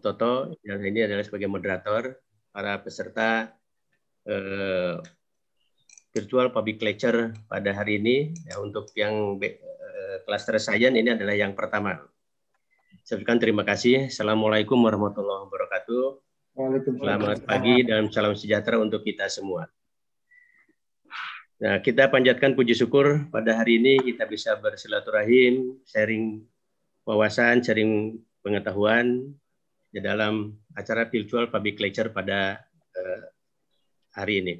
Toto yang ini adalah sebagai moderator para peserta eh, virtual public lecture pada hari ini. Ya, untuk yang eh, klaster sajian ini adalah yang pertama. Sebutkan terima kasih. Assalamualaikum warahmatullahi wabarakatuh. Selamat pagi dan salam sejahtera untuk kita semua. Nah, kita panjatkan puji syukur pada hari ini kita bisa bersilaturahim, sharing wawasan, sharing pengetahuan ya, dalam acara virtual public lecture pada eh, hari ini.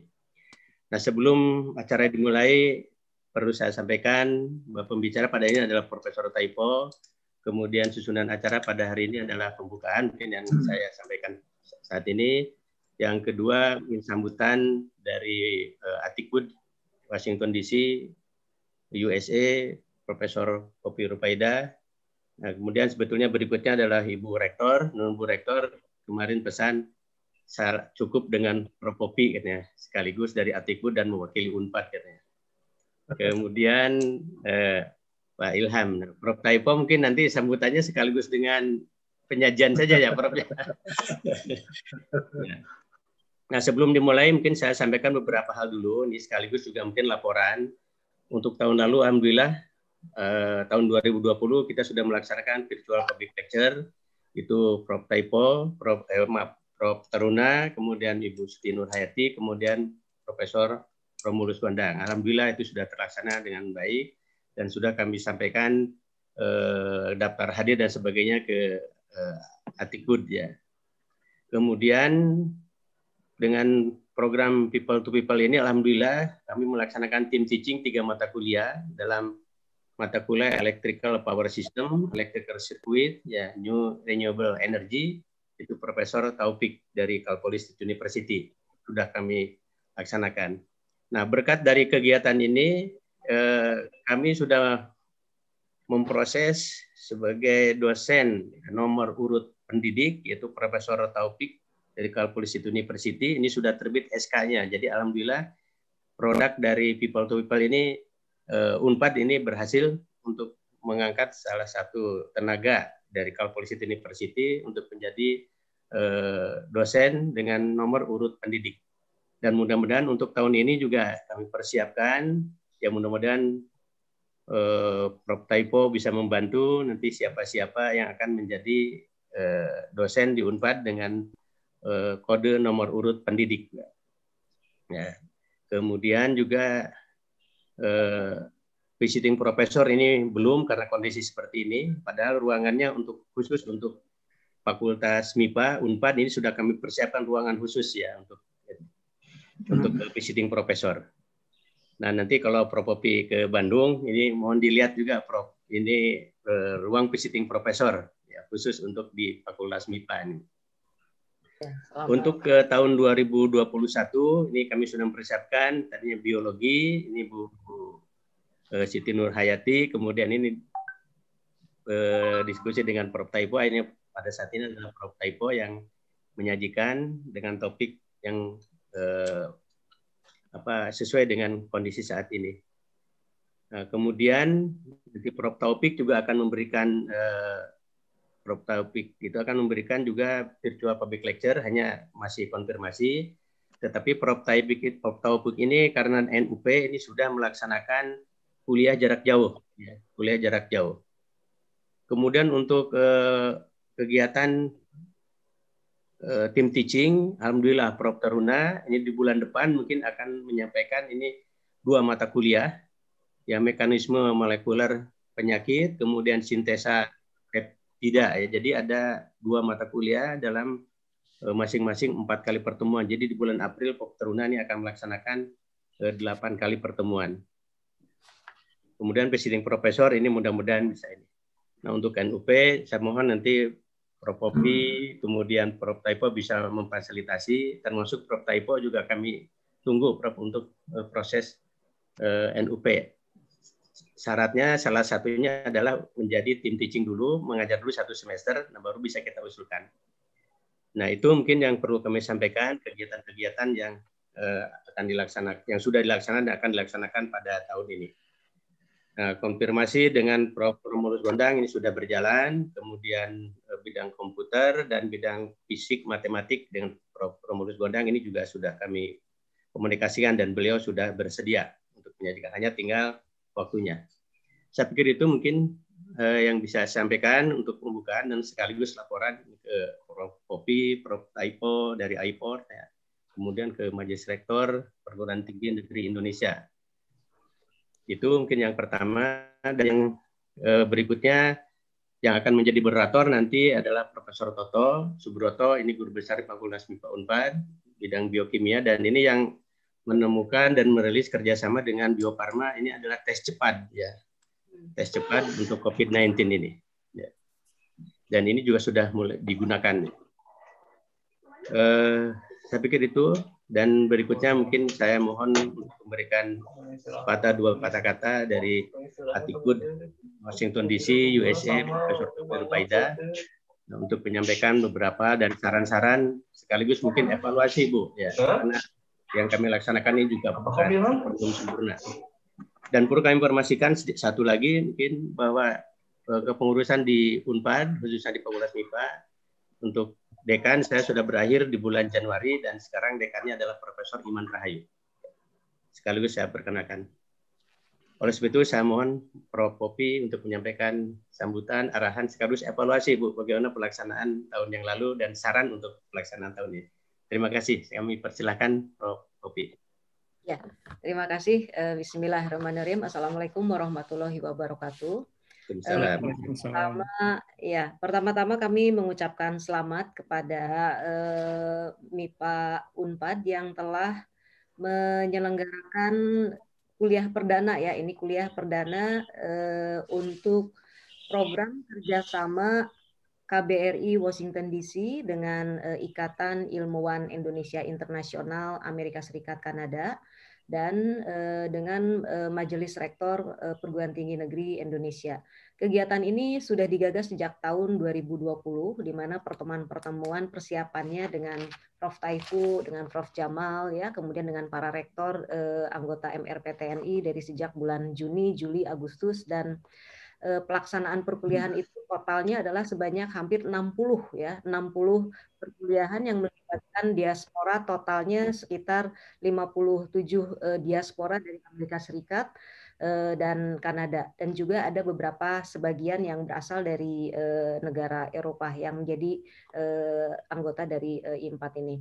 Nah, sebelum acara dimulai, perlu saya sampaikan bahwa pembicara pada ini adalah Profesor Taipo, kemudian susunan acara pada hari ini adalah pembukaan mungkin yang hmm. saya sampaikan saat ini. Yang kedua, sambutan dari uh, eh, Atikud, Washington DC, USA, Profesor Kopi Rupaida, Nah, kemudian sebetulnya berikutnya adalah Ibu Rektor, non Bu Rektor kemarin pesan cukup dengan Propopi katanya, sekaligus dari Atiku dan mewakili Unpad katanya. Kemudian eh, Pak Ilham, nah, Prof Taipo mungkin nanti sambutannya sekaligus dengan penyajian saja ya Prof ya. Nah sebelum dimulai mungkin saya sampaikan beberapa hal dulu, ini sekaligus juga mungkin laporan. Untuk tahun lalu Alhamdulillah eh, tahun 2020 kita sudah melaksanakan virtual public lecture itu Prof. Taipo, Prof. Eh, maaf, Prof. Taruna, kemudian Ibu Siti Hayati, kemudian Profesor Romulus Bandang. Alhamdulillah itu sudah terlaksana dengan baik dan sudah kami sampaikan eh, daftar hadir dan sebagainya ke eh, Atikud ya. Kemudian dengan program people to people ini alhamdulillah kami melaksanakan tim teaching tiga mata kuliah dalam mata kuliah Electrical Power System, Electrical Circuit, ya New Renewable Energy, itu Profesor Taufik dari Kalpolis University. Sudah kami laksanakan. Nah, berkat dari kegiatan ini, eh, kami sudah memproses sebagai dosen nomor urut pendidik, yaitu Profesor Taufik dari Kalpolis University. Ini sudah terbit SK-nya. Jadi, alhamdulillah, produk dari People to People ini uh, Unpad ini berhasil untuk mengangkat salah satu tenaga dari Kalpolis University untuk menjadi uh, dosen dengan nomor urut pendidik. Dan mudah-mudahan untuk tahun ini juga kami persiapkan, ya mudah-mudahan uh, Prof. Taipo bisa membantu nanti siapa-siapa yang akan menjadi uh, dosen di Unpad dengan uh, kode nomor urut pendidik. Ya. Kemudian juga eh, visiting professor ini belum karena kondisi seperti ini. Padahal ruangannya untuk khusus untuk Fakultas MIPA Unpad ini sudah kami persiapkan ruangan khusus ya untuk untuk hmm. visiting professor. Nah nanti kalau Propopi ke Bandung ini mohon dilihat juga Prof ini eh, ruang visiting professor ya khusus untuk di Fakultas MIPA ini. Ya, ya. Untuk ke tahun 2021 ini kami sudah mempersiapkan tadinya biologi ini Bu, Bu eh, Siti Nur Hayati kemudian ini eh, diskusi dengan Prof Taibo ini pada saat ini adalah Prof Taibo yang menyajikan dengan topik yang eh, apa sesuai dengan kondisi saat ini. Nah, kemudian nanti Prof Taufik juga akan memberikan eh, Prof. Taufik itu akan memberikan juga virtual public lecture hanya masih konfirmasi tetapi Prof. Taufik Prof. Taufik ini karena NUP ini sudah melaksanakan kuliah jarak jauh ya, kuliah jarak jauh kemudian untuk eh, kegiatan eh, tim teaching alhamdulillah Prof. Taruna ini di bulan depan mungkin akan menyampaikan ini dua mata kuliah ya mekanisme molekuler penyakit kemudian sintesa tidak ya. Jadi ada dua mata kuliah dalam e, masing-masing empat -masing kali pertemuan. Jadi di bulan April Teruna ini akan melaksanakan e, delapan kali pertemuan. Kemudian presiden profesor ini mudah-mudahan bisa ini. Nah untuk NUP saya mohon nanti Prof. Popi, kemudian Prof. Taipo bisa memfasilitasi, termasuk Prof. Taipo juga kami tunggu Prof. untuk e, proses NUP syaratnya salah satunya adalah menjadi tim teaching dulu, mengajar dulu satu semester, nah baru bisa kita usulkan. Nah itu mungkin yang perlu kami sampaikan kegiatan-kegiatan yang eh, akan dilaksanakan, yang sudah dilaksanakan dan akan dilaksanakan pada tahun ini. Nah, konfirmasi dengan Prof. Romulus Gondang ini sudah berjalan, kemudian eh, bidang komputer dan bidang fisik matematik dengan Prof. Romulus Gondang ini juga sudah kami komunikasikan dan beliau sudah bersedia untuk menyajikan. Hanya tinggal waktunya. Saya pikir itu mungkin eh, yang bisa saya sampaikan untuk pembukaan dan sekaligus laporan ke Prof. Kopi, Prof. Taipo dari Aipor, ya. kemudian ke Majelis Rektor Perguruan Tinggi Negeri Indonesia. Itu mungkin yang pertama dan yang eh, berikutnya yang akan menjadi moderator nanti adalah Profesor Toto Subroto, ini guru besar Fakultas MIPA Unpad bidang biokimia dan ini yang menemukan dan merilis kerjasama dengan Bio Farma ini adalah tes cepat ya tes cepat untuk COVID-19 ini ya. dan ini juga sudah mulai digunakan ya. eh, saya pikir itu dan berikutnya mungkin saya mohon memberikan patah dua patah kata dari Atikud Washington DC USA Profesor Dr. Paida untuk menyampaikan beberapa dan saran-saran sekaligus mungkin evaluasi Bu ya karena yang kami laksanakan ini juga bukan belum sempurna. Dan perlu kami informasikan satu lagi mungkin bahwa eh, kepengurusan di Unpad khususnya di Fakultas MIPA untuk dekan saya sudah berakhir di bulan Januari dan sekarang dekannya adalah Profesor Iman Rahayu. Sekaligus saya perkenalkan. Oleh sebab itu saya mohon Prof. Popi untuk menyampaikan sambutan, arahan sekaligus evaluasi Bu bagaimana pelaksanaan tahun yang lalu dan saran untuk pelaksanaan tahun ini. Terima kasih. Kami persilahkan Prof. Kopi. Ya, terima kasih. Eh, Bismillahirrahmanirrahim. Assalamualaikum warahmatullahi wabarakatuh. Eh, pertama, ya, pertama-tama kami mengucapkan selamat kepada eh, MIPA Unpad yang telah menyelenggarakan kuliah perdana ya. Ini kuliah perdana eh, untuk program kerjasama KBRI Washington DC dengan eh, Ikatan Ilmuwan Indonesia Internasional Amerika Serikat Kanada dan eh, dengan eh, Majelis Rektor Perguruan Tinggi Negeri Indonesia. Kegiatan ini sudah digagas sejak tahun 2020 di mana pertemuan-pertemuan persiapannya dengan Prof Taifu, dengan Prof Jamal ya, kemudian dengan para rektor anggota MRPTNI dari sejak bulan Juni, Juli, Agustus dan Eh, pelaksanaan perkuliahan hmm. itu totalnya adalah sebanyak hampir 60 ya, 60 perkuliahan yang melibatkan diaspora totalnya sekitar 57 eh, diaspora dari Amerika Serikat eh, dan Kanada dan juga ada beberapa sebagian yang berasal dari negara Eropa yang menjadi anggota dari IMPAT ini.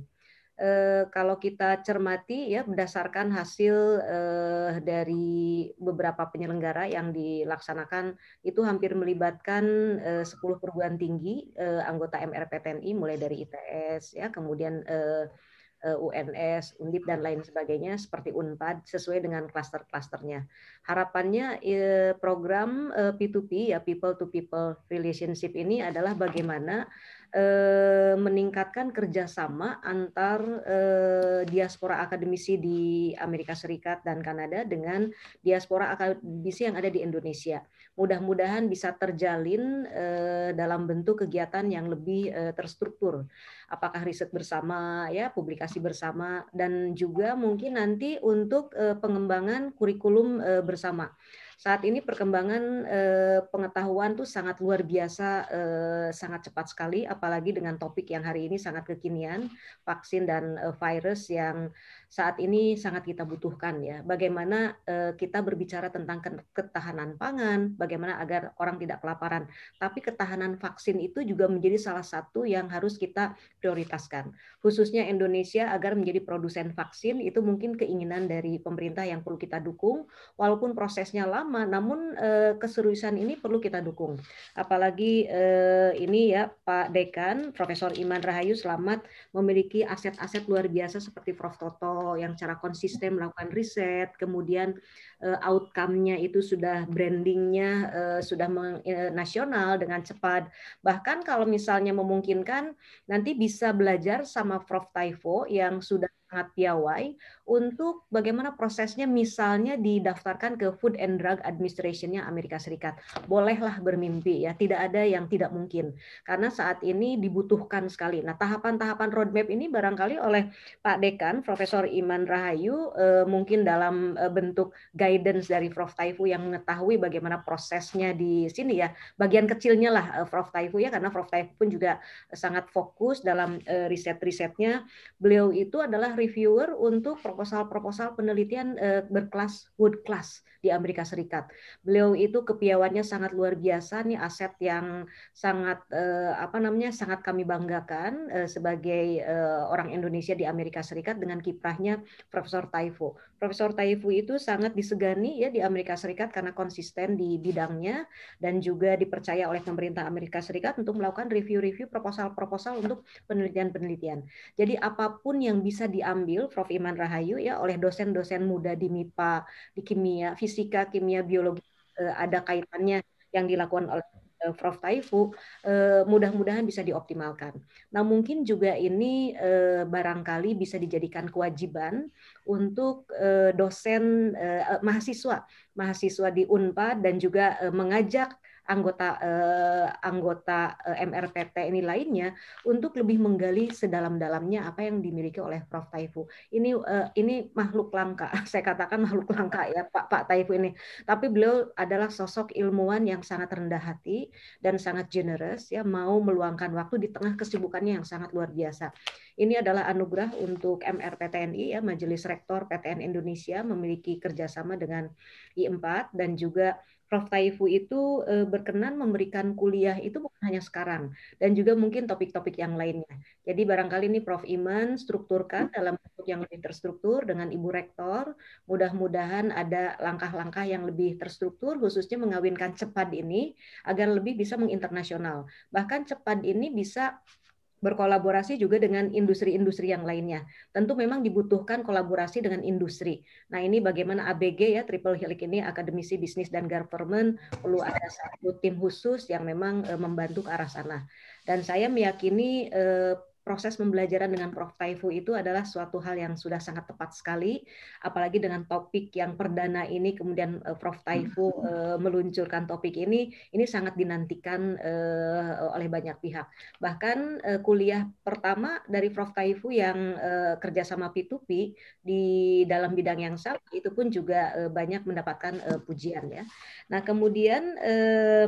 Eh, kalau kita cermati ya berdasarkan hasil eh, dari beberapa penyelenggara yang dilaksanakan itu hampir melibatkan eh, 10 perguruan tinggi eh, anggota MRPTNI mulai dari ITS ya kemudian eh, Eh, UNS, Undip dan lain sebagainya seperti Unpad sesuai dengan klaster-klasternya. Harapannya eh, program P2P eh, ya people to people relationship ini adalah bagaimana meningkatkan kerjasama antar diaspora akademisi di Amerika Serikat dan Kanada dengan diaspora akademisi yang ada di Indonesia mudah-mudahan bisa terjalin eh, dalam bentuk kegiatan yang lebih eh, terstruktur. Apakah riset bersama, ya publikasi bersama, dan juga mungkin nanti untuk eh, pengembangan kurikulum bersama saat ini perkembangan pengetahuan tuh sangat luar biasa, sangat cepat sekali, apalagi dengan topik yang hari ini sangat kekinian, vaksin dan virus yang saat ini sangat kita butuhkan ya. Bagaimana eh, kita berbicara tentang ketahanan pangan, bagaimana agar orang tidak kelaparan. Tapi ketahanan vaksin itu juga menjadi salah satu yang harus kita prioritaskan. Khususnya Indonesia agar menjadi produsen vaksin itu mungkin keinginan dari pemerintah yang perlu kita dukung. Walaupun prosesnya lama, namun eh, keseriusan ini perlu kita dukung. Apalagi eh, ini ya Pak Dekan, Profesor Iman Rahayu selamat memiliki aset-aset luar biasa seperti Prof Toto, yang secara konsisten melakukan riset, kemudian Eh, outcome-nya itu sudah brandingnya eh, sudah eh, nasional dengan cepat. Bahkan kalau misalnya memungkinkan nanti bisa belajar sama Prof. Taifo yang sudah sangat piawai untuk bagaimana prosesnya misalnya didaftarkan ke Food and Drug Administration-nya Amerika Serikat. Bolehlah bermimpi ya, tidak ada yang tidak mungkin. Karena saat ini dibutuhkan sekali. Nah, tahapan-tahapan roadmap ini barangkali oleh Pak Dekan, Profesor Iman Rahayu mungkin dalam bentuk guide guidance dari Prof. Taifu yang mengetahui bagaimana prosesnya di sini ya. Bagian kecilnya lah eh, Prof. Taifu ya karena Prof. Taifu pun juga sangat fokus dalam eh, riset-risetnya. Beliau itu adalah reviewer untuk proposal-proposal penelitian eh, berkelas Wood class di Amerika Serikat. Beliau itu kepiawannya sangat luar biasa nih aset yang sangat eh, apa namanya sangat kami banggakan eh, sebagai eh, orang Indonesia di Amerika Serikat dengan kiprahnya Profesor Taifu. Profesor Taifu itu sangat disegani ya di Amerika Serikat karena konsisten di bidangnya dan juga dipercaya oleh pemerintah Amerika Serikat untuk melakukan review-review proposal-proposal untuk penelitian-penelitian. Jadi apapun yang bisa diambil Prof Iman Rahayu ya oleh dosen-dosen muda di MIPA, di kimia, fisika, kimia, biologi eh, ada kaitannya yang dilakukan oleh eh, Prof. Taifu, eh, mudah-mudahan bisa dioptimalkan. Nah, mungkin juga ini barangkali bisa dijadikan kewajiban untuk dosen mahasiswa, mahasiswa di Unpad dan juga mengajak anggota eh, anggota eh, MRPT ini lainnya untuk lebih menggali sedalam-dalamnya apa yang dimiliki oleh Prof Taifu. Ini eh, ini makhluk langka. Saya katakan makhluk langka ya Pak Pak Taifu ini. Tapi beliau adalah sosok ilmuwan yang sangat rendah hati dan sangat generous ya mau meluangkan waktu di tengah kesibukannya yang sangat luar biasa. Ini adalah anugerah untuk MRPTNI ya Majelis Rektor PTN Indonesia memiliki kerjasama dengan I4 dan juga Prof. Taifu itu uh, berkenan memberikan kuliah itu bukan hanya sekarang dan juga mungkin topik-topik yang lainnya. Jadi barangkali ini Prof. Iman strukturkan dalam bentuk yang lebih terstruktur dengan Ibu Rektor. Mudah-mudahan ada langkah-langkah yang lebih terstruktur khususnya mengawinkan cepat ini agar lebih bisa menginternasional. Bahkan cepat ini bisa berkolaborasi juga dengan industri-industri yang lainnya. Tentu memang dibutuhkan kolaborasi dengan industri. Nah ini bagaimana ABG ya Triple Helix ini akademisi bisnis dan government perlu ada satu tim khusus yang memang eh, membantu ke arah sana. Dan saya meyakini eh, proses pembelajaran dengan Prof. Taifu itu adalah suatu hal yang sudah sangat tepat sekali, apalagi dengan topik yang perdana ini kemudian eh, Prof. Taifu hmm. eh, meluncurkan topik ini, ini sangat dinantikan eh, oleh banyak pihak. Bahkan kuliah pertama dari Prof. Taifu yang kerjasama P2P di dalam bidang yang sama itu pun juga banyak mendapatkan pujian ya. Nah kemudian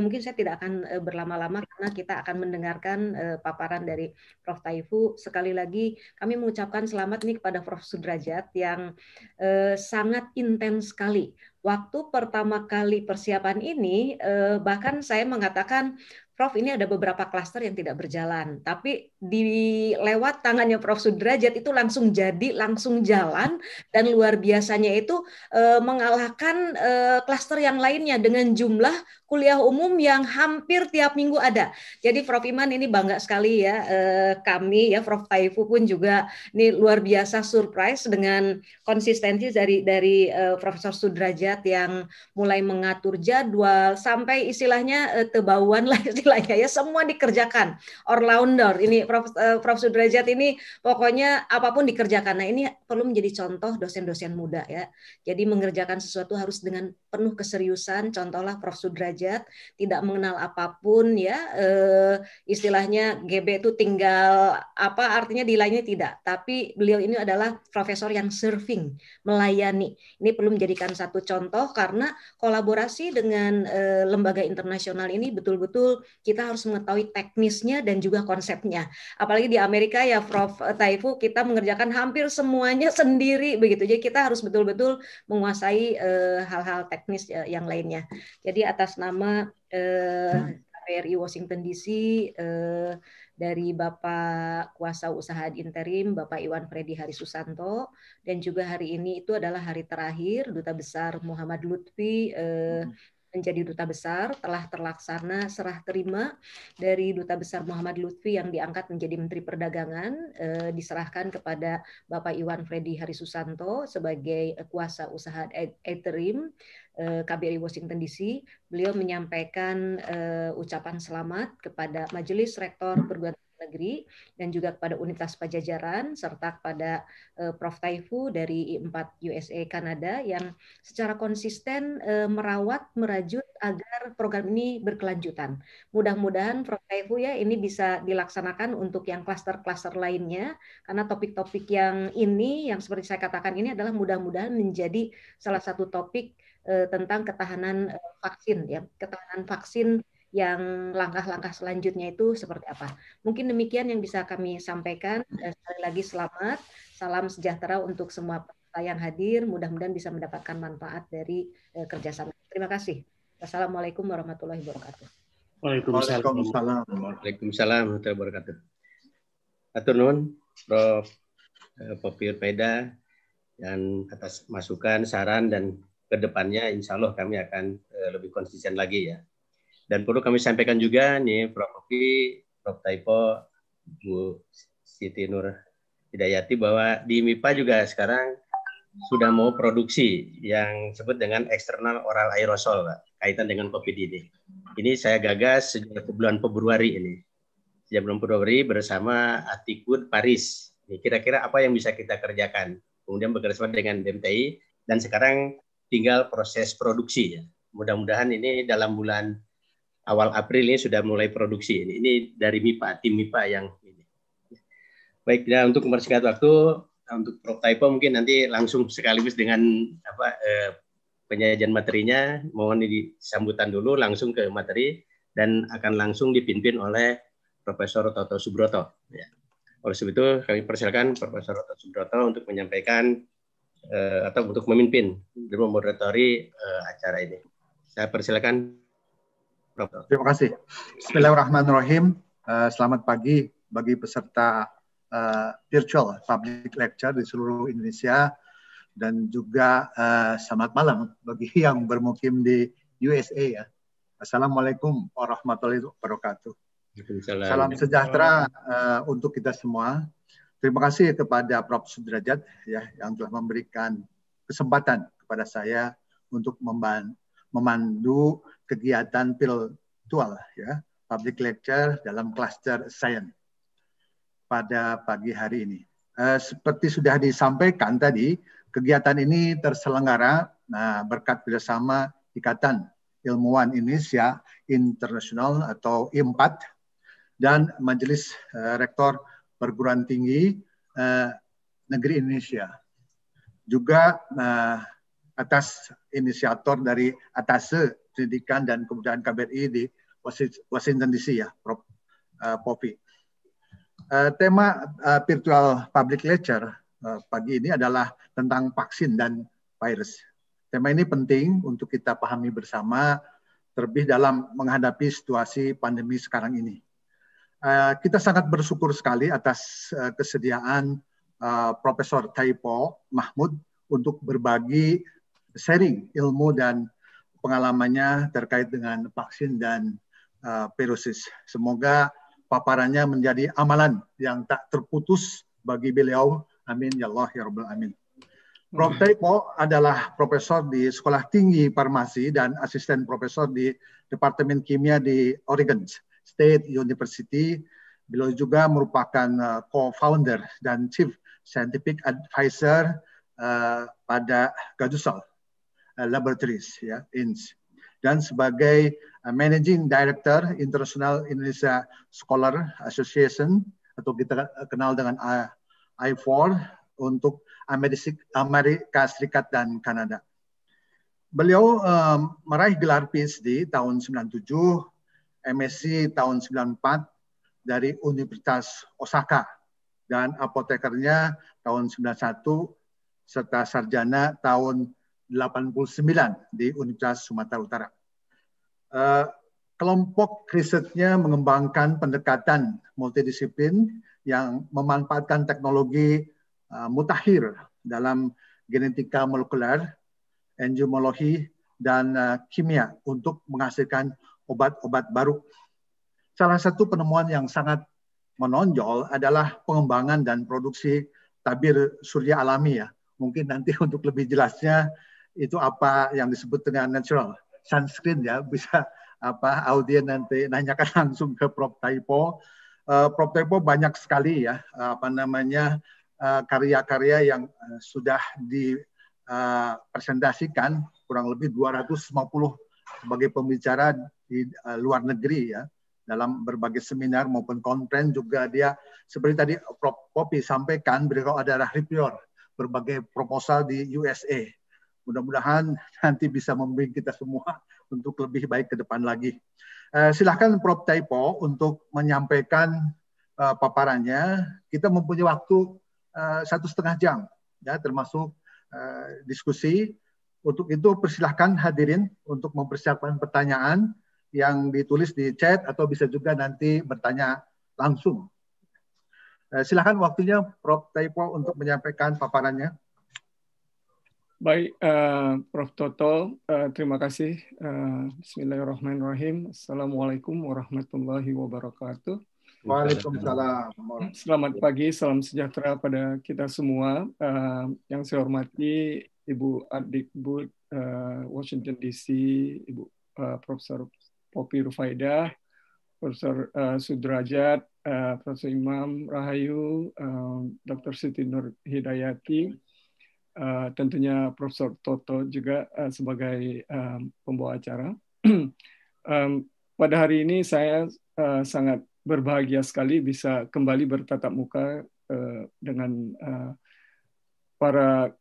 mungkin saya tidak akan berlama-lama karena kita akan mendengarkan paparan dari Prof. Taifu sekali lagi kami mengucapkan selamat nih kepada Prof. Sudrajat yang eh, sangat intens sekali. Waktu pertama kali persiapan ini, eh, bahkan saya mengatakan, Prof, ini ada beberapa klaster yang tidak berjalan, tapi di lewat tangannya Prof Sudrajat itu langsung jadi, langsung jalan dan luar biasanya itu e, mengalahkan e, yang lainnya dengan jumlah kuliah umum yang hampir tiap minggu ada. Jadi Prof Iman ini bangga sekali ya e, kami ya Prof Taifu pun juga ini luar biasa surprise dengan konsistensi dari dari e, Profesor Sudrajat yang mulai mengatur jadwal sampai istilahnya e, tebauan lah istilahnya ya semua dikerjakan or launder ini Prof uh, Prof Sudrajat ini pokoknya apapun dikerjakan. Nah, ini perlu menjadi contoh dosen-dosen muda ya. Jadi mengerjakan sesuatu harus dengan penuh keseriusan contohlah Prof Sudrajat tidak mengenal apapun ya eh, istilahnya GB itu tinggal apa artinya lainnya tidak tapi beliau ini adalah profesor yang serving melayani ini perlu menjadikan satu contoh karena kolaborasi dengan eh, lembaga internasional ini betul-betul kita harus mengetahui teknisnya dan juga konsepnya apalagi di Amerika ya Prof Taifu kita mengerjakan hampir semuanya sendiri begitu jadi kita harus betul-betul menguasai eh, hal-hal teknis teknis ya, yang lainnya. Jadi atas nama eh, hmm. KPRI Washington DC eh, dari Bapak Kuasa Usaha Interim Bapak Iwan Freddy Hari Susanto dan juga hari ini itu adalah hari terakhir Duta Besar Muhammad Lutfi eh, hmm menjadi duta besar telah terlaksana serah terima dari duta besar Muhammad Lutfi yang diangkat menjadi menteri perdagangan eh, diserahkan kepada Bapak Iwan Freddy Harisusanto sebagai kuasa usaha e-, Ethereum eh, KBRI Washington DC. Beliau menyampaikan eh, ucapan selamat kepada Majelis Rektor Perguruan Negeri dan juga kepada Unitas Pajajaran serta kepada uh, Prof Taifu dari I4 USA Kanada yang secara konsisten uh, merawat merajut agar program ini berkelanjutan. Mudah-mudahan Prof Taifu ya ini bisa dilaksanakan untuk yang klaster-klaster lainnya karena topik-topik yang ini yang seperti saya katakan ini adalah mudah-mudahan menjadi salah satu topik eh, tentang ketahanan vaksin ya ketahanan vaksin yang langkah-langkah selanjutnya itu seperti apa. Mungkin demikian yang bisa kami sampaikan. Sekali lagi selamat, salam sejahtera untuk semua yang hadir. Mudah-mudahan bisa mendapatkan manfaat dari eh, kerjasama. Terima kasih. Wassalamualaikum warahmatullahi wabarakatuh. Waalaikumsalam. Waalaikumsalam. Waalaikumsalam warahmatullahi wabarakatuh. Atur Prof. Eh, Popir Peda dan atas masukan, saran dan kedepannya insya Allah kami akan eh, lebih konsisten lagi ya. Dan perlu kami sampaikan juga nih Prof. Oki, Prof. Taipo, Bu Siti Nur Hidayati bahwa di MIPA juga sekarang sudah mau produksi yang disebut dengan eksternal oral aerosol Pak, kaitan dengan COVID ini. Ini saya gagas sejak bulan Februari ini. Sejak bulan Februari bersama Atikud Paris. Kira-kira apa yang bisa kita kerjakan? Kemudian bekerjasama dengan BMTI dan sekarang tinggal proses produksi ya. Mudah-mudahan ini dalam bulan awal April ini sudah mulai produksi. Ini, ini dari MIPA, tim MIPA yang ini. Baik, nah untuk mempersingkat waktu, nah, untuk prototipe mungkin nanti langsung sekaligus dengan apa eh, penyajian materinya, mohon sambutan dulu langsung ke materi dan akan langsung dipimpin oleh Profesor Toto Subroto. Ya. Oleh sebab itu kami persilakan Profesor Toto Subroto untuk menyampaikan eh, atau untuk memimpin dan memoderatori eh, acara ini. Saya persilakan Terima kasih. Bismillahirrahmanirrahim. Uh, selamat pagi bagi peserta uh, virtual public lecture di seluruh Indonesia dan juga uh, selamat malam bagi yang bermukim di USA ya. Assalamualaikum warahmatullahi wabarakatuh. Salam sejahtera uh, untuk kita semua. Terima kasih kepada Prof. Sudrajat ya yang telah memberikan kesempatan kepada saya untuk memandu kegiatan virtual ya, public lecture dalam cluster science pada pagi hari ini. Eh, seperti sudah disampaikan tadi, kegiatan ini terselenggara nah, berkat kerjasama Ikatan Ilmuwan Indonesia Internasional atau IMPAT dan Majelis eh, Rektor Perguruan Tinggi eh, Negeri Indonesia. Juga eh, atas inisiator dari atase pendidikan dan kebudayaan KBRI di Washington DC ya, Prof. Eh, Popi. Eh, tema eh, virtual public lecture pagi ini adalah tentang vaksin dan virus. Tema ini penting untuk kita pahami bersama, terlebih dalam menghadapi situasi pandemi sekarang ini. kita sangat bersyukur sekali atas kesediaan Profesor Taipo Mahmud untuk berbagi sharing ilmu dan pengalamannya terkait dengan vaksin dan uh, virusis. Semoga paparannya menjadi amalan yang tak terputus bagi beliau. Amin ya Allah ya Rabbal Amin. Prof. Taipo adalah profesor di Sekolah Tinggi Farmasi dan asisten profesor di Departemen Kimia di Oregon State University. Beliau juga merupakan uh, co-founder dan chief scientific advisor uh, pada Gajusal Uh, laboratories ya, INS. Dan sebagai uh, Managing Director International Indonesia Scholar Association atau kita uh, kenal dengan I4 untuk Amerika Serikat dan Kanada. Beliau um, meraih gelar PhD tahun 97, MSc tahun 94 dari Universitas Osaka dan apotekernya tahun 91 serta sarjana tahun 89 di Universitas Sumatera Utara. Eh, kelompok risetnya mengembangkan pendekatan multidisiplin yang memanfaatkan teknologi eh, mutakhir dalam genetika molekuler, enzimologi, dan eh, kimia untuk menghasilkan obat-obat baru. Salah satu penemuan yang sangat menonjol adalah pengembangan dan produksi tabir surya alami ya. Mungkin nanti untuk lebih jelasnya itu apa yang disebut dengan natural sunscreen ya bisa apa audien nanti nanyakan langsung ke Prof Taipo. Uh, Prof Taipo banyak sekali ya eh, apa namanya eh, karya-karya yang uh, sudah dipresentasikan kurang lebih 250 sebagai pembicara di uh, luar negeri ya dalam berbagai seminar maupun konferensi juga dia seperti tadi Prof Popi sampaikan beliau adalah reviewer berbagai proposal di USA Mudah-mudahan nanti bisa membimbing kita semua untuk lebih baik ke depan lagi. Uh, eh, silahkan Prof. Taipo untuk menyampaikan uh, paparannya. Kita mempunyai waktu eh, satu setengah jam, ya termasuk uh, diskusi. Untuk itu persilahkan hadirin untuk mempersiapkan pertanyaan yang ditulis di chat atau bisa juga nanti bertanya langsung silahkan waktunya Prof. Taipo untuk menyampaikan paparannya. Baik, uh, Prof. Toto, uh, terima kasih. Uh, Bismillahirrahmanirrahim. Assalamualaikum warahmatullahi wabarakatuh. Waalaikumsalam. Selamat pagi, salam sejahtera pada kita semua. Uh, yang saya hormati Ibu Adikbud uh, Washington DC, Ibu uh, Profesor Popi Rufaidah, Profesor uh, Sudrajat, uh, Profesor Imam Rahayu, uh, Dr. Siti Nur Hidayati, Eh, tentunya Profesor Toto juga uh, sebagai uh, pembawa acara. um, pada hari ini saya uh, sangat berbahagia sekali bisa kembali bertatap muka uh, dengan uh, para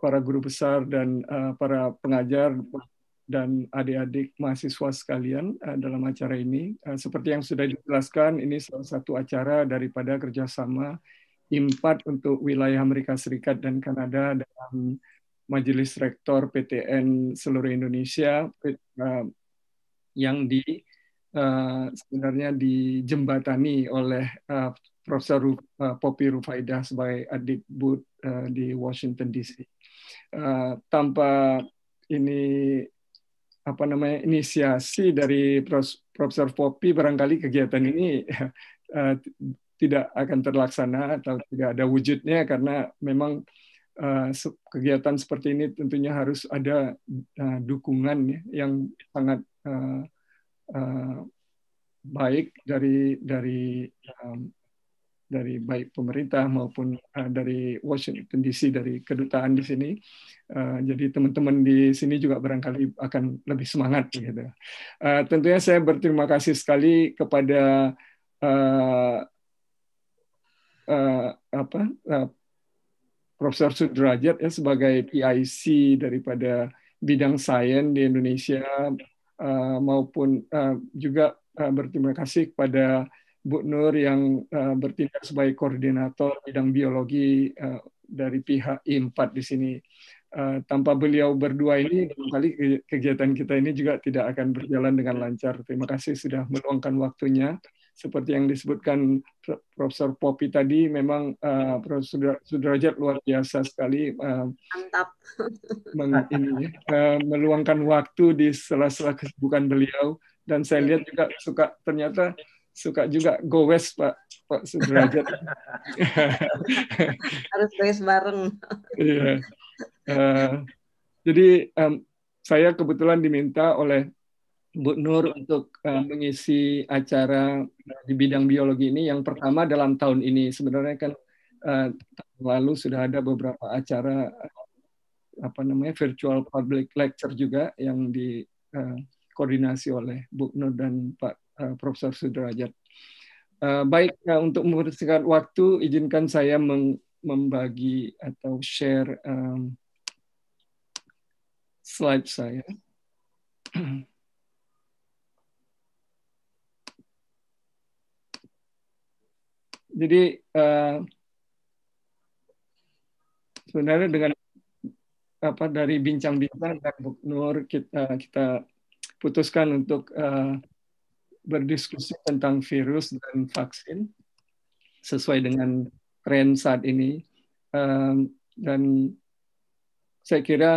para guru besar dan uh, para pengajar dan adik-adik mahasiswa sekalian uh, dalam acara ini. Uh, seperti yang sudah dijelaskan, ini salah satu acara daripada kerjasama Empat untuk wilayah Amerika Serikat dan Kanada dalam Majelis Rektor PTN seluruh Indonesia eh, yang di eh, sebenarnya dijembatani oleh eh, Profesor Popi Rufaidah sebagai adik Bud di Washington DC. Tanpa ini apa namanya inisiasi dari Profesor Popi barangkali kegiatan ini tidak akan terlaksana atau tidak ada wujudnya karena memang eh, kegiatan seperti ini tentunya harus ada eh, dukungan ya yang sangat eh, baik dari dari dari baik pemerintah maupun dari Washington DC dari kedutaan di sini. jadi teman-teman di sini juga barangkali akan lebih semangat gitu. tentunya saya berterima kasih sekali kepada uh, apa uh, Profesor Sudrajat ya sebagai PIC daripada bidang sains di Indonesia uh, maupun uh, juga uh, berterima kasih kepada Bu Nur yang uh, bertindak sebagai koordinator bidang biologi uh, dari pihak I4 di sini. Uh, tanpa beliau berdua ini, berkali-kali kegiatan kita ini juga tidak akan berjalan dengan lancar. Terima kasih sudah meluangkan waktunya seperti yang disebutkan Profesor Popi tadi memang uh, Profesor Sudrajat luar biasa sekali uh, mantap meng, ini, uh, meluangkan waktu di sela-sela kesibukan beliau dan saya lihat juga suka ternyata suka juga go west Pak Pak Sudrajat harus west bareng iya yeah. uh, jadi um, saya kebetulan diminta oleh Bu Nur untuk uh, mengisi acara eh, di bidang biologi ini. Yang pertama dalam tahun ini sebenarnya kan uh, tahun lalu sudah ada beberapa acara apa namanya virtual public lecture juga yang dikoordinasi uh, oleh Bu Nur dan Pak uh, Profesor Sudrajat. Uh, baik uh, untuk mempersingkat waktu, izinkan saya membagi atau share um, slide saya. jadi uh, sebenarnya dengan apa dari bincang-bincang dengan Bu Nur kita kita putuskan untuk uh, berdiskusi tentang virus dan vaksin sesuai dengan tren saat ini uh, dan saya kira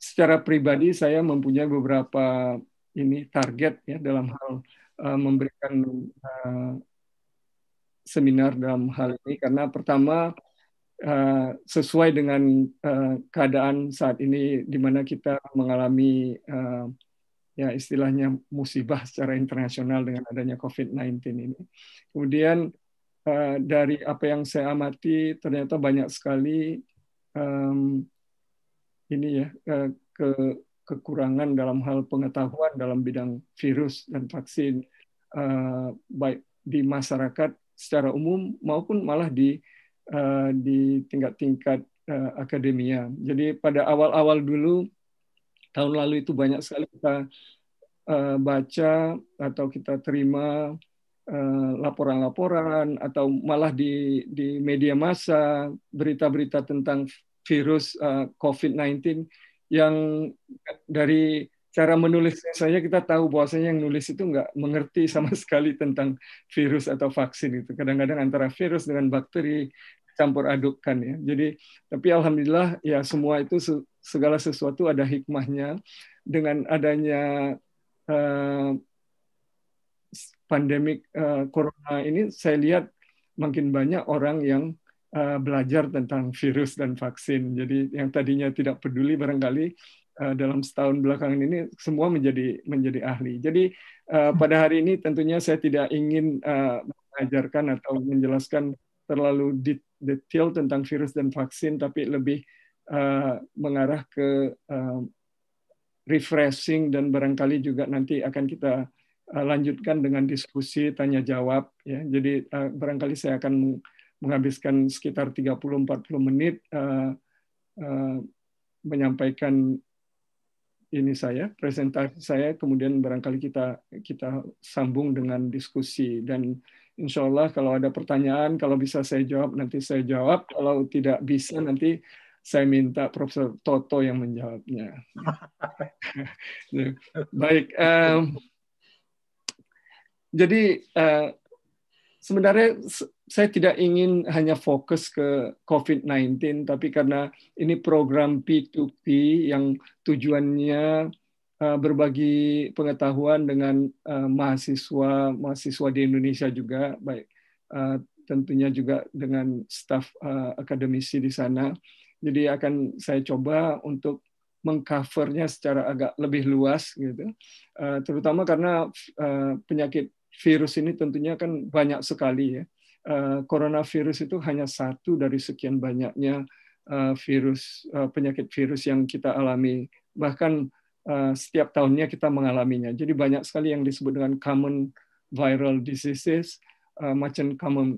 secara pribadi saya mempunyai beberapa ini target ya dalam hal uh, memberikan uh, seminar dalam hal ini karena pertama uh, sesuai dengan uh, keadaan saat ini di mana kita mengalami uh, ya istilahnya musibah secara internasional dengan adanya COVID-19 ini. Kemudian uh, dari apa yang saya amati ternyata banyak sekali um, ini ya uh, ke kekurangan dalam hal pengetahuan dalam bidang virus dan vaksin uh, baik di masyarakat secara umum maupun malah di eh, di tingkat-tingkat eh, akademia. Jadi pada awal-awal dulu tahun lalu itu banyak sekali kita eh, baca atau kita terima laporan-laporan atau malah di di media massa berita-berita tentang virus uh, COVID-19 yang dari cara menulis saya kita tahu bahwasanya yang nulis itu nggak mengerti sama sekali tentang virus atau vaksin itu. Kadang-kadang antara virus dengan bakteri campur adukkan ya. Jadi tapi alhamdulillah ya semua itu segala sesuatu ada hikmahnya dengan adanya eh, pandemik eh, corona ini saya lihat makin banyak orang yang eh, belajar tentang virus dan vaksin. Jadi yang tadinya tidak peduli barangkali Eh, dalam setahun belakangan ini semua menjadi menjadi ahli. Jadi uh, pada hari ini tentunya saya tidak ingin uh, mengajarkan atau menjelaskan terlalu detail tentang virus dan vaksin, tapi lebih uh, mengarah ke uh, refreshing dan barangkali juga nanti akan kita uh, lanjutkan dengan diskusi tanya jawab. Ya, jadi uh, barangkali saya akan menghabiskan sekitar 30-40 menit. Uh, uh, menyampaikan ini saya, presentasi saya, kemudian barangkali kita kita sambung dengan diskusi dan insya Allah kalau ada pertanyaan, kalau bisa saya jawab nanti saya jawab, kalau tidak bisa nanti saya minta Profesor Toto yang menjawabnya. Baik, um, jadi uh, sebenarnya saya tidak ingin hanya fokus ke COVID-19, tapi karena ini program P2P yang tujuannya eh, berbagi pengetahuan dengan eh, mahasiswa mahasiswa di Indonesia juga, baik eh, tentunya juga dengan staf akademisi di sana. Jadi akan saya coba untuk mengcovernya secara agak lebih luas gitu, terutama karena penyakit virus ini tentunya kan banyak sekali ya Eh, coronavirus itu hanya satu dari sekian banyaknya eh, virus eh, penyakit virus yang kita alami bahkan setiap tahunnya kita mengalaminya jadi banyak sekali yang disebut dengan common viral diseases macam common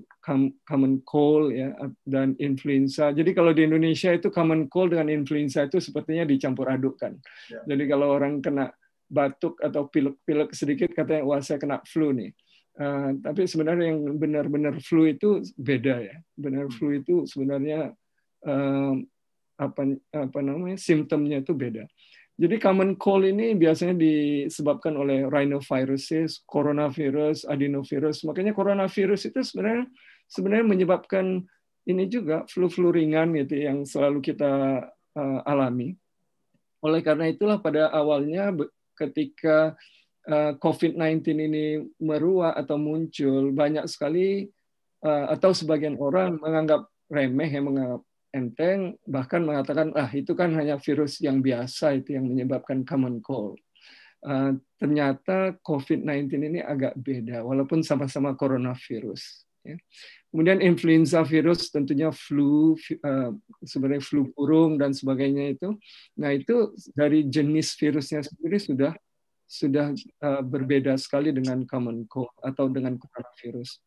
common cold ya dan influenza. Jadi kalau di Indonesia itu common cold dengan influenza itu sepertinya dicampur adukkan. Ya. Jadi kalau orang kena batuk atau pilek-pilek sedikit katanya wah saya kena flu nih. Eh, tapi sebenarnya yang benar-benar flu itu beda ya. Benar hmm. flu itu sebenarnya uh, apa apa namanya simptomnya itu beda. Jadi common cold ini biasanya disebabkan oleh rhinoviruses, coronavirus, adenovirus. Makanya coronavirus itu sebenarnya sebenarnya menyebabkan ini juga flu-flu ringan gitu yang selalu kita uh, alami. Oleh karena itulah pada awalnya ketika uh, Eh, COVID-19 ini meruak atau muncul, banyak sekali eh, atau sebagian orang menganggap remeh, yang menganggap enteng, bahkan mengatakan ah itu kan hanya virus yang biasa itu yang menyebabkan common cold. Eh, ternyata COVID-19 ini agak beda, walaupun sama-sama coronavirus. Ya. Kemudian influenza virus tentunya flu, sebenarnya flu burung dan sebagainya itu. Nah itu dari jenis virusnya sendiri sudah sudah eh, berbeda sekali dengan common cold atau dengan coronavirus.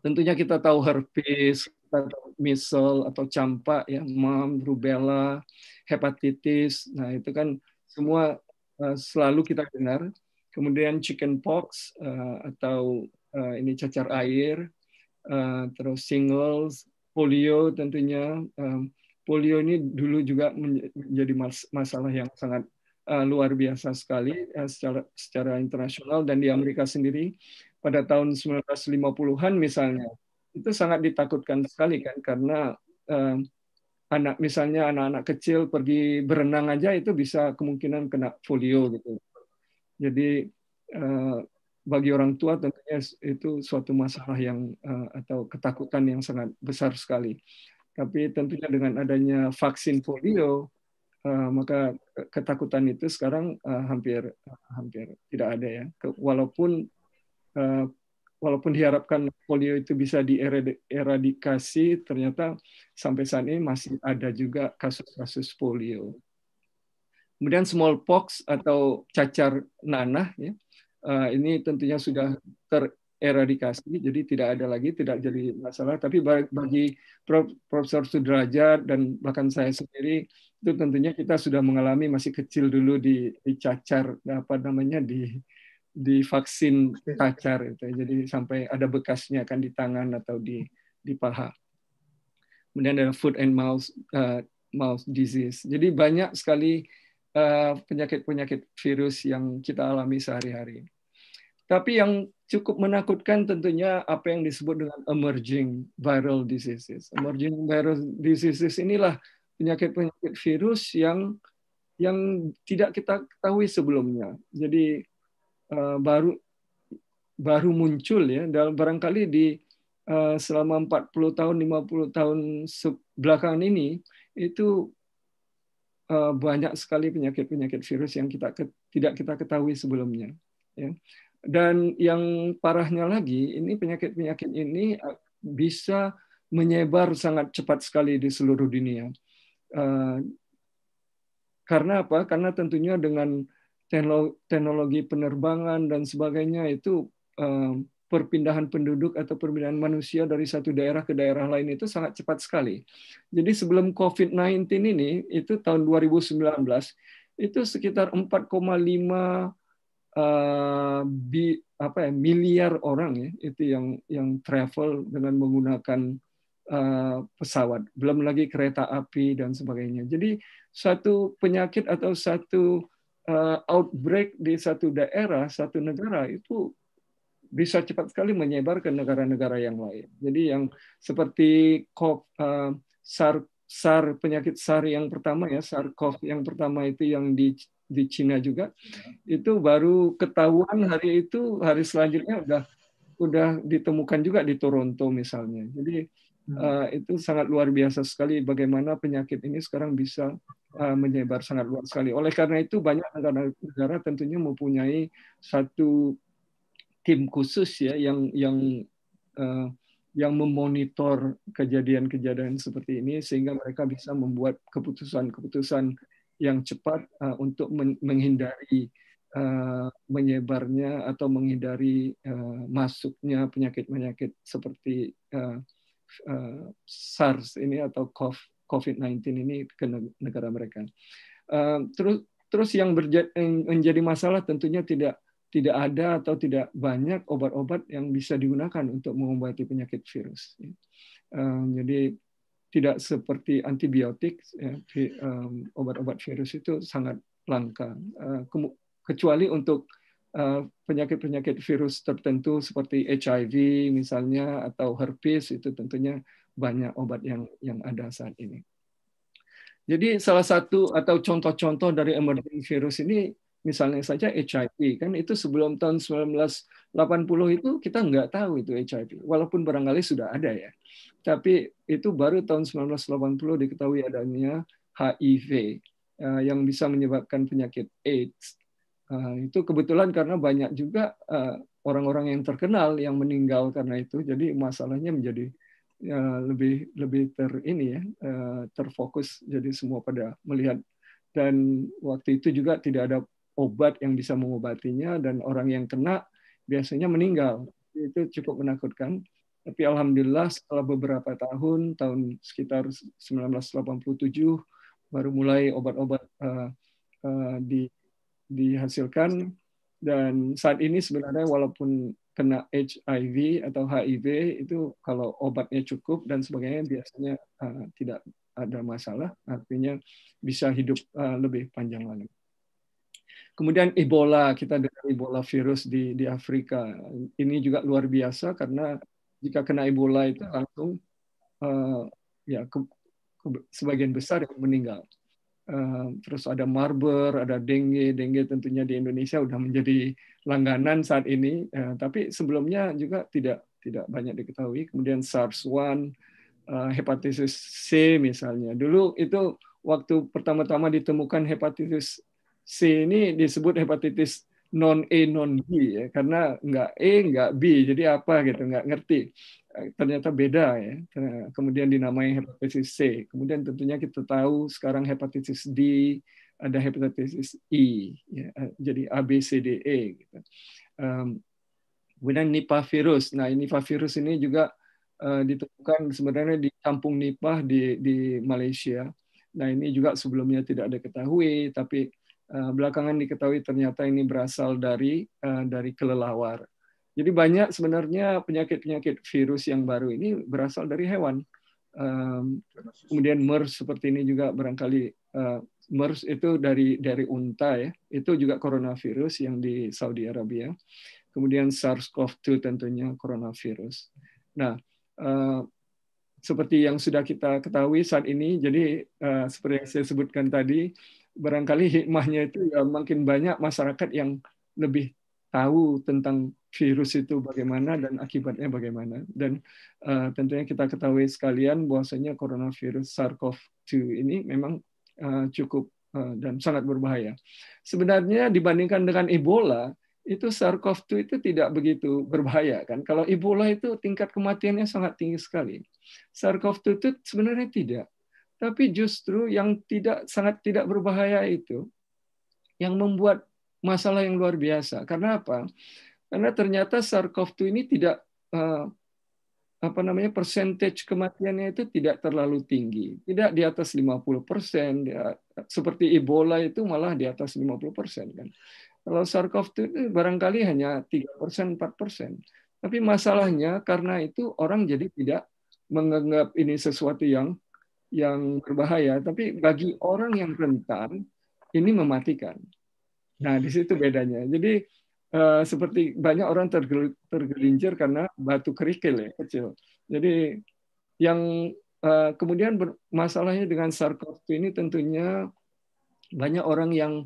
Tentunya kita tahu herpes, kita tahu misal atau campak ya, mam, rubella, hepatitis. Nah, itu kan semua eh, selalu kita dengar. Kemudian chickenpox uh, eh, atau ini cacar air, terus shingles, polio tentunya. polio ini dulu juga menjadi masalah yang sangat uh, luar biasa sekali uh, secara secara internasional dan di Amerika sendiri pada tahun 1950-an misalnya itu sangat ditakutkan sekali kan karena uh, anak misalnya anak-anak kecil pergi berenang aja itu bisa kemungkinan kena polio gitu. Jadi uh, bagi orang tua tentunya itu suatu masalah yang uh, atau ketakutan yang sangat besar sekali. Tapi tentunya dengan adanya vaksin polio Eh, maka eh, ketakutan itu sekarang eh, hampir hampir tidak ada ya. Walaupun walaupun diharapkan polio itu bisa dieradikasi, ternyata sampai saat ini masih ada juga kasus-kasus polio. Kemudian smallpox atau cacar nanah, ya, ini tentunya sudah ter eradikasi, jadi tidak ada lagi, tidak jadi masalah. Tapi bagi Prof. Profesor Sudrajat dan bahkan saya sendiri, itu tentunya kita sudah mengalami masih kecil dulu di, cacar apa namanya, di di vaksin cacar itu jadi sampai ada bekasnya akan di tangan atau di di paha kemudian ada food and mouth uh, mouth disease. Jadi banyak sekali eh, penyakit-penyakit uh, penyakit -penyakit virus yang kita alami sehari-hari. Tapi yang cukup menakutkan tentunya apa yang disebut dengan emerging viral diseases. Emerging viral diseases inilah penyakit-penyakit virus yang yang tidak kita ketahui sebelumnya. Jadi eh, baru baru muncul ya Dan barangkali di uh, selama 40 tahun 50 tahun belakangan ini itu eh, banyak sekali penyakit-penyakit virus yang kita tidak kita ketahui sebelumnya ya. Dan yang parahnya lagi, ini penyakit-penyakit ini eh, bisa menyebar sangat cepat sekali di seluruh dunia. Eh, karena apa? Karena tentunya dengan teknologi penerbangan dan sebagainya itu eh, perpindahan penduduk atau perpindahan manusia dari satu daerah ke daerah lain itu sangat cepat sekali. Jadi sebelum COVID-19 ini, itu tahun 2019, itu sekitar 4,5 uh, bi, apa ya, miliar orang ya itu yang yang travel dengan menggunakan eh, pesawat, belum lagi kereta api dan sebagainya. Jadi satu penyakit atau satu eh, outbreak di satu daerah, satu negara itu bisa cepat sekali menyebar ke negara-negara yang lain. Jadi yang seperti COVID, uh, SARS SAR penyakit SAR yang pertama ya sar cov yang pertama itu yang di di Cina juga itu baru ketahuan hari itu hari selanjutnya udah udah ditemukan juga di Toronto misalnya jadi uh, itu sangat luar biasa sekali bagaimana penyakit ini sekarang bisa uh, menyebar sangat luas sekali oleh karena itu banyak negara-negara tentunya mempunyai satu tim khusus ya yang yang uh, yang memonitor kejadian-kejadian seperti ini sehingga mereka bisa membuat keputusan-keputusan yang cepat eh, untuk menghindari eh, menyebarnya atau menghindari eh, masuknya penyakit-penyakit seperti SARS ini atau COVID-19 ini ke negara mereka. terus terus yang menjadi masalah tentunya tidak tidak ada atau tidak banyak obat-obat yang bisa digunakan untuk mengobati penyakit virus. Ya. Ehm, jadi tidak seperti antibiotik, ya, ehm, obat-obat virus itu sangat langka. Ehm, kecuali untuk penyakit-penyakit virus tertentu seperti HIV misalnya atau herpes itu tentunya banyak obat yang yang ada saat ini. Jadi salah satu atau contoh-contoh dari emerging virus ini Misalnya saja HIV, kan itu sebelum tahun 1980 itu kita nggak tahu itu HIV, walaupun barangkali sudah ada ya. Tapi itu baru tahun 1980 diketahui adanya HIV eh, yang bisa menyebabkan penyakit AIDS. Eh, itu kebetulan karena banyak juga eh, orang-orang yang terkenal yang meninggal karena itu, jadi masalahnya menjadi lebih lebih ter ini ya terfokus jadi semua pada melihat dan waktu itu juga tidak ada obat yang bisa mengobatinya dan orang yang kena biasanya meninggal. Itu cukup menakutkan. Tapi alhamdulillah setelah beberapa tahun, tahun sekitar 1987 baru mulai obat-obat uh, uh, di, dihasilkan dan saat ini sebenarnya walaupun kena HIV atau HIV itu kalau obatnya cukup dan sebagainya biasanya uh, tidak ada masalah artinya bisa hidup uh, lebih panjang lagi. Kemudian Ebola, kita dengar Ebola virus di, di Afrika. Ini juga luar biasa karena jika kena Ebola itu langsung uh, ya ke, ke, sebagian besar yang meninggal. Uh, terus ada Marber, ada dengue, dengue tentunya di Indonesia sudah menjadi langganan saat ini. Uh, tapi sebelumnya juga tidak tidak banyak diketahui. Kemudian SARS-1, uh, hepatitis C misalnya. Dulu itu waktu pertama-tama ditemukan hepatitis C ini disebut hepatitis non A non B ya karena nggak A nggak B jadi apa gitu nggak ngerti eh, ternyata beda ya kemudian dinamai hepatitis C kemudian tentunya kita tahu sekarang hepatitis D ada hepatitis E ya eh, jadi A B C D E gitu kemudian Nipah virus nah Nipah virus ini juga eh, ditemukan sebenarnya di kampung Nipah di di Malaysia nah ini juga sebelumnya tidak ada ketahui tapi Eh, belakangan diketahui ternyata ini berasal dari eh, dari kelelawar. Jadi banyak sebenarnya penyakit-penyakit virus yang baru ini berasal dari hewan. Kemudian MERS seperti ini juga barangkali eh, MERS itu dari dari unta ya. Itu juga coronavirus yang di Saudi Arabia. Kemudian SARS-CoV-2 tentunya coronavirus. Nah, seperti yang sudah kita ketahui saat ini, jadi seperti yang saya sebutkan tadi, barangkali hikmahnya itu ya makin banyak masyarakat yang lebih tahu tentang virus itu bagaimana dan akibatnya bagaimana dan uh, tentunya kita ketahui sekalian bahwasanya coronavirus SARS-CoV-2 ini memang uh, cukup uh, dan sangat berbahaya. Sebenarnya dibandingkan dengan Ebola itu SARS-CoV-2 itu tidak begitu berbahaya kan. Kalau Ebola itu tingkat kematiannya sangat tinggi sekali. SARS-CoV-2 itu sebenarnya tidak. Tapi justru yang tidak sangat tidak berbahaya itu yang membuat masalah yang luar biasa. Karena apa? Karena ternyata SARS-CoV-2 ini tidak eh, apa namanya percentage kematiannya itu tidak terlalu tinggi. Tidak di atas 50 persen. Ya. seperti Ebola itu malah di atas 50 persen. Kan? Kalau SARS-CoV-2 barangkali hanya 3 persen, 4 persen. Tapi masalahnya karena itu orang jadi tidak menganggap ini sesuatu yang yang berbahaya, tapi bagi orang yang rentan ini mematikan. Nah, di situ bedanya. Jadi eh, seperti banyak orang tergelincir karena batu kerikil ya kecil. Jadi yang eh, kemudian masalahnya dengan sars ini tentunya banyak orang yang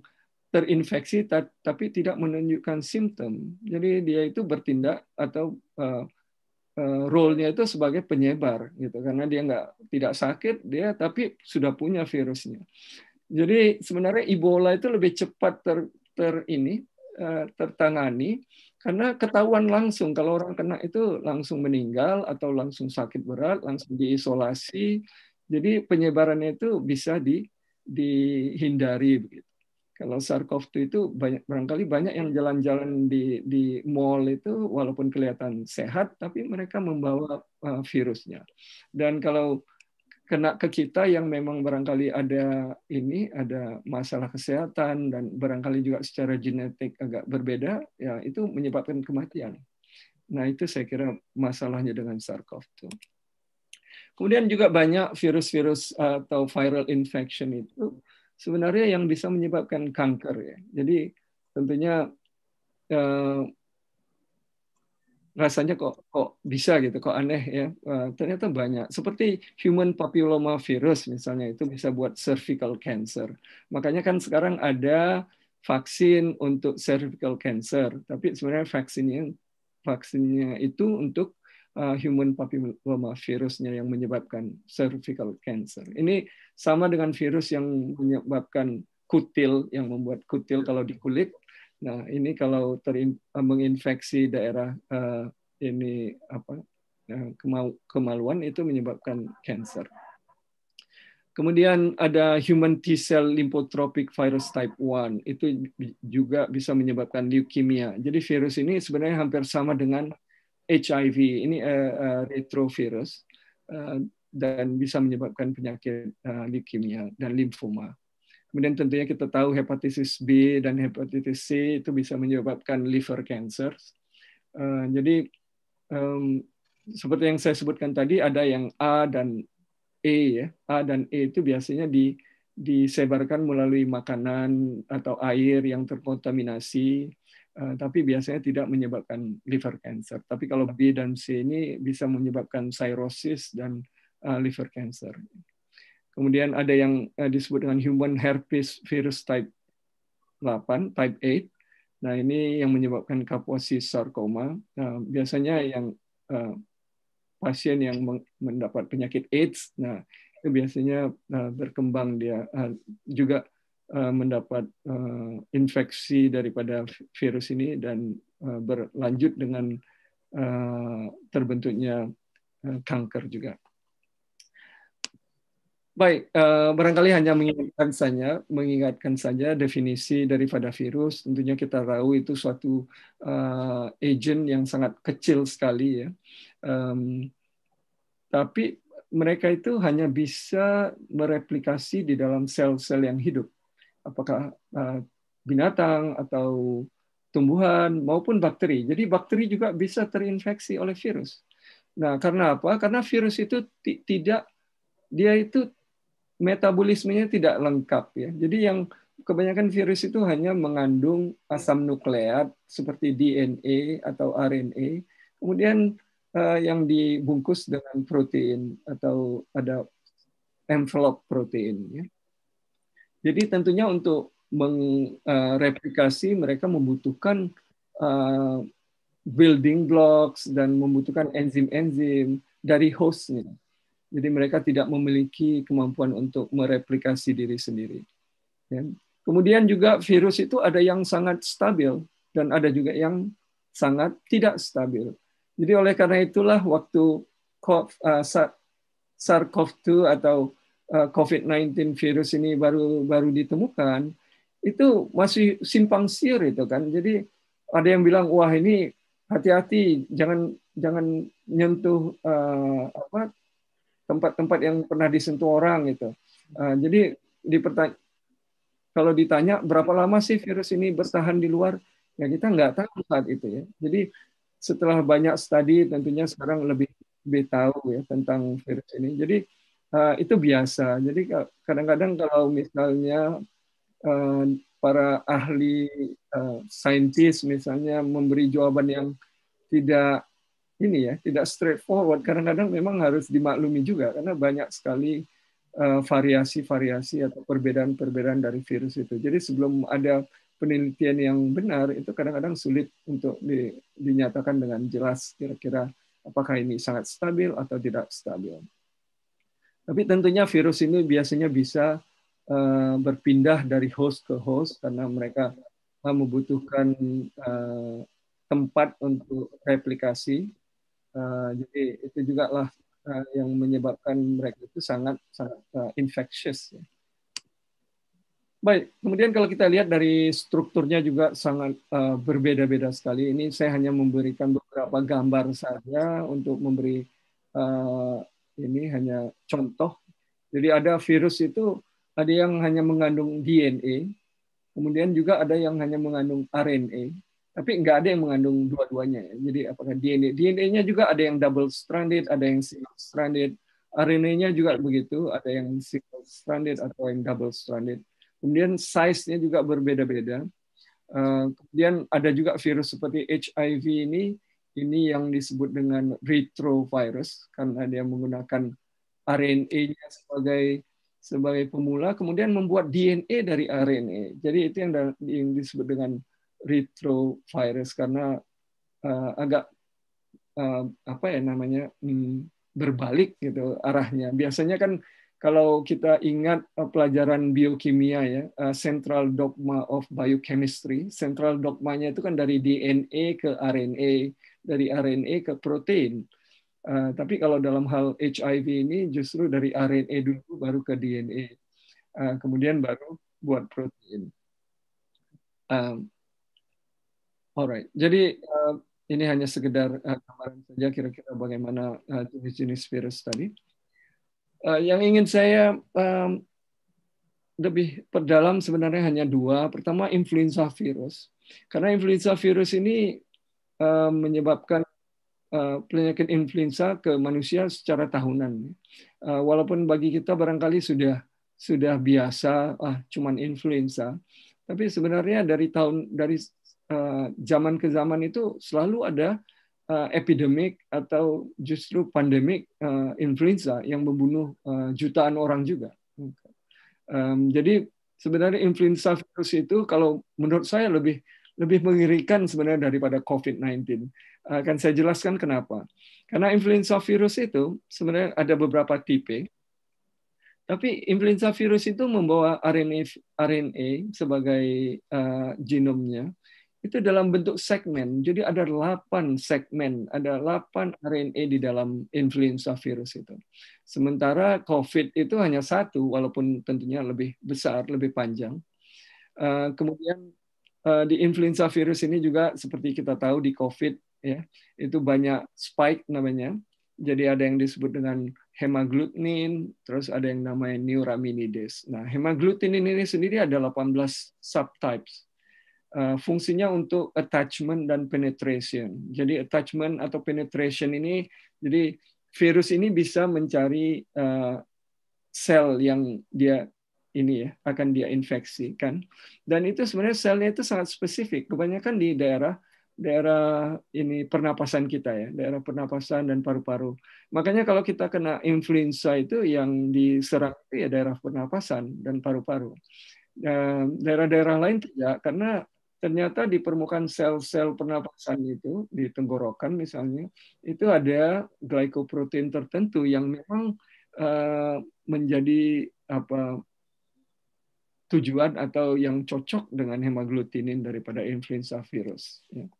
terinfeksi tapi tidak menunjukkan simptom. Jadi dia itu bertindak atau eh, Eh, role-nya itu sebagai penyebar gitu karena dia nggak tidak sakit dia tapi sudah punya virusnya. Jadi sebenarnya Ebola itu lebih cepat ter, ter ini eh, tertangani karena ketahuan langsung kalau orang kena itu langsung meninggal atau langsung sakit berat, langsung diisolasi. Jadi penyebarannya itu bisa di dihindari begitu. Kalau Sarkov cov itu banyak, barangkali banyak yang jalan-jalan di, di mall itu walaupun kelihatan sehat, tapi mereka membawa uh, virusnya. Dan kalau kena ke kita yang memang barangkali ada ini ada masalah kesehatan dan barangkali juga secara genetik agak berbeda ya itu menyebabkan kematian. Nah itu saya kira masalahnya dengan Sarkov cov Kemudian juga banyak virus-virus eh, atau viral infection itu sebenarnya yang bisa menyebabkan kanker ya. Jadi tentunya eh, rasanya kok kok bisa gitu, kok aneh ya. Eh, ternyata banyak. Seperti human papilloma virus misalnya itu bisa buat cervical cancer. Makanya kan sekarang ada vaksin untuk cervical cancer, tapi sebenarnya vaksinnya vaksinnya itu untuk uh, human papilloma virusnya yang menyebabkan cervical cancer. Ini sama dengan virus yang menyebabkan kutil yang membuat kutil kalau di kulit. Nah, ini kalau terin, uh, menginfeksi daerah uh, ini apa uh, kemau, kemaluan itu menyebabkan cancer. Kemudian ada human T-cell lymphotropic virus type 1. Itu juga bisa menyebabkan leukemia. Jadi virus ini sebenarnya hampir sama dengan HIV ini uh, uh, retrovirus uh, dan bisa menyebabkan penyakit uh, leukemia dan limfoma. Kemudian tentunya kita tahu hepatitis B dan hepatitis C itu bisa menyebabkan liver cancer. Uh, jadi um, seperti yang saya sebutkan tadi ada yang A dan E ya. A dan E itu biasanya di disebarkan melalui makanan atau air yang terkontaminasi Eh, tapi biasanya tidak menyebabkan liver cancer. Tapi kalau hmm. B dan C ini bisa menyebabkan cirrhosis dan eh, liver cancer. Kemudian ada yang eh, disebut dengan human herpes virus type 8, type 8. Nah, ini yang menyebabkan kaposis sarcoma. Uh, biasanya yang uh, pasien yang mendapat penyakit AIDS, nah itu biasanya uh, berkembang dia uh, juga Eh, mendapat eh, infeksi daripada virus ini dan eh, berlanjut dengan terbentuknya kanker juga. Baik, barangkali hanya mengingatkan saja, mengingatkan saja definisi daripada virus. Tentunya kita tahu itu suatu uh, agent yang sangat kecil sekali ya. tapi mereka itu hanya bisa mereplikasi di dalam sel-sel yang hidup apakah eh, binatang atau tumbuhan maupun bakteri. Jadi bakteri juga bisa terinfeksi oleh virus. Nah, karena apa? Karena virus itu tidak dia itu metabolismenya tidak lengkap ya. Jadi yang kebanyakan virus itu hanya mengandung asam nukleat seperti DNA atau RNA, kemudian eh, yang dibungkus dengan protein atau ada envelope protein ya. Jadi tentunya untuk mereplikasi eh, mereka membutuhkan eh, building blocks dan membutuhkan enzim-enzim dari hostnya. Jadi mereka tidak memiliki kemampuan untuk mereplikasi diri sendiri. Ya. Kemudian juga virus itu ada yang sangat stabil dan ada juga yang sangat tidak stabil. Jadi oleh karena itulah waktu eh, SARS-CoV-2 atau Eh, COVID-19 virus ini baru baru ditemukan, itu masih simpang siur itu kan. Jadi ada yang bilang wah ini hati-hati jangan jangan nyentuh uh, tempat-tempat yang pernah disentuh orang gitu. Uh, jadi di kalau ditanya berapa lama sih virus ini bertahan di luar, ya kita nggak tahu saat itu ya. Jadi setelah banyak studi tentunya sekarang lebih lebih tahu ya tentang virus ini. Jadi uh, itu biasa. Jadi kadang-kadang kalau misalnya eh, para ahli uh, saintis misalnya memberi jawaban yang tidak ini ya, tidak straightforward. Kadang-kadang memang harus dimaklumi juga karena banyak sekali variasi-variasi atau perbedaan-perbedaan dari virus itu. Jadi sebelum ada penelitian yang benar itu kadang-kadang sulit untuk dinyatakan dengan jelas kira-kira apakah ini sangat stabil atau tidak stabil. Tapi tentunya virus ini biasanya bisa eh, berpindah dari host ke host karena mereka eh, membutuhkan eh, tempat untuk replikasi. jadi itu juga lah yang menyebabkan mereka itu sangat sangat uh, infectious. Baik, kemudian kalau kita lihat dari strukturnya juga sangat berbeda-beda sekali. Ini saya hanya memberikan beberapa gambar saja untuk memberi ini hanya contoh. Jadi ada virus itu ada yang hanya mengandung DNA, kemudian juga ada yang hanya mengandung RNA, tapi nggak ada yang mengandung dua-duanya. Jadi apakah DNA? DNA-nya juga ada yang double stranded, ada yang single stranded. RNA-nya juga begitu, ada yang single stranded atau yang double stranded. Kemudian size-nya juga berbeda-beda. Eh, kemudian ada juga virus seperti HIV ini ini yang disebut dengan retrovirus karena dia menggunakan RNA-nya sebagai sebagai pemula, kemudian membuat DNA dari RNA. Jadi itu yang, yang disebut dengan retrovirus karena uh, agak uh, apa ya namanya hmm, berbalik gitu arahnya. Biasanya kan kalau kita ingat eh, pelajaran biokimia ya, central dogma of biochemistry, central dogmanya itu kan dari DNA ke RNA dari RNA ke protein. Uh, tapi kalau dalam hal HIV ini justru dari RNA dulu baru ke DNA, uh, eh, kemudian baru buat protein. Um, alright, jadi uh, ini hanya sekedar uh, saja kira-kira bagaimana jenis-jenis uh, virus tadi. Uh, yang ingin saya um, lebih perdalam sebenarnya hanya dua. Pertama influenza virus, karena influenza virus ini Eh, menyebabkan eh, penyakit influenza ke manusia secara tahunan. Eh, walaupun bagi kita barangkali sudah sudah biasa, ah cuman influenza, tapi sebenarnya dari tahun dari zaman ke zaman itu selalu ada epidemik atau justru pandemik influenza yang membunuh jutaan orang juga. jadi sebenarnya influenza virus itu kalau menurut saya lebih lebih mengerikan sebenarnya daripada COVID-19. Eh, akan saya jelaskan kenapa. Karena influenza virus itu sebenarnya ada beberapa tipe. Tapi influenza virus itu membawa RNA RNA sebagai uh, genomnya itu dalam bentuk segmen. Jadi ada 8 segmen, ada 8 RNA di dalam influenza virus itu. Sementara COVID itu hanya satu, walaupun tentunya lebih besar, lebih panjang. Uh, kemudian Eh, di influenza virus ini juga seperti kita tahu di COVID ya itu banyak spike namanya. Jadi ada yang disebut dengan hemagglutinin, terus ada yang namanya neuraminidase. Nah, hemagglutinin ini sendiri ada 18 subtypes. Eh, fungsinya untuk attachment dan penetration. Jadi attachment atau penetration ini, jadi virus ini bisa mencari eh, sel yang dia ini ya akan dia infeksi kan, dan itu sebenarnya selnya itu sangat spesifik kebanyakan di daerah daerah ini pernapasan kita ya daerah pernapasan dan paru-paru makanya kalau kita kena influenza itu yang diserang itu ya daerah pernapasan dan paru-paru nah, daerah-daerah lain tidak karena ternyata di permukaan sel-sel pernapasan itu di tenggorokan misalnya itu ada glikoprotein tertentu yang memang eh, menjadi apa tujuan atau yang cocok dengan hemaglutinin daripada influenza virus. Ya.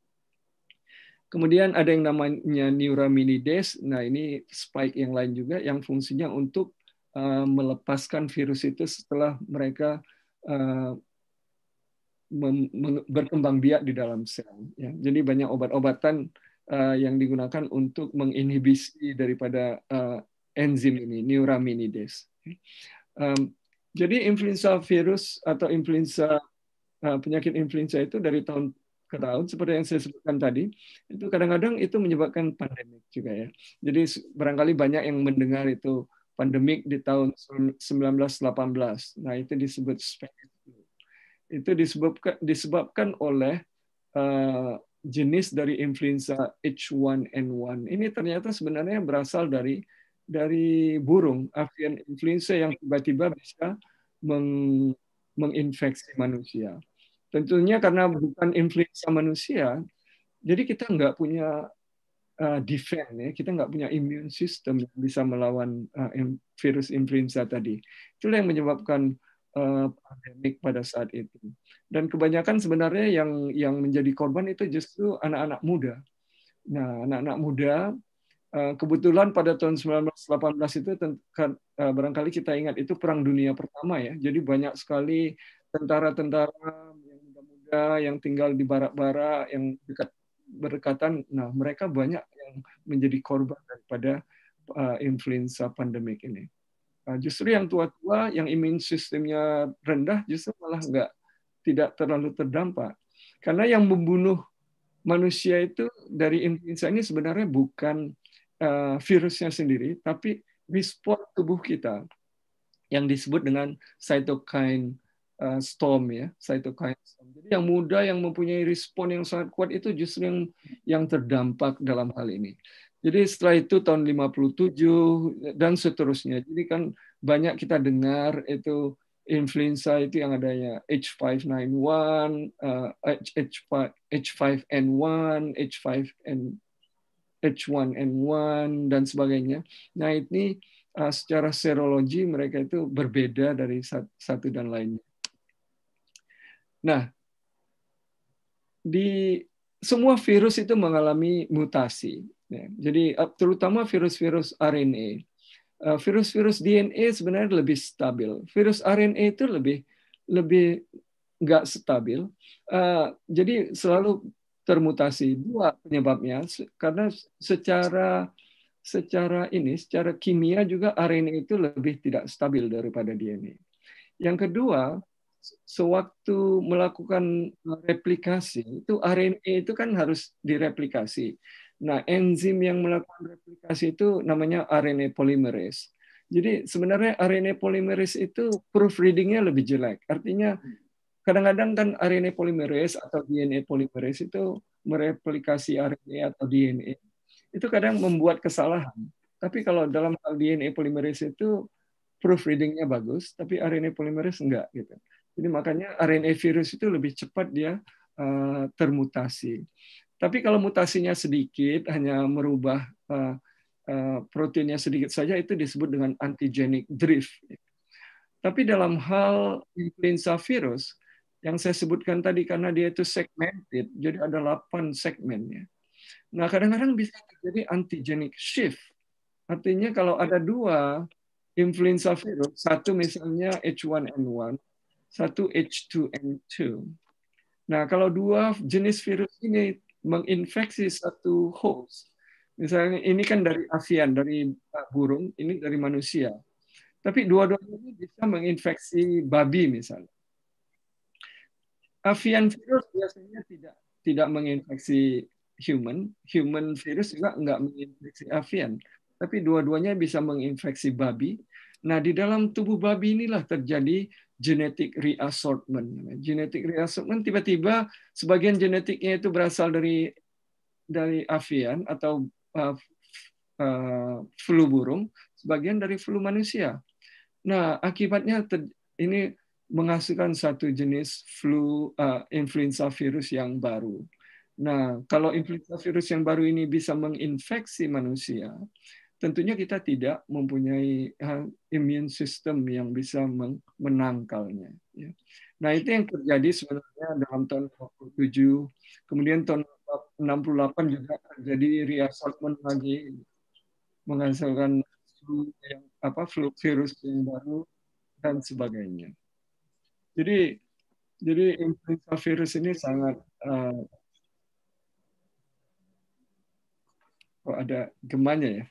Kemudian ada yang namanya neuraminidase. Nah ini spike yang lain juga yang fungsinya untuk eh, melepaskan virus itu setelah mereka eh, berkembang biak di dalam sel. Ya. Jadi banyak obat-obatan eh, yang digunakan untuk menginhibisi daripada enzim ini, neuraminidase. Jadi influenza virus atau influenza eh, penyakit influenza itu dari tahun ke tahun seperti yang saya sebutkan tadi itu kadang-kadang itu menyebabkan pandemik juga ya. Jadi barangkali banyak yang mendengar itu pandemik di tahun 1918. Nah, itu disebut Spanish flu. Itu disebabkan disebabkan oleh uh, jenis dari influenza H1N1. Ini ternyata sebenarnya berasal dari dari burung avian influenza yang tiba-tiba bisa meng menginfeksi manusia. Tentunya karena bukan influenza manusia, jadi kita nggak punya uh, defense ya, kita nggak punya immune system yang bisa melawan uh, virus influenza tadi. Itulah yang menyebabkan uh, pandemik pada saat itu. Dan kebanyakan sebenarnya yang yang menjadi korban itu justru anak-anak muda. Nah, anak-anak muda Eh, kebetulan pada tahun 1918 itu kan, eh, barangkali kita ingat itu perang dunia pertama ya. Jadi banyak sekali tentara-tentara yang muda-muda yang tinggal di barak-barak yang dekat berdekatan. Nah, mereka banyak yang menjadi korban daripada eh, influenza pandemik ini. justru yang tua-tua yang imun sistemnya rendah justru malah nggak tidak terlalu terdampak. Karena yang membunuh manusia itu dari influenza ini sebenarnya bukan Eh, virusnya sendiri, tapi respon tubuh kita yang disebut dengan cytokine eh, storm ya, cytokine storm. Jadi yang muda yang mempunyai respon yang sangat kuat itu justru yang yang terdampak dalam hal ini. Jadi setelah itu tahun 57 dan seterusnya. Jadi kan banyak kita dengar itu influenza itu yang adanya h 5 n 1 eh, h 5 H5N1, H5N 2 H1N1 dan sebagainya. Nah ini uh, secara serologi mereka itu berbeda dari satu dan lainnya. Nah, di semua virus itu mengalami mutasi. Ya. Jadi eh, terutama virus-virus RNA. Eh, virus-virus DNA sebenarnya lebih stabil. Virus RNA itu lebih lebih nggak stabil. Uh, jadi selalu termutasi. Dua penyebabnya karena secara secara ini, secara kimia juga RNA itu lebih tidak stabil daripada DNA. Yang kedua, sewaktu melakukan replikasi itu RNA itu kan harus direplikasi. Nah, enzim yang melakukan replikasi itu namanya RNA polymerase. Jadi sebenarnya RNA polymerase itu proofreadingnya lebih jelek. Artinya kadang-kadang kan RNA polymerase atau DNA polymerase itu mereplikasi RNA atau DNA itu kadang membuat kesalahan. Tapi kalau dalam hal DNA polymerase itu proofreadingnya bagus, tapi RNA polymerase enggak gitu. Jadi makanya RNA virus itu lebih cepat dia uh, termutasi. Tapi kalau mutasinya sedikit, hanya merubah uh, uh, proteinnya sedikit saja, itu disebut dengan antigenic drift. Tapi dalam hal influenza virus, yang saya sebutkan tadi karena dia itu segmented, jadi ada 8 segmennya. Nah, kadang-kadang bisa terjadi antigenic shift. Artinya kalau ada dua influenza virus, satu misalnya H1N1, satu H2N2. Nah, kalau dua jenis virus ini menginfeksi satu host, misalnya ini kan dari ASEAN dari eh, burung, ini dari manusia. Tapi dua-duanya bisa menginfeksi babi misalnya avian iya. virus biasanya tidak tidak menginfeksi human, human virus juga nggak menginfeksi avian, tapi dua-duanya bisa menginfeksi babi. Nah, di dalam tubuh babi inilah terjadi genetic reassortment. Genetic reassortment tiba-tiba sebagian genetiknya itu berasal dari dari avian atau uh, uh, flu burung, sebagian dari flu manusia. Nah, akibatnya ini menghasilkan satu jenis flu uh, influenza virus yang baru. Nah, kalau influenza virus yang baru ini bisa menginfeksi manusia, tentunya kita tidak mempunyai eh, immune system yang bisa menangkalnya. Ya. Nah, itu yang terjadi sebenarnya dalam tahun 57, kemudian tahun 68 juga terjadi reassortment lagi menghasilkan flu yang apa flu virus yang baru dan sebagainya. Jadi jadi influenza virus ini sangat uh, oh ada gemanya ya.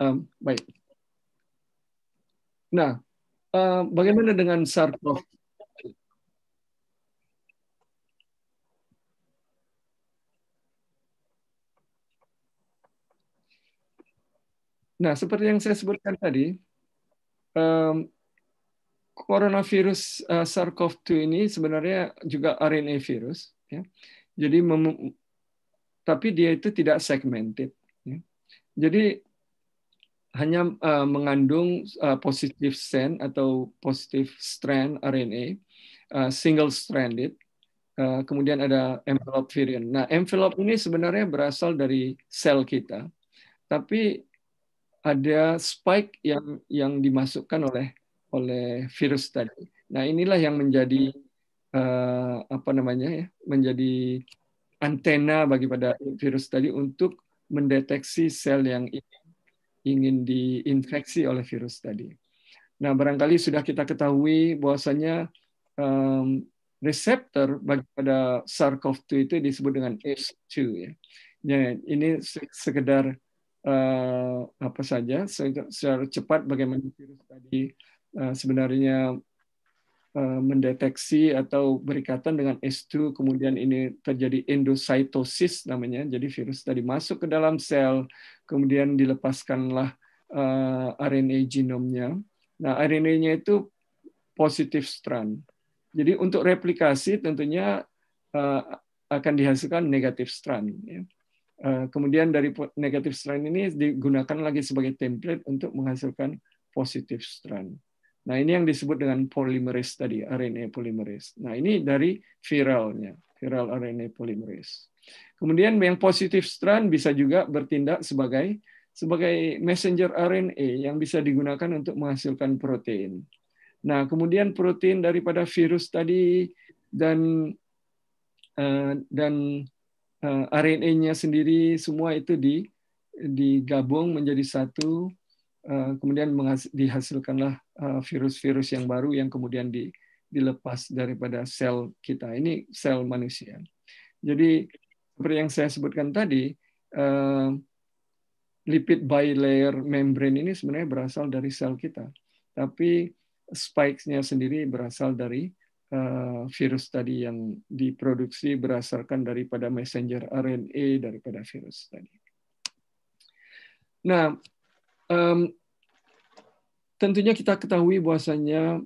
Um, baik. Nah, uh, bagaimana dengan SARS-CoV? Nah, seperti yang saya sebutkan tadi, um, coronavirus uh, eh, SARS-CoV-2 ini sebenarnya juga RNA virus, ya. Jadi tapi dia itu tidak segmented. Ya. Jadi hanya uh, mengandung uh, eh, positive strand atau positive strand RNA, uh, single stranded. Uh, kemudian ada envelope variant. Nah, envelope ini sebenarnya berasal dari sel kita, tapi ada spike yang yang dimasukkan oleh oleh virus tadi. Nah inilah yang menjadi uh, apa namanya ya menjadi antena bagi pada virus tadi untuk mendeteksi sel yang ingin, diinfeksi oleh virus tadi. Nah barangkali sudah kita ketahui bahwasanya um, reseptor bagi pada SARS-CoV-2 itu disebut dengan ACE2 ya. Ya, ini sekedar uh, apa saja secara cepat bagaimana virus tadi Eh, sebenarnya eh, mendeteksi atau berikatan dengan S2, kemudian ini terjadi endocytosis namanya, jadi virus tadi masuk ke dalam sel, kemudian dilepaskanlah eh, RNA genomnya. Nah, RNA-nya itu positif strand. Jadi untuk replikasi tentunya akan dihasilkan negatif strand. Ya. Kemudian dari negatif strand ini digunakan lagi sebagai template untuk menghasilkan positif strand. Nah, ini yang disebut dengan polimerase tadi, RNA polimerase. Nah, ini dari viralnya, viral RNA polimerase. Kemudian yang positif strand bisa juga bertindak sebagai sebagai messenger RNA yang bisa digunakan untuk menghasilkan protein. Nah, kemudian protein daripada virus tadi dan eh, dan eh, RNA-nya sendiri semua itu di digabung menjadi satu Eh, kemudian dihasilkanlah eh, virus-virus yang baru yang kemudian dilepas daripada sel kita. Ini sel manusia. Jadi seperti yang saya sebutkan tadi, eh, lipid bilayer membrane ini sebenarnya berasal dari sel kita, tapi spikes-nya sendiri berasal dari virus tadi yang diproduksi berdasarkan daripada messenger RNA daripada virus tadi. Nah, um, tentunya kita ketahui bahwasanya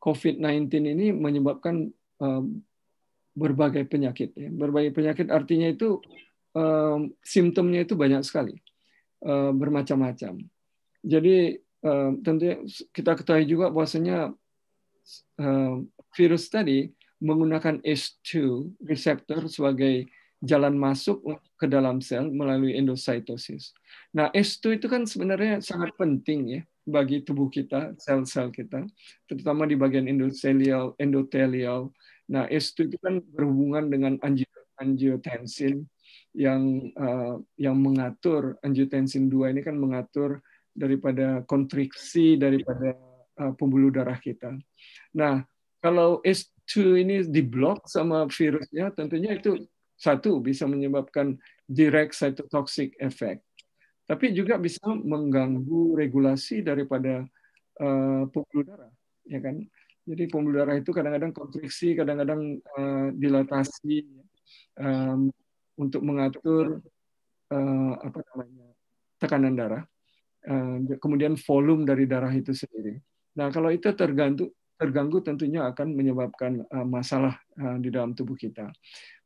COVID-19 ini menyebabkan um, berbagai penyakit. Ya. Berbagai penyakit artinya itu um, simptomnya itu banyak sekali, uh, bermacam-macam. Jadi um, tentunya kita ketahui juga bahwasanya um, virus tadi menggunakan S2 receptor sebagai jalan masuk ke dalam sel melalui endositosis. Nah, S2 itu kan sebenarnya sangat penting ya bagi tubuh kita, sel-sel kita, terutama di bagian endotelial, endotelial. Nah, S2 itu kan berhubungan dengan angiotensin yang uh, yang mengatur angiotensin 2 ini kan mengatur daripada kontriksi daripada uh, pembuluh darah kita. Nah, kalau S2 ini diblok sama virusnya, tentunya itu satu bisa menyebabkan direct cytotoxic effect, tapi juga bisa mengganggu regulasi daripada uh, pembuluh darah, ya kan? Jadi pembuluh darah itu kadang-kadang kontraksi, kadang-kadang uh, dilatasi um, untuk mengatur uh, apa namanya tekanan darah, uh, kemudian volume dari darah itu sendiri. Nah kalau itu tergantung terganggu tentunya akan menyebabkan eh, masalah eh, di dalam tubuh kita.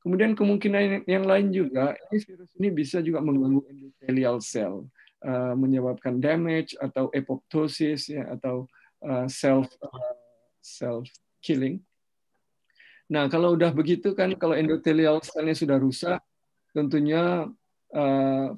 Kemudian kemungkinan yang lain juga, ini virus ini bisa juga mengganggu endothelial cell, eh, menyebabkan damage atau apoptosis ya, atau self self killing. Nah kalau udah begitu kan, kalau endothelial cellnya sudah rusak, tentunya uh,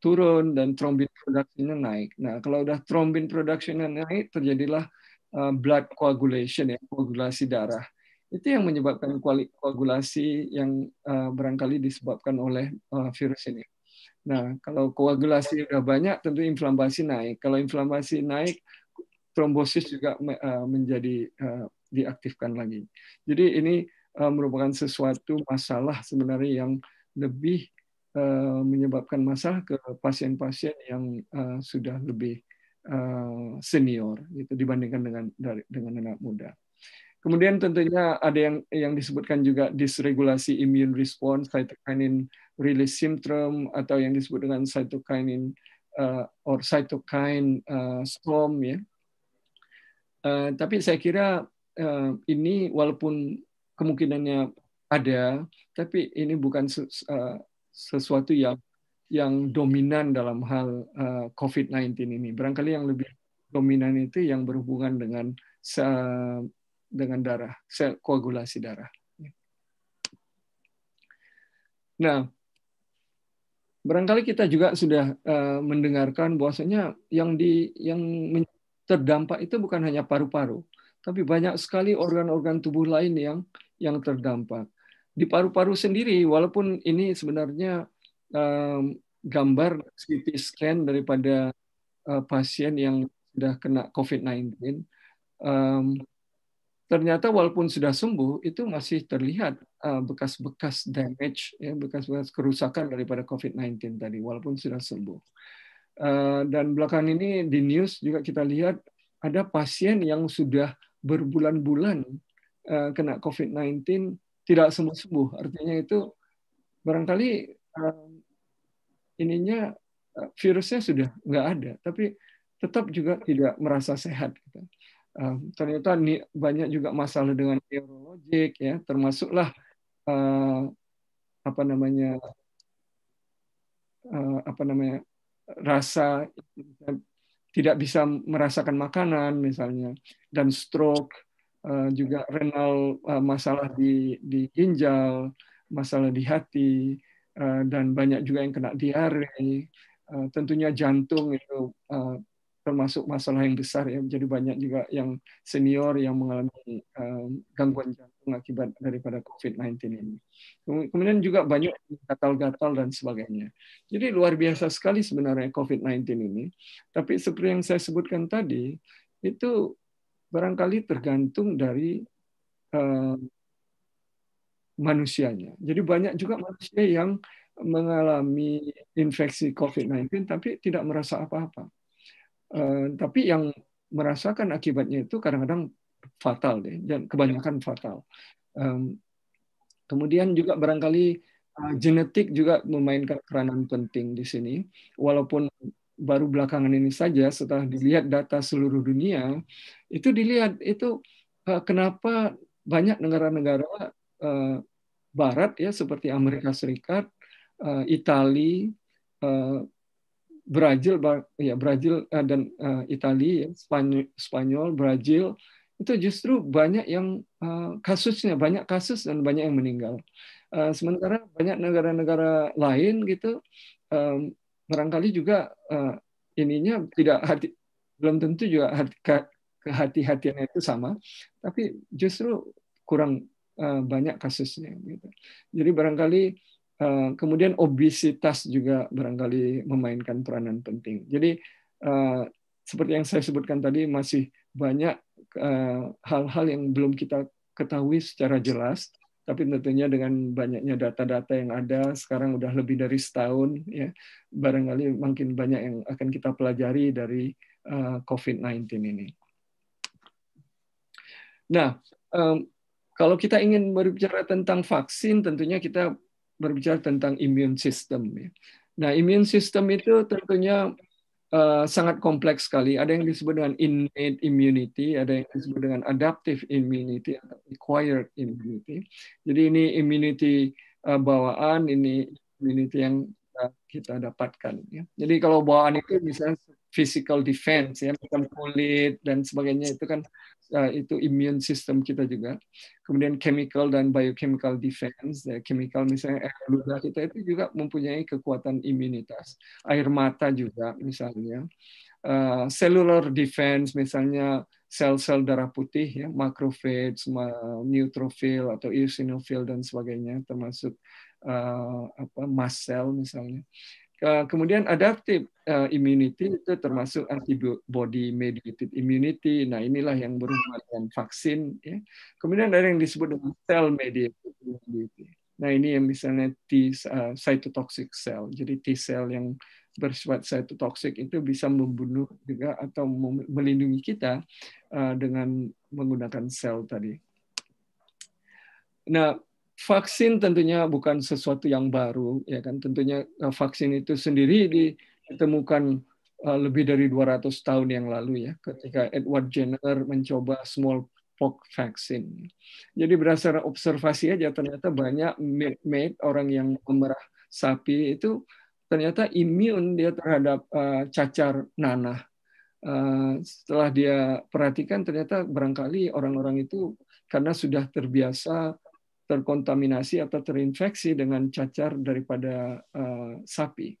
turun dan trombin produksinya naik. Nah, kalau udah trombin production naik, terjadilah eh, blood coagulation ya, koagulasi darah. Itu yang menyebabkan koagulasi yang eh, barangkali disebabkan oleh virus ini. Nah, kalau koagulasi udah banyak, tentu inflamasi naik. Kalau inflamasi naik, trombosis juga menjadi diaktifkan lagi. Jadi ini merupakan sesuatu masalah sebenarnya yang uh, lebih eh, menyebabkan masalah ke pasien-pasien yang eh, sudah lebih eh, senior gitu dibandingkan dengan dari, dengan anak muda. Kemudian tentunya ada yang yang disebutkan juga disregulasi immune response, cytokinin release syndrome atau yang disebut dengan cytokinin uh, or cytokine uh, storm ya. Uh, tapi saya kira uh, ini walaupun kemungkinannya ada, tapi ini bukan eh, sesuatu yang yang dominan dalam hal eh, COVID-19 ini. Barangkali yang lebih dominan itu yang berhubungan dengan dengan darah, sel koagulasi darah. Nah, barangkali kita juga sudah eh, mendengarkan bahwasanya yang di yang terdampak itu bukan hanya paru-paru, tapi banyak sekali organ-organ tubuh lain yang yang terdampak di paru-paru sendiri, walaupun ini sebenarnya um, gambar CT scan daripada uh, pasien yang sudah kena COVID-19, um, ternyata walaupun sudah sembuh itu masih terlihat eh, bekas-bekas uh, damage, ya bekas-bekas kerusakan daripada COVID-19 tadi, walaupun sudah sembuh. Uh, dan belakangan ini di news juga kita lihat ada pasien yang sudah berbulan-bulan uh, kena COVID-19 tidak sembuh-sembuh. Artinya itu barangkali eh, ininya eh, virusnya sudah nggak ada, tapi tetap juga tidak merasa sehat. Gitu. Eh, ternyata banyak juga masalah dengan neurologik ya, termasuklah apa namanya apa namanya rasa tidak bisa merasakan makanan misalnya dan stroke Eh, juga renal eh, masalah di, di ginjal, masalah di hati, eh, dan banyak juga yang kena diare. Tentunya jantung itu termasuk masalah yang besar ya. Jadi banyak juga yang senior yang mengalami gangguan jantung akibat daripada COVID-19 ini. Kemudian juga banyak gatal-gatal dan sebagainya. Jadi luar biasa sekali sebenarnya COVID-19 ini. Tapi seperti yang saya sebutkan tadi, itu barangkali tergantung dari eh, manusianya. Jadi banyak juga manusia yang mengalami infeksi COVID-19 tapi tidak merasa apa-apa. Eh, tapi yang merasakan akibatnya itu kadang-kadang fatal deh, dan kebanyakan fatal. kemudian juga barangkali eh, genetik juga memainkan peranan penting di sini, walaupun baru belakangan ini saja setelah dilihat data seluruh dunia itu dilihat itu eh, kenapa banyak negara-negara eh, barat ya seperti Amerika Serikat, eh, Italia, Brazil ya Brazil dan Italia, ya, Spanyol, Spanyol, Brazil itu justru banyak yang kasusnya banyak kasus dan banyak yang meninggal. Sementara banyak negara-negara lain gitu barangkali juga uh, ininya tidak hati belum tentu juga hati, kehati-hatiannya itu sama, tapi justru kurang uh, banyak kasusnya. Gitu. Jadi barangkali uh, kemudian obesitas juga barangkali memainkan peranan penting. Jadi uh, seperti yang saya sebutkan tadi masih banyak uh, hal -hal yang belum kita ketahui secara jelas tapi tentunya dengan banyaknya data-data yang ada sekarang udah lebih dari setahun ya barangkali makin banyak yang akan kita pelajari dari uh, eh, COVID-19 ini. Nah, um, kalau kita ingin berbicara tentang vaksin tentunya kita berbicara tentang imun sistem. ya. Nah, imun sistem itu tentunya Eh, sangat kompleks sekali. Ada yang disebut dengan innate immunity, ada yang disebut dengan adaptive immunity atau acquired immunity. Jadi ini immunity uh, bawaan, ini immunity yang eh, kita dapatkan. Ya. Jadi kalau bawaan itu misalnya physical defense ya macam kulit dan sebagainya itu kan uh, itu immune system kita juga kemudian chemical dan biochemical defense ya, chemical misalnya air ludah kita itu juga mempunyai kekuatan imunitas air mata juga misalnya uh, cellular defense misalnya sel-sel darah putih ya makrofage neutrophil atau eosinophil dan sebagainya termasuk uh, apa mast cell misalnya Eh, kemudian adaptive eh, immunity itu termasuk antibody mediated immunity. Nah inilah yang berhubungan dengan vaksin. Ya. Kemudian ada yang disebut dengan cell mediated immunity. Nah ini yang misalnya T eh, cytotoxic cell. Jadi T cell yang bersifat cytotoxic itu bisa membunuh juga atau melindungi kita dengan menggunakan sel tadi. Nah vaksin tentunya bukan sesuatu yang baru ya kan tentunya eh, vaksin itu sendiri ditemukan eh, lebih dari 200 tahun yang lalu ya ketika Edward Jenner mencoba smallpox vaksin. Jadi berdasarkan observasi aja ternyata banyak maid orang yang memerah sapi itu ternyata imun dia terhadap eh, cacar nanah. setelah dia perhatikan ternyata barangkali orang-orang itu karena sudah terbiasa terkontaminasi atau terinfeksi dengan cacar daripada uh, sapi.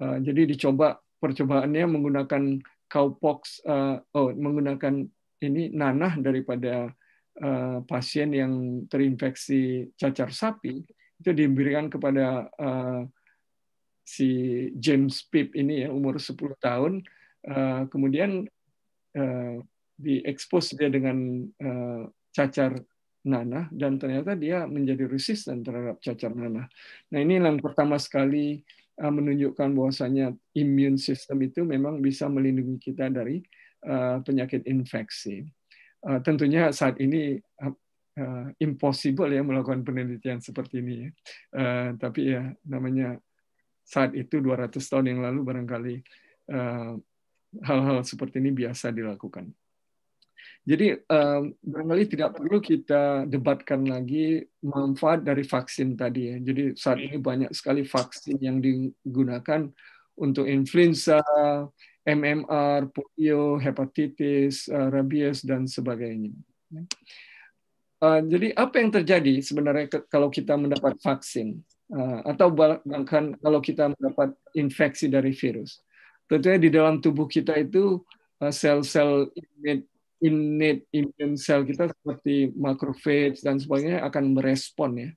Uh, jadi dicoba percobaannya menggunakan cowpox, uh, oh menggunakan ini nanah daripada uh, pasien yang terinfeksi cacar sapi itu diberikan kepada uh, si James Pip ini ya umur 10 tahun, uh, kemudian uh, diekspos dia dengan uh, cacar nanah dan ternyata dia menjadi resisten terhadap cacar nanah. Nah ini yang pertama sekali eh, menunjukkan bahwasanya imun sistem itu memang bisa melindungi kita dari eh, penyakit infeksi. Eh, tentunya saat ini impossible ya melakukan penelitian seperti ini ya. Tapi ya namanya saat itu 200 tahun yang lalu barangkali hal-hal seperti ini biasa dilakukan. Jadi um, barangkali tidak perlu kita debatkan lagi manfaat dari vaksin tadi ya. Jadi saat ini banyak sekali vaksin yang digunakan untuk influenza, MMR, polio, hepatitis, uh, rabies dan sebagainya. Uh, jadi apa yang terjadi sebenarnya ke, kalau kita mendapat vaksin uh, atau bahkan kalau kita mendapat infeksi dari virus? Tentunya di dalam tubuh kita itu sel-sel uh, innate immune cell kita seperti macrophage dan sebagainya akan merespon ya.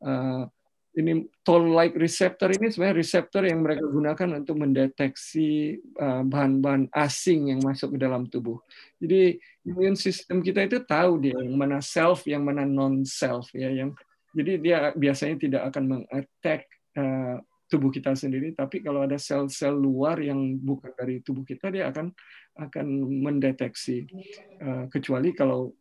Uh, ini toll-like receptor ini sebenarnya reseptor yang mereka gunakan untuk mendeteksi eh, bahan-bahan uh, asing yang masuk ke dalam tubuh. Jadi imun sistem kita itu tahu dia yang mana self, yang mana non self ya. Yang jadi dia biasanya tidak akan mengattack uh, tubuh kita sendiri, tapi kalau ada sel-sel luar yang bukan dari tubuh kita, dia akan akan mendeteksi. Hmm. Eh, kecuali kalau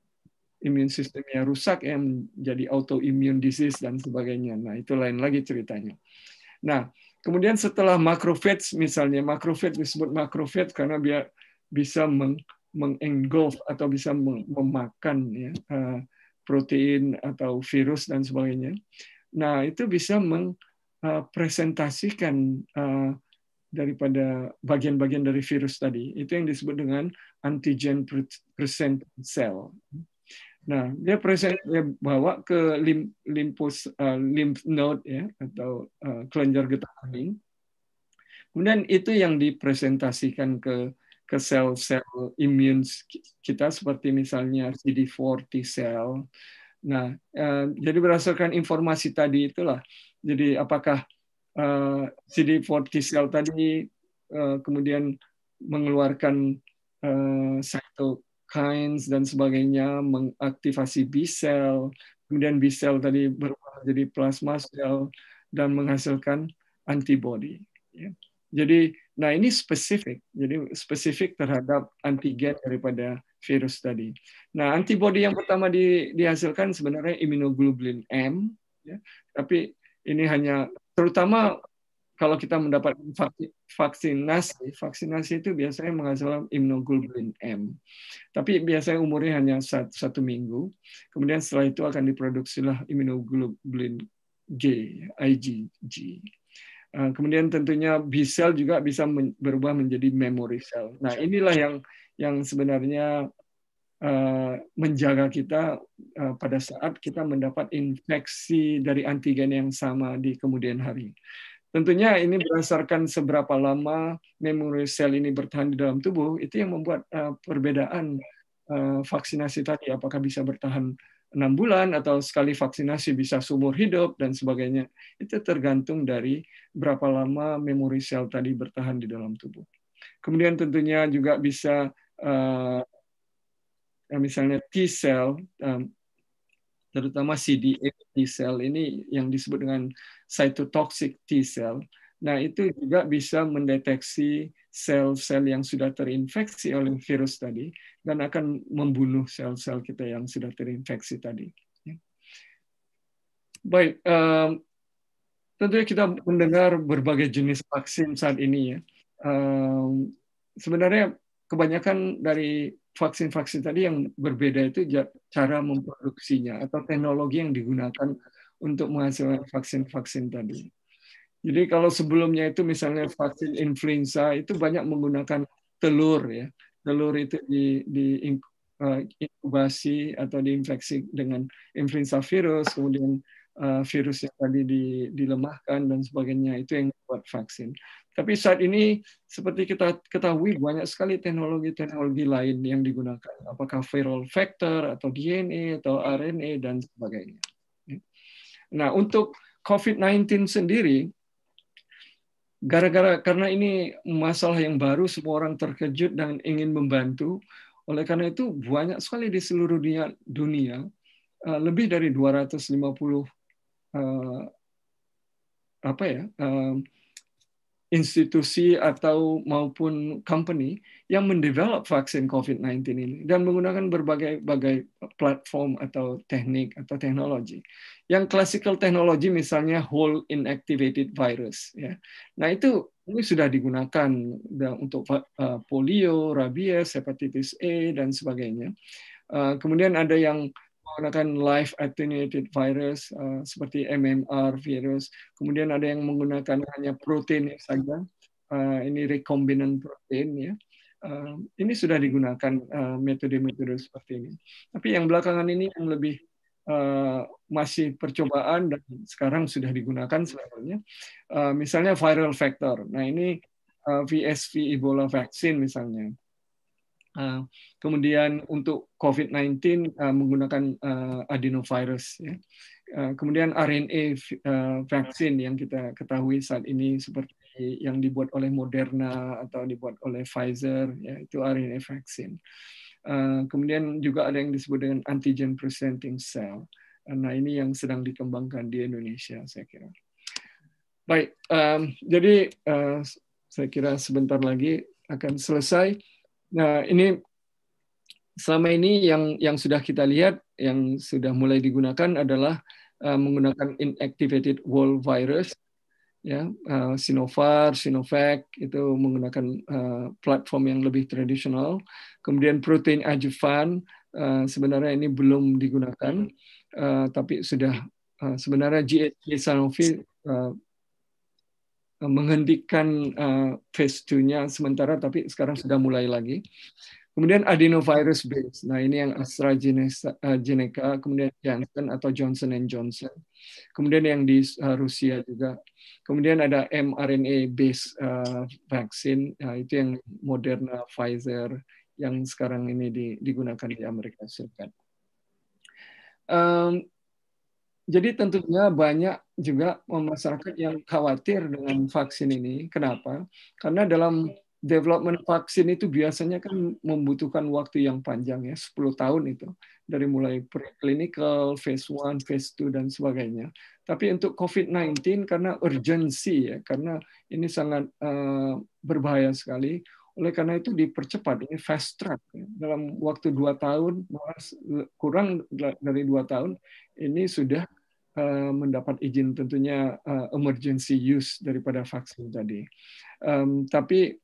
imun sistemnya rusak, ya menjadi autoimmune disease dan sebagainya. Nah, itu lain lagi ceritanya. Nah, kemudian setelah makrofage misalnya, makrofage disebut makrofage karena dia bisa meng mengengulf atau bisa memakan ya, eh, protein atau virus dan sebagainya. Nah, itu bisa Eh, presentasikan eh, daripada bagian-bagian dari virus tadi itu yang disebut dengan antigen present cell. Nah, dia present dia bawa ke lim, limpus eh, lymph node ya atau kelenjar getah bening. Kemudian itu yang dipresentasikan ke ke sel-sel imun kita seperti misalnya CD4 T cell, Nah, eh, jadi berdasarkan informasi tadi itulah, jadi apakah CD4 T cell tadi eh, kemudian mengeluarkan eh, cytokines dan sebagainya, mengaktifasi B cell, kemudian B cell tadi berubah jadi plasma cell dan menghasilkan antibody. Ya. Jadi, nah ini spesifik, jadi spesifik terhadap antigen daripada virus tadi. Nah, antibodi yang pertama di, dihasilkan sebenarnya immunoglobulin M, ya, tapi ini hanya terutama kalau kita mendapatkan vaksinasi, vaksinasi itu biasanya menghasilkan immunoglobulin M. Tapi biasanya umurnya hanya satu, satu minggu. Kemudian setelah itu akan diproduksilah immunoglobulin G, IgG. Eh, kemudian tentunya B-cell juga bisa berubah menjadi memory cell. Nah inilah yang yang sebenarnya eh, menjaga kita eh, pada saat kita mendapat infeksi dari antigen yang sama di kemudian hari. Tentunya ini berdasarkan seberapa lama memori sel ini bertahan di dalam tubuh, itu yang membuat eh, perbedaan vaksinasi tadi. Apakah bisa bertahan enam bulan atau sekali vaksinasi bisa seumur hidup dan sebagainya. Itu tergantung dari berapa lama memori sel tadi bertahan di dalam tubuh. Kemudian tentunya juga bisa uh, misalnya T cell, um, terutama CD8 T cell ini yang disebut dengan cytotoxic T cell. Nah, itu juga bisa mendeteksi sel-sel yang sudah terinfeksi oleh virus tadi dan akan membunuh sel-sel kita yang sudah terinfeksi tadi. Ya. Baik, um, tentunya kita mendengar berbagai jenis vaksin saat ini ya. Um, sebenarnya kebanyakan dari vaksin-vaksin tadi yang berbeda itu cara memproduksinya atau teknologi yang digunakan untuk menghasilkan vaksin-vaksin tadi. Jadi kalau sebelumnya itu misalnya vaksin influenza itu banyak menggunakan telur ya. Telur itu di, di eh, inkubasi atau diinfeksi dengan influenza virus, kemudian Eh, virus yang tadi dilemahkan dan sebagainya itu yang buat vaksin. Tapi saat ini seperti kita ketahui banyak sekali teknologi-teknologi lain yang digunakan, apakah viral vector atau DNA atau RNA dan sebagainya. Nah untuk COVID-19 sendiri, gara-gara karena ini masalah yang baru, semua orang terkejut dan ingin membantu. Oleh karena itu banyak sekali di seluruh dunia, eh, lebih dari 250 uh, apa ya uh, institusi atau maupun company yang mendevelop vaksin COVID-19 ini dan menggunakan berbagai-bagai platform atau teknik atau teknologi. Yang classical teknologi misalnya whole inactivated virus ya. Nah, itu ini sudah digunakan untuk eh, polio, rabies, hepatitis A dan sebagainya. Kemudian ada yang menggunakan live attenuated virus uh, seperti MMR virus. Kemudian ada yang menggunakan hanya protein saja. Uh, ini recombinant protein ya. Uh, ini sudah digunakan metode-metode uh, seperti ini. Tapi yang belakangan ini yang lebih uh, masih percobaan dan sekarang sudah digunakan sebenarnya. Uh, misalnya viral vector. Nah ini uh, VSV Ebola vaksin misalnya Eh, kemudian untuk COVID-19 eh, menggunakan eh, adenovirus. Ya. Kemudian RNA vaksin yang kita ketahui saat ini seperti yang dibuat oleh Moderna atau dibuat oleh Pfizer, yaitu itu RNA vaksin. kemudian juga ada yang disebut dengan antigen presenting cell. nah ini yang sedang dikembangkan di Indonesia saya kira. Baik, um, jadi uh, saya kira sebentar lagi akan selesai. Nah, ini selama ini yang yang sudah kita lihat yang sudah mulai digunakan adalah uh, menggunakan inactivated wall virus ya uh, Sinovac, Sinovac itu menggunakan uh, platform yang lebih tradisional. Kemudian protein adjuvan uh, sebenarnya ini belum digunakan uh, tapi sudah uh, sebenarnya GSK Sanofi uh, Eh, menghentikan uh, phase 2-nya sementara, tapi sekarang sudah mulai lagi. Kemudian adenovirus base. Nah, ini yang AstraZeneca, eh, kemudian Janssen atau Johnson Johnson. Kemudian yang di Rusia juga. Kemudian ada mRNA base uh, vaksin, nah, itu yang Moderna, Pfizer yang sekarang ini digunakan di Amerika Serikat. Jadi tentunya banyak juga masyarakat yang khawatir dengan vaksin ini. Kenapa? Karena dalam development vaksin itu biasanya kan membutuhkan waktu yang panjang ya, 10 tahun itu. Dari mulai preclinical, phase 1, phase 2, dan sebagainya. Tapi untuk COVID-19 karena urgensi ya, karena ini sangat uh, berbahaya sekali, oleh karena itu dipercepat, ini fast track. Ya. Dalam waktu dua tahun, kurang dari dua tahun, ini sudah eh, mendapat izin tentunya eh, emergency use daripada vaksin tadi. tapi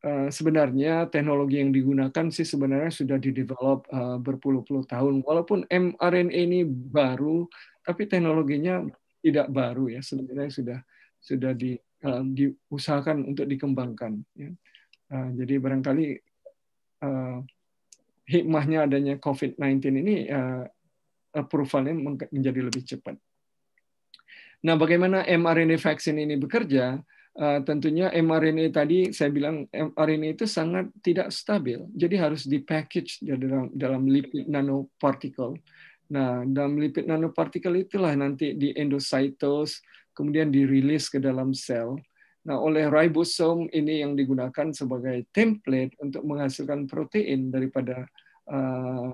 eh, sebenarnya teknologi yang digunakan sih sebenarnya sudah didevelop berpuluh-puluh tahun. Walaupun mRNA ini baru, tapi teknologinya tidak baru ya. Sebenarnya sudah sudah di, diusahakan untuk dikembangkan. Ya. Eh, jadi barangkali eh, hikmahnya adanya COVID-19 ini uh, approvalnya menjadi lebih cepat. Nah, bagaimana mRNA vaksin ini bekerja? tentunya mRNA tadi saya bilang mRNA itu sangat tidak stabil, jadi harus dipackage dalam dalam lipid nanopartikel. Nah, dalam lipid nanopartikel itulah nanti di endositos, kemudian dirilis ke dalam sel. Nah, oleh ribosom ini yang digunakan sebagai template untuk menghasilkan protein daripada uh,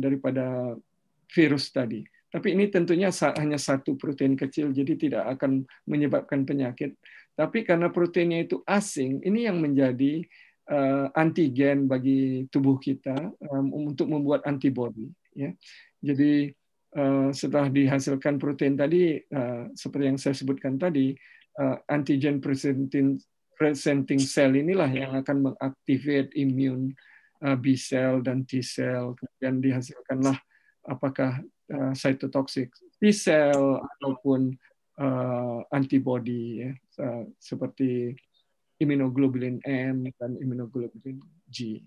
daripada virus tadi. Tapi ini tentunya hanya satu protein kecil, jadi tidak akan menyebabkan penyakit. Tapi karena proteinnya itu asing, ini yang menjadi uh, antigen bagi tubuh kita um, untuk membuat antibody. Ya. Jadi uh, setelah dihasilkan protein tadi, uh, seperti yang saya sebutkan tadi, Eh, antigen presenting presenting cell inilah yang akan mengaktifkan imun eh, B cell dan T cell dan dihasilkanlah apakah uh, cytotoxic T cell ataupun uh, antibody ya, uh, seperti immunoglobulin M dan immunoglobulin G.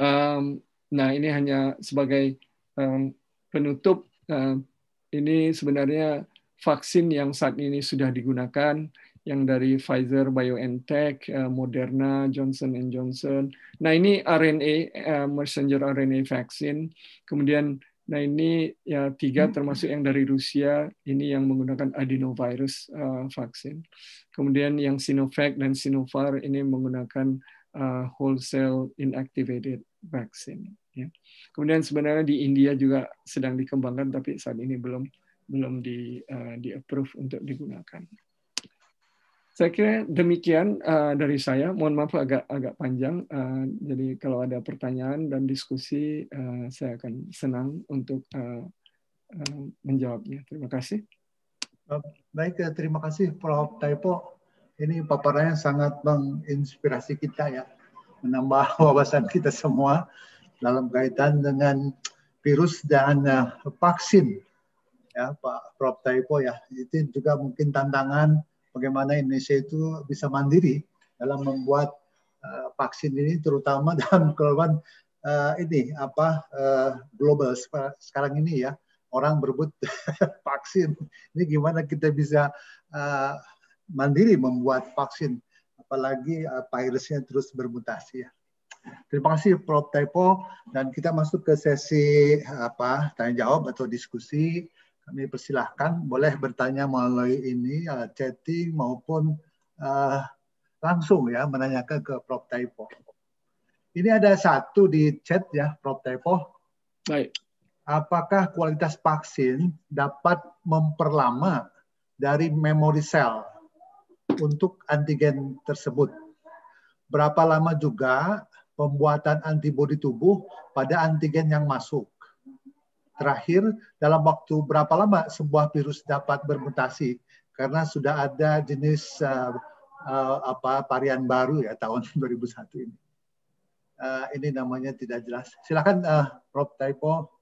Um, nah ini hanya sebagai um, penutup. Uh, ini sebenarnya vaksin yang saat ini sudah digunakan, yang dari Pfizer, BioNTech, eh, Moderna, Johnson Johnson. Nah ini RNA eh, messenger RNA vaksin. Kemudian nah ini ya tiga hmm. termasuk yang dari Rusia ini yang menggunakan adenovirus eh, vaksin. Kemudian yang Sinovac dan Sinovac ini menggunakan uh, whole cell inactivated vaksin. Ya. Kemudian sebenarnya di India juga sedang dikembangkan tapi saat ini belum belum di uh, di approve untuk digunakan. Saya kira demikian uh, dari saya. Mohon maaf agak agak panjang. Uh, jadi kalau ada pertanyaan dan diskusi, uh, saya akan senang untuk uh, uh, menjawabnya. Terima kasih. Baik, terima kasih Prof. Taipo. Ini paparannya sangat menginspirasi kita ya, menambah wawasan kita semua dalam kaitan dengan virus dan vaksin ya Pak Prof Taipo ya itu juga mungkin tantangan bagaimana Indonesia itu bisa mandiri dalam membuat uh, vaksin ini terutama dalam keluhan uh, eh, ini apa uh, global sekarang ini ya orang berebut vaksin ini gimana kita bisa uh, mandiri membuat vaksin apalagi uh, virusnya terus bermutasi ya. Terima kasih Prof. Taipo dan kita masuk ke sesi apa tanya jawab atau diskusi. Kami persilahkan boleh bertanya melalui ini uh, chatting maupun uh, langsung ya menanyakan ke Prof. Taipo. Ini ada satu di chat ya Prof. Taipo. Baik. Apakah kualitas vaksin dapat memperlama dari memori sel untuk antigen tersebut? Berapa lama juga pembuatan antibodi tubuh pada antigen yang masuk? terakhir dalam waktu berapa lama sebuah virus dapat bermutasi karena sudah ada jenis uh, uh, apa varian baru ya tahun 2001 ini. Uh, ini namanya tidak jelas. Silakan uh, Prof Taipo.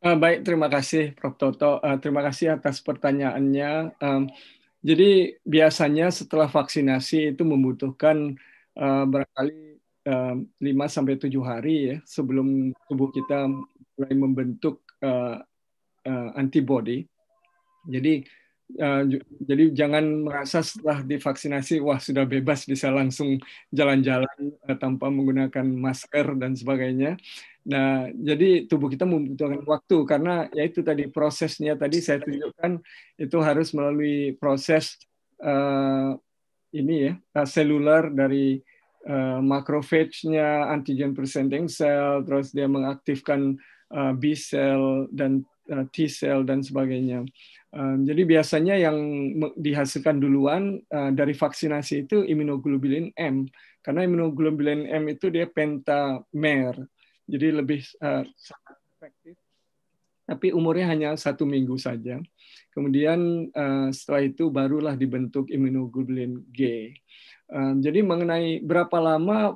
Uh, baik, terima kasih Prof Toto. Uh, terima kasih atas pertanyaannya. Um, jadi biasanya setelah vaksinasi itu membutuhkan uh, uh, 5 sampai 7 hari ya sebelum tubuh kita mulai membentuk uh, antibody. Jadi uh, jadi jangan merasa setelah divaksinasi wah sudah bebas bisa langsung jalan-jalan uh, tanpa menggunakan masker dan sebagainya. Nah, jadi tubuh kita membutuhkan waktu karena ya itu tadi prosesnya tadi saya tunjukkan itu harus melalui proses uh, ini ya seluler dari uh, nya antigen presenting cell terus dia mengaktifkan Eh, B cell dan eh, T cell dan sebagainya. Eh, jadi biasanya yang dihasilkan duluan dari vaksinasi itu imunoglobulin M karena imunoglobulin M itu dia pentamer, jadi lebih efektif. Tapi umurnya hanya satu minggu saja. Kemudian setelah itu barulah dibentuk imunoglobulin G. jadi mengenai berapa lama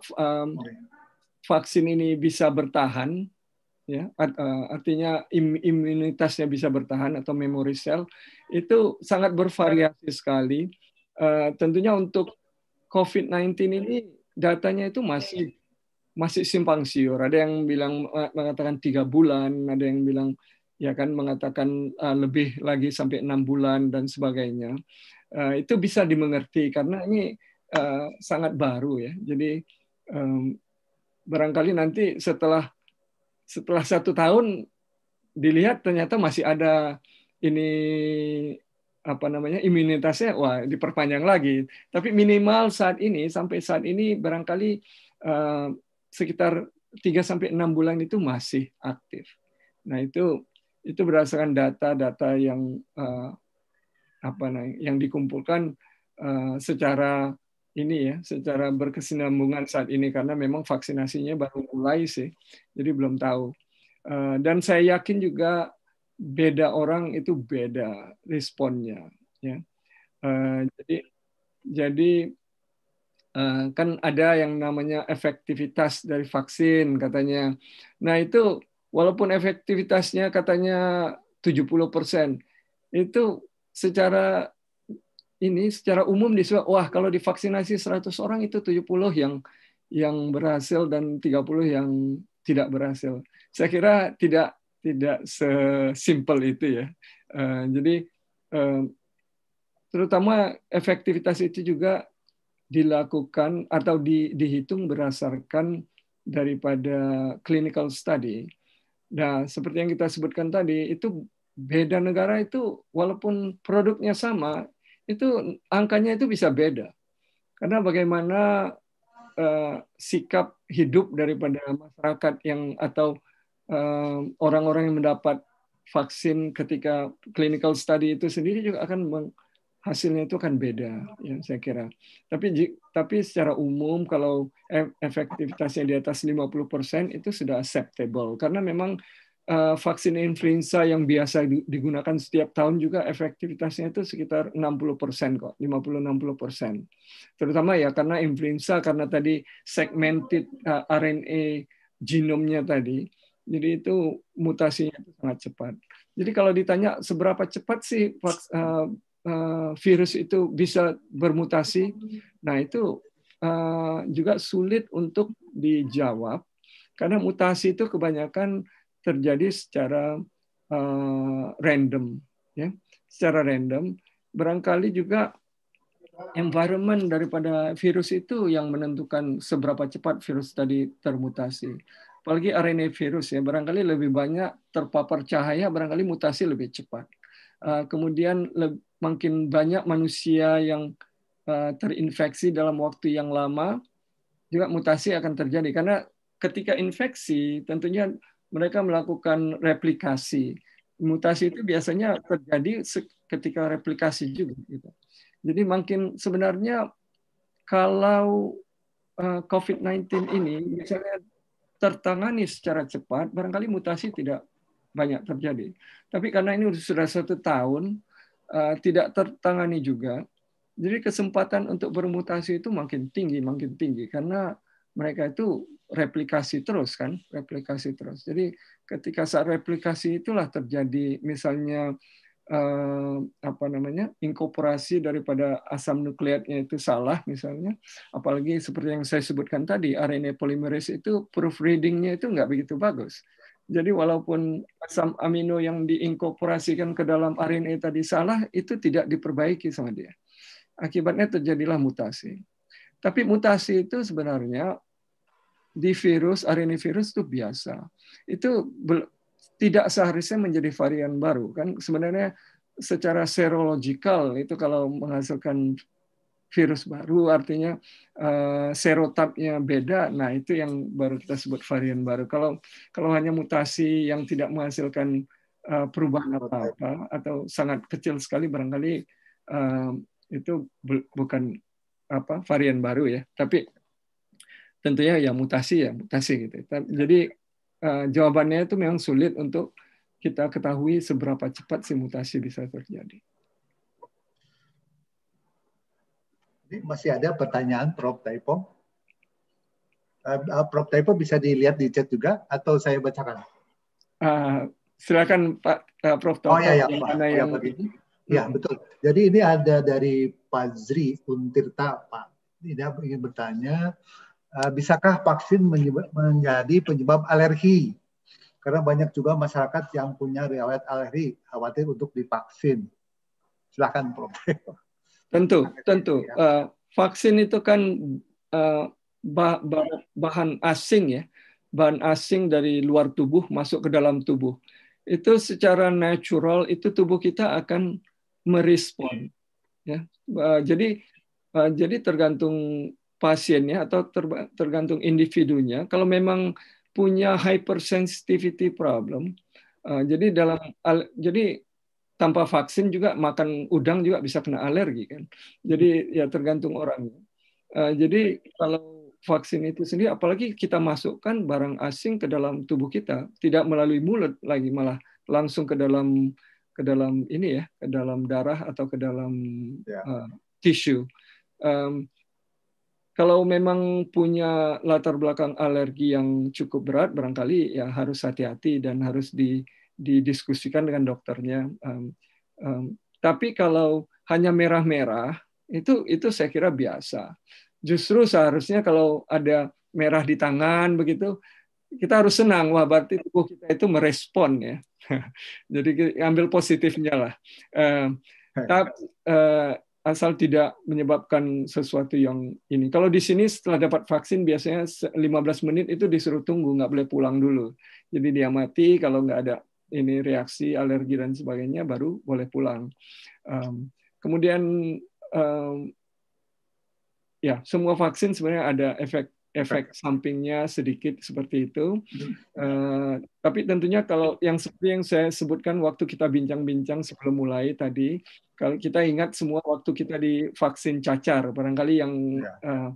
vaksin ini bisa bertahan, ya eh, artinya imunitasnya bisa bertahan atau memory cell itu sangat bervariasi sekali eh, tentunya untuk COVID-19 ini datanya itu masih masih simpang siur ada yang bilang mengatakan tiga bulan ada yang bilang ya kan mengatakan eh, lebih lagi sampai enam bulan dan sebagainya itu bisa dimengerti karena ini sangat baru ya jadi barangkali nanti setelah setelah satu tahun dilihat ternyata masih ada ini apa namanya imunitasnya wah diperpanjang lagi tapi minimal saat ini sampai saat ini barangkali eh, sekitar 3 sampai enam bulan itu masih aktif. Nah, itu itu berdasarkan data-data yang eh, apa yang dikumpulkan eh, secara ini ya secara berkesinambungan saat ini karena memang vaksinasinya baru mulai sih jadi belum tahu eh, dan saya yakin juga beda orang itu beda responnya ya eh, jadi jadi eh, kan ada yang namanya efektivitas dari vaksin katanya nah itu walaupun efektivitasnya katanya 70% itu secara ini secara umum disebut wah kalau divaksinasi 100 orang itu 70 yang yang berhasil dan 30 yang tidak berhasil. Saya kira tidak tidak sesimpel itu ya. Uh, jadi uh, terutama efektivitas itu juga dilakukan atau di, dihitung berdasarkan daripada clinical study. Nah, seperti yang kita sebutkan tadi, itu beda negara itu walaupun produknya sama, itu angkanya itu bisa beda. Karena bagaimana uh, sikap hidup daripada masyarakat yang atau orang eh, orang-orang yang mendapat vaksin ketika clinical study itu sendiri juga akan meng, hasilnya itu akan beda ya saya kira. Tapi tapi secara umum kalau e-, efektivitasnya di atas 50% itu sudah acceptable karena memang Eh, vaksin influenza yang biasa digunakan setiap tahun juga efektivitasnya itu sekitar 60 persen kok, 50-60 persen. Terutama ya karena influenza karena tadi segmented eh, RNA genomnya tadi, jadi itu mutasinya itu sangat cepat. Jadi kalau ditanya seberapa cepat sih eh, virus itu bisa bermutasi, nah itu juga sulit untuk dijawab karena mutasi itu kebanyakan terjadi secara uh, random ya secara random barangkali juga environment daripada virus itu yang menentukan seberapa cepat virus tadi termutasi apalagi RNA virus ya barangkali lebih banyak terpapar cahaya barangkali mutasi lebih cepat uh, kemudian makin banyak manusia yang uh, terinfeksi dalam waktu yang lama juga mutasi akan terjadi karena ketika infeksi tentunya mereka melakukan replikasi. Mutasi itu biasanya terjadi ketika replikasi juga. Gitu. Jadi makin sebenarnya kalau eh, COVID-19 ini misalnya tertangani secara cepat, barangkali mutasi tidak banyak terjadi. Tapi karena ini sudah satu tahun eh, tidak tertangani juga, jadi kesempatan untuk bermutasi itu makin tinggi, makin tinggi karena mereka itu replikasi terus kan, replikasi terus. Jadi ketika saat replikasi itulah terjadi misalnya eh, apa namanya inkorporasi daripada asam nukleatnya itu salah misalnya apalagi seperti yang saya sebutkan tadi RNA polymerase itu proofreadingnya itu nggak begitu bagus jadi walaupun asam amino yang diinkorporasikan ke dalam RNA tadi salah itu tidak diperbaiki sama dia akibatnya terjadilah mutasi tapi mutasi itu sebenarnya di virus virus itu biasa. Itu tidak seharusnya menjadi varian baru kan sebenarnya secara serological itu kalau menghasilkan virus baru artinya uh, serotapnya beda nah itu yang baru kita sebut varian baru kalau kalau hanya mutasi yang tidak menghasilkan uh, perubahan apa apa atau sangat kecil sekali barangkali uh, itu bu bukan apa varian baru ya tapi tentunya ya mutasi ya mutasi gitu. Jadi eh, jawabannya itu memang sulit untuk kita ketahui seberapa cepat si mutasi bisa terjadi. Jadi masih ada pertanyaan Prof. Taipo? Eh, eh, Prof. Taipo bisa dilihat di chat juga atau saya bacakan? Uh, silakan Pak uh, Prof. Taipo. Oh ya ya yang Pak. Mana oh, iya, Pak. yang... Ya, ya betul. Jadi ini ada dari Pak Zri Untirta Pak. Ini ingin bertanya Eh, bisakah vaksin menjadi penyebab alergi? Karena banyak juga masyarakat yang punya riwayat alergi, khawatir untuk divaksin. Silahkan, Prof. Tentu, tentu. Uh, vaksin itu kan uh, eh, bah, bah, bahan asing ya, bahan asing dari luar tubuh masuk ke dalam tubuh. Itu secara natural itu tubuh kita akan merespon. Ya, uh, jadi uh, jadi tergantung pasiennya atau tergantung individunya. Kalau memang punya hypersensitivity problem, eh, jadi dalam jadi tanpa vaksin juga makan udang juga bisa kena alergi kan. Jadi ya tergantung orangnya. Eh, jadi kalau vaksin itu sendiri, apalagi kita masukkan barang asing ke dalam tubuh kita, tidak melalui mulut lagi malah langsung ke dalam ke dalam ini ya, ke dalam darah atau ke dalam uh, tisu. Um, kalau memang punya latar belakang alergi yang cukup berat, barangkali ya harus hati-hati dan harus didiskusikan dengan dokternya. Um, um, tapi kalau hanya merah-merah, itu itu saya kira biasa. Justru seharusnya kalau ada merah di tangan begitu, kita harus senang. Wah, berarti tubuh kita itu merespon ya. Jadi ambil positifnya lah. Um, tapi uh, eh, asal tidak menyebabkan sesuatu yang ini. Kalau di sini setelah dapat vaksin biasanya 15 menit itu disuruh tunggu, nggak boleh pulang dulu. Jadi dia mati kalau nggak ada ini reaksi alergi dan sebagainya baru boleh pulang. Um, kemudian um, ya semua vaksin sebenarnya ada efek efek sampingnya sedikit seperti itu. Uh, tapi tentunya kalau yang seperti yang saya sebutkan waktu kita bincang-bincang sebelum mulai tadi, kalau kita ingat semua waktu kita divaksin cacar, barangkali yang uh,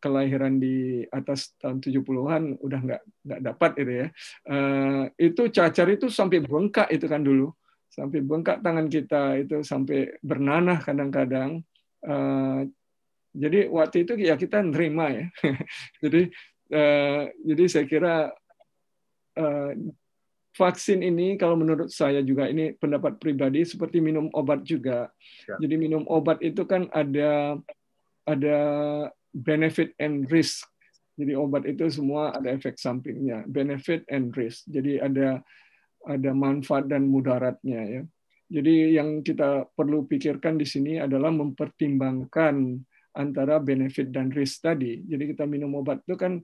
kelahiran di atas tahun 70-an udah nggak nggak dapat itu ya. Uh, itu cacar itu sampai bengkak itu kan dulu, sampai bengkak tangan kita itu sampai bernanah kadang-kadang. Jadi waktu itu ya kita nerima ya. jadi uh, jadi saya kira uh, vaksin ini kalau menurut saya juga ini pendapat pribadi seperti minum obat juga. Ya. Jadi minum obat itu kan ada ada benefit and risk. Jadi obat itu semua ada efek sampingnya, benefit and risk. Jadi ada ada manfaat dan mudaratnya ya. Jadi yang kita perlu pikirkan di sini adalah mempertimbangkan antara benefit dan risk tadi. Jadi kita minum obat itu kan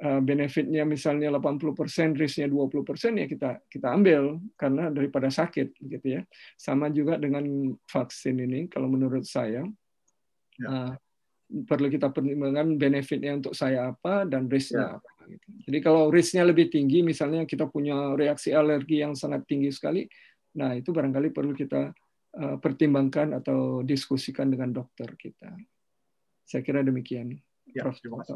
eh, benefitnya misalnya 80%, risknya 20% ya kita kita ambil karena daripada sakit gitu ya. Sama juga dengan vaksin ini kalau menurut saya ya. Eh, perlu kita pertimbangkan benefitnya untuk saya apa dan risknya ya. apa. Gitu. Jadi kalau risknya lebih tinggi misalnya kita punya reaksi alergi yang sangat tinggi sekali, nah itu barangkali perlu kita eh, pertimbangkan atau diskusikan dengan dokter kita. Saya kira demikian. Ya, Prof.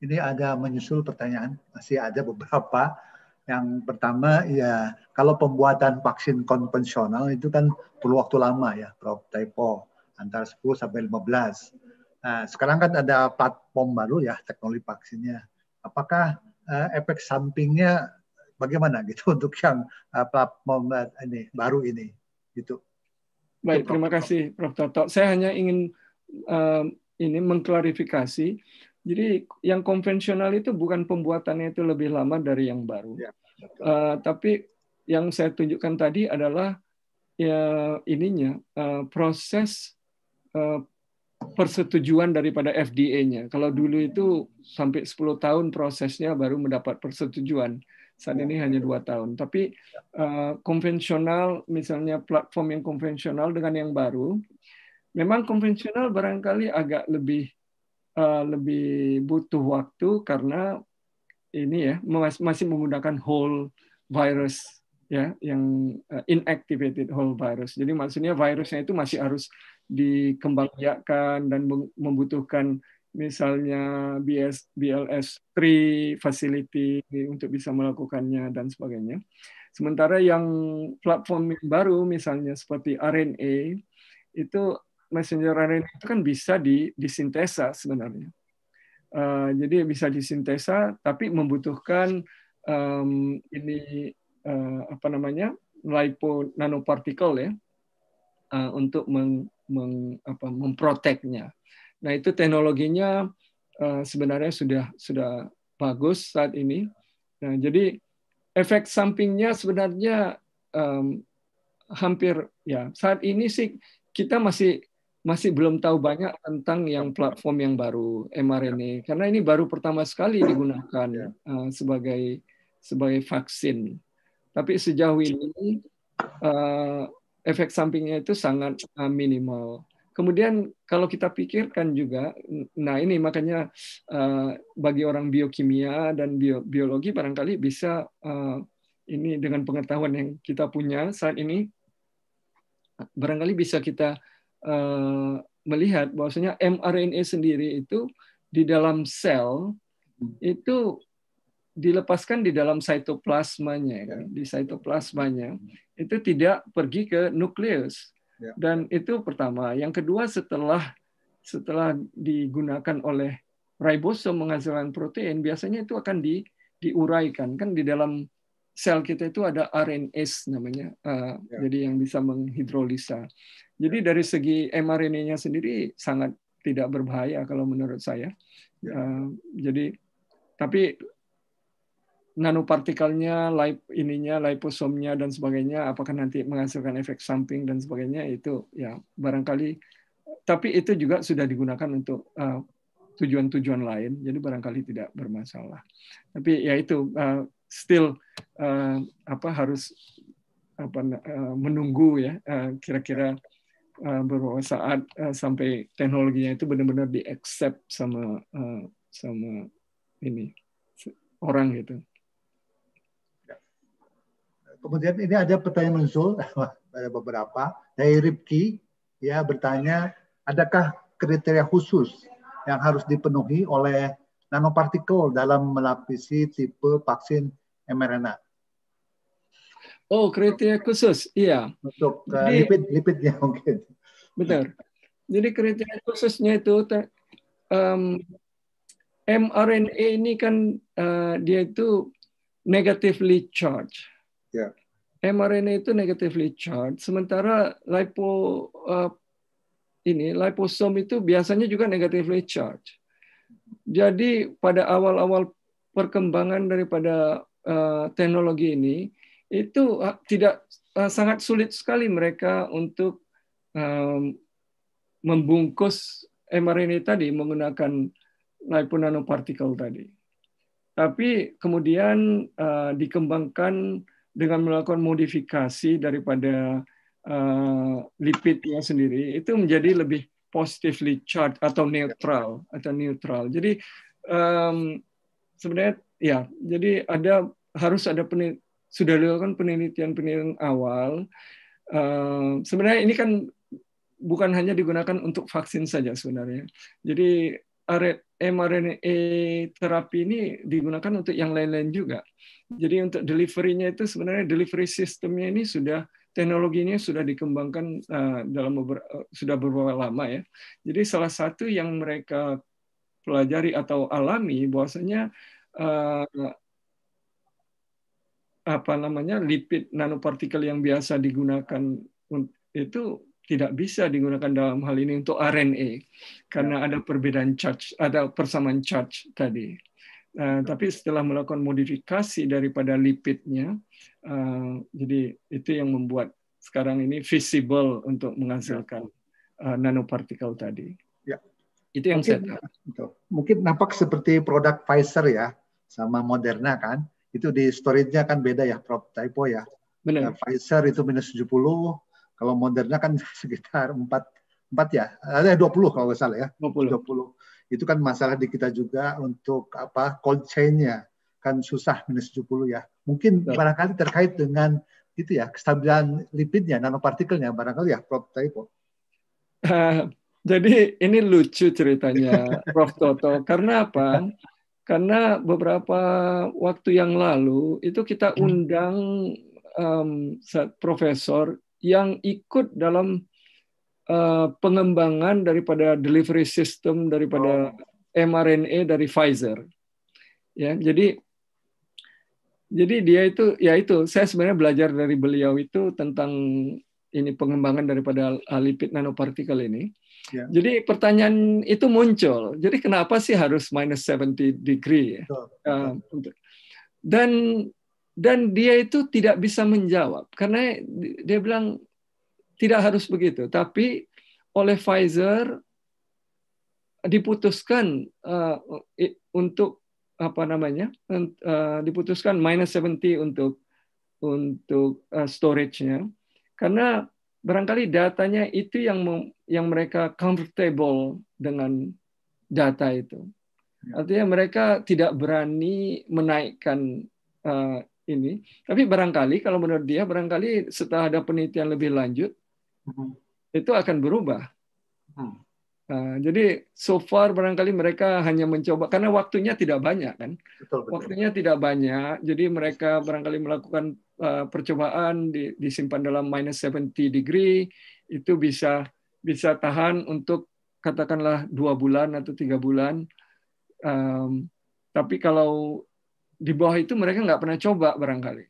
Ini ada menyusul pertanyaan, masih ada beberapa. Yang pertama, ya kalau pembuatan vaksin konvensional itu kan perlu waktu lama ya, Prof. Taipo, antara 10 sampai 15. Nah, sekarang kan ada platform baru ya, teknologi vaksinnya. Apakah uh, efek sampingnya bagaimana gitu untuk yang uh, platform eh, ini baru ini gitu. Baik, gitu, terima kasih Prof. Toto. Saya hanya ingin uh, ini mengklarifikasi. Jadi yang konvensional itu bukan pembuatannya itu lebih lama dari yang baru. Ya, uh, tapi yang saya tunjukkan tadi adalah ya ininya uh, proses uh, persetujuan daripada FDA-nya. Kalau dulu itu sampai 10 tahun prosesnya baru mendapat persetujuan. Saat ini hanya dua tahun. Tapi uh, konvensional, misalnya platform yang konvensional dengan yang baru, Memang konvensional barangkali agak lebih uh, lebih butuh waktu karena ini ya masih menggunakan whole virus ya yang uh, inactivated whole virus. Jadi maksudnya virusnya itu masih harus dikembangbiakkan dan membutuhkan misalnya BS, BLS3 facility untuk bisa melakukannya dan sebagainya. Sementara yang platform baru misalnya seperti RNA itu messenger RNA itu kan bisa di disintesa sebenarnya. Uh, jadi bisa disintesa tapi membutuhkan um, ini uh, apa namanya lipo nanopartikel ya uh, untuk meng, meng apa, memproteknya. Nah itu teknologinya uh, sebenarnya sudah sudah bagus saat ini. Nah jadi efek sampingnya sebenarnya um, hampir ya saat ini sih kita masih masih belum tahu banyak tentang yang platform yang baru mRNA ya. karena ini baru pertama sekali ya. digunakan ya. Eh, sebagai sebagai vaksin. Tapi sejauh ini eh, efek sampingnya itu sangat eh, minimal. Kemudian kalau kita pikirkan juga, nah ini makanya bagi orang biokimia dan biologi barangkali bisa ini dengan pengetahuan yang kita punya saat ini barangkali bisa kita Eh, melihat bahwasanya mRNA sendiri itu di dalam sel itu dilepaskan di dalam sitoplasmanya ya. Kan? di sitoplasmanya itu tidak pergi ke nukleus ya. dan itu pertama yang kedua setelah setelah digunakan oleh ribosom menghasilkan protein biasanya itu akan di diuraikan kan di dalam sel kita itu ada RNS namanya, uh, ya. jadi yang bisa menghidrolisa. Jadi ya. dari segi mRNA-nya sendiri sangat tidak berbahaya kalau menurut saya. Ya. Eh, jadi tapi nanopartikelnya, lip, ininya, liposomnya dan sebagainya, apakah nanti menghasilkan efek samping dan sebagainya itu ya barangkali. Tapi itu juga sudah digunakan untuk tujuan eh, tujuan-tujuan lain, jadi barangkali tidak bermasalah. Tapi ya itu uh, still uh, apa harus apa uh, menunggu ya uh, kira-kira uh, beberapa saat uh, sampai teknologinya itu benar-benar di accept sama uh, sama ini orang gitu. Ya. Kemudian ini ada pertanyaan muncul ada beberapa dari Ripki ya bertanya adakah kriteria khusus yang harus dipenuhi oleh nanopartikel dalam melapisi tipe vaksin mRNA. Oh, kriteria khusus, iya. Untuk uh, Jadi, lipid, lipidnya mungkin. Benar. Jadi kriteria khususnya itu um, mRNA ini kan uh, dia itu negatively charged. Yeah. mRNA itu negatively charged, sementara lipo uh, ini liposom itu biasanya juga negatively charged. Jadi pada awal-awal perkembangan daripada Eh, teknologi ini itu eh, tidak eh, sangat sulit sekali mereka untuk membungkus mRNA tadi menggunakan lipo nanopartikel tadi. Tapi kemudian dikembangkan dengan melakukan modifikasi daripada lipidnya sendiri itu menjadi lebih positively charged atau netral atau neutral. Jadi sebenarnya ya jadi ada harus ada sudah dilakukan penelitian-penelitian awal. Uh, sebenarnya ini kan bukan hanya digunakan untuk vaksin saja sebenarnya. Jadi mRNA terapi ini digunakan untuk yang lain-lain juga. Jadi untuk deliverynya itu sebenarnya delivery sistemnya ini sudah teknologinya sudah dikembangkan eh, dalam beberapa, eh, sudah beberapa lama ya. Jadi salah satu yang mereka pelajari atau alami bahwasanya eh, apa namanya lipid nanopartikel yang biasa digunakan itu tidak bisa digunakan dalam hal ini untuk RNA karena ya. ada perbedaan charge, ada persamaan charge tadi. Uh, tapi setelah melakukan modifikasi daripada lipidnya, uh, jadi itu yang membuat sekarang ini visible untuk menghasilkan uh, nanopartikel tadi. Itu yang mungkin, saya tahu. Gitu. Mungkin nampak seperti produk Pfizer ya, sama Moderna kan. Itu di storage-nya kan beda ya, Prof. Typo ya. Benar. Nah, Pfizer itu minus 70, kalau Moderna kan sekitar 4, 4 ya, ada eh, 20 kalau nggak salah ya. 20. 20. Itu kan masalah di kita juga untuk apa cold chain-nya kan susah minus 70 ya. Mungkin Betul. barangkali terkait dengan itu ya kestabilan lipidnya, nanopartikelnya barangkali ya Prof. Taipo. Eh, jadi ini lucu ceritanya Prof Toto. Karena apa? Karena beberapa waktu yang lalu itu kita hmm. undang um, profesor yang ikut dalam uh, pengembangan daripada delivery system daripada oh. mRNA dari Pfizer. Ya, jadi jadi dia itu ya itu saya sebenarnya belajar dari beliau itu tentang ini pengembangan daripada lipid nanopartikel ini. Ya. Jadi pertanyaan itu muncul. Jadi kenapa sih harus minus 70 degree? Ya? ya dan dan dia itu tidak bisa menjawab karena dia bilang tidak harus begitu. Tapi oleh Pfizer diputuskan uh, untuk apa namanya uh, diputuskan minus 70 untuk untuk uh, storage-nya karena barangkali datanya itu yang yang mereka comfortable dengan data itu. Ya. Artinya mereka tidak berani menaikkan uh, ini. Tapi barangkali kalau menurut dia barangkali setelah ada penelitian lebih lanjut hmm. itu akan berubah. Uh, jadi so far barangkali mereka hanya mencoba karena waktunya tidak banyak kan. Betul, betul. Waktunya tidak banyak, jadi mereka barangkali melakukan Eh, percobaan disimpan dalam minus 70 degree itu bisa bisa tahan untuk katakanlah dua bulan atau tiga bulan. Um, tapi kalau di bawah itu mereka nggak pernah coba barangkali.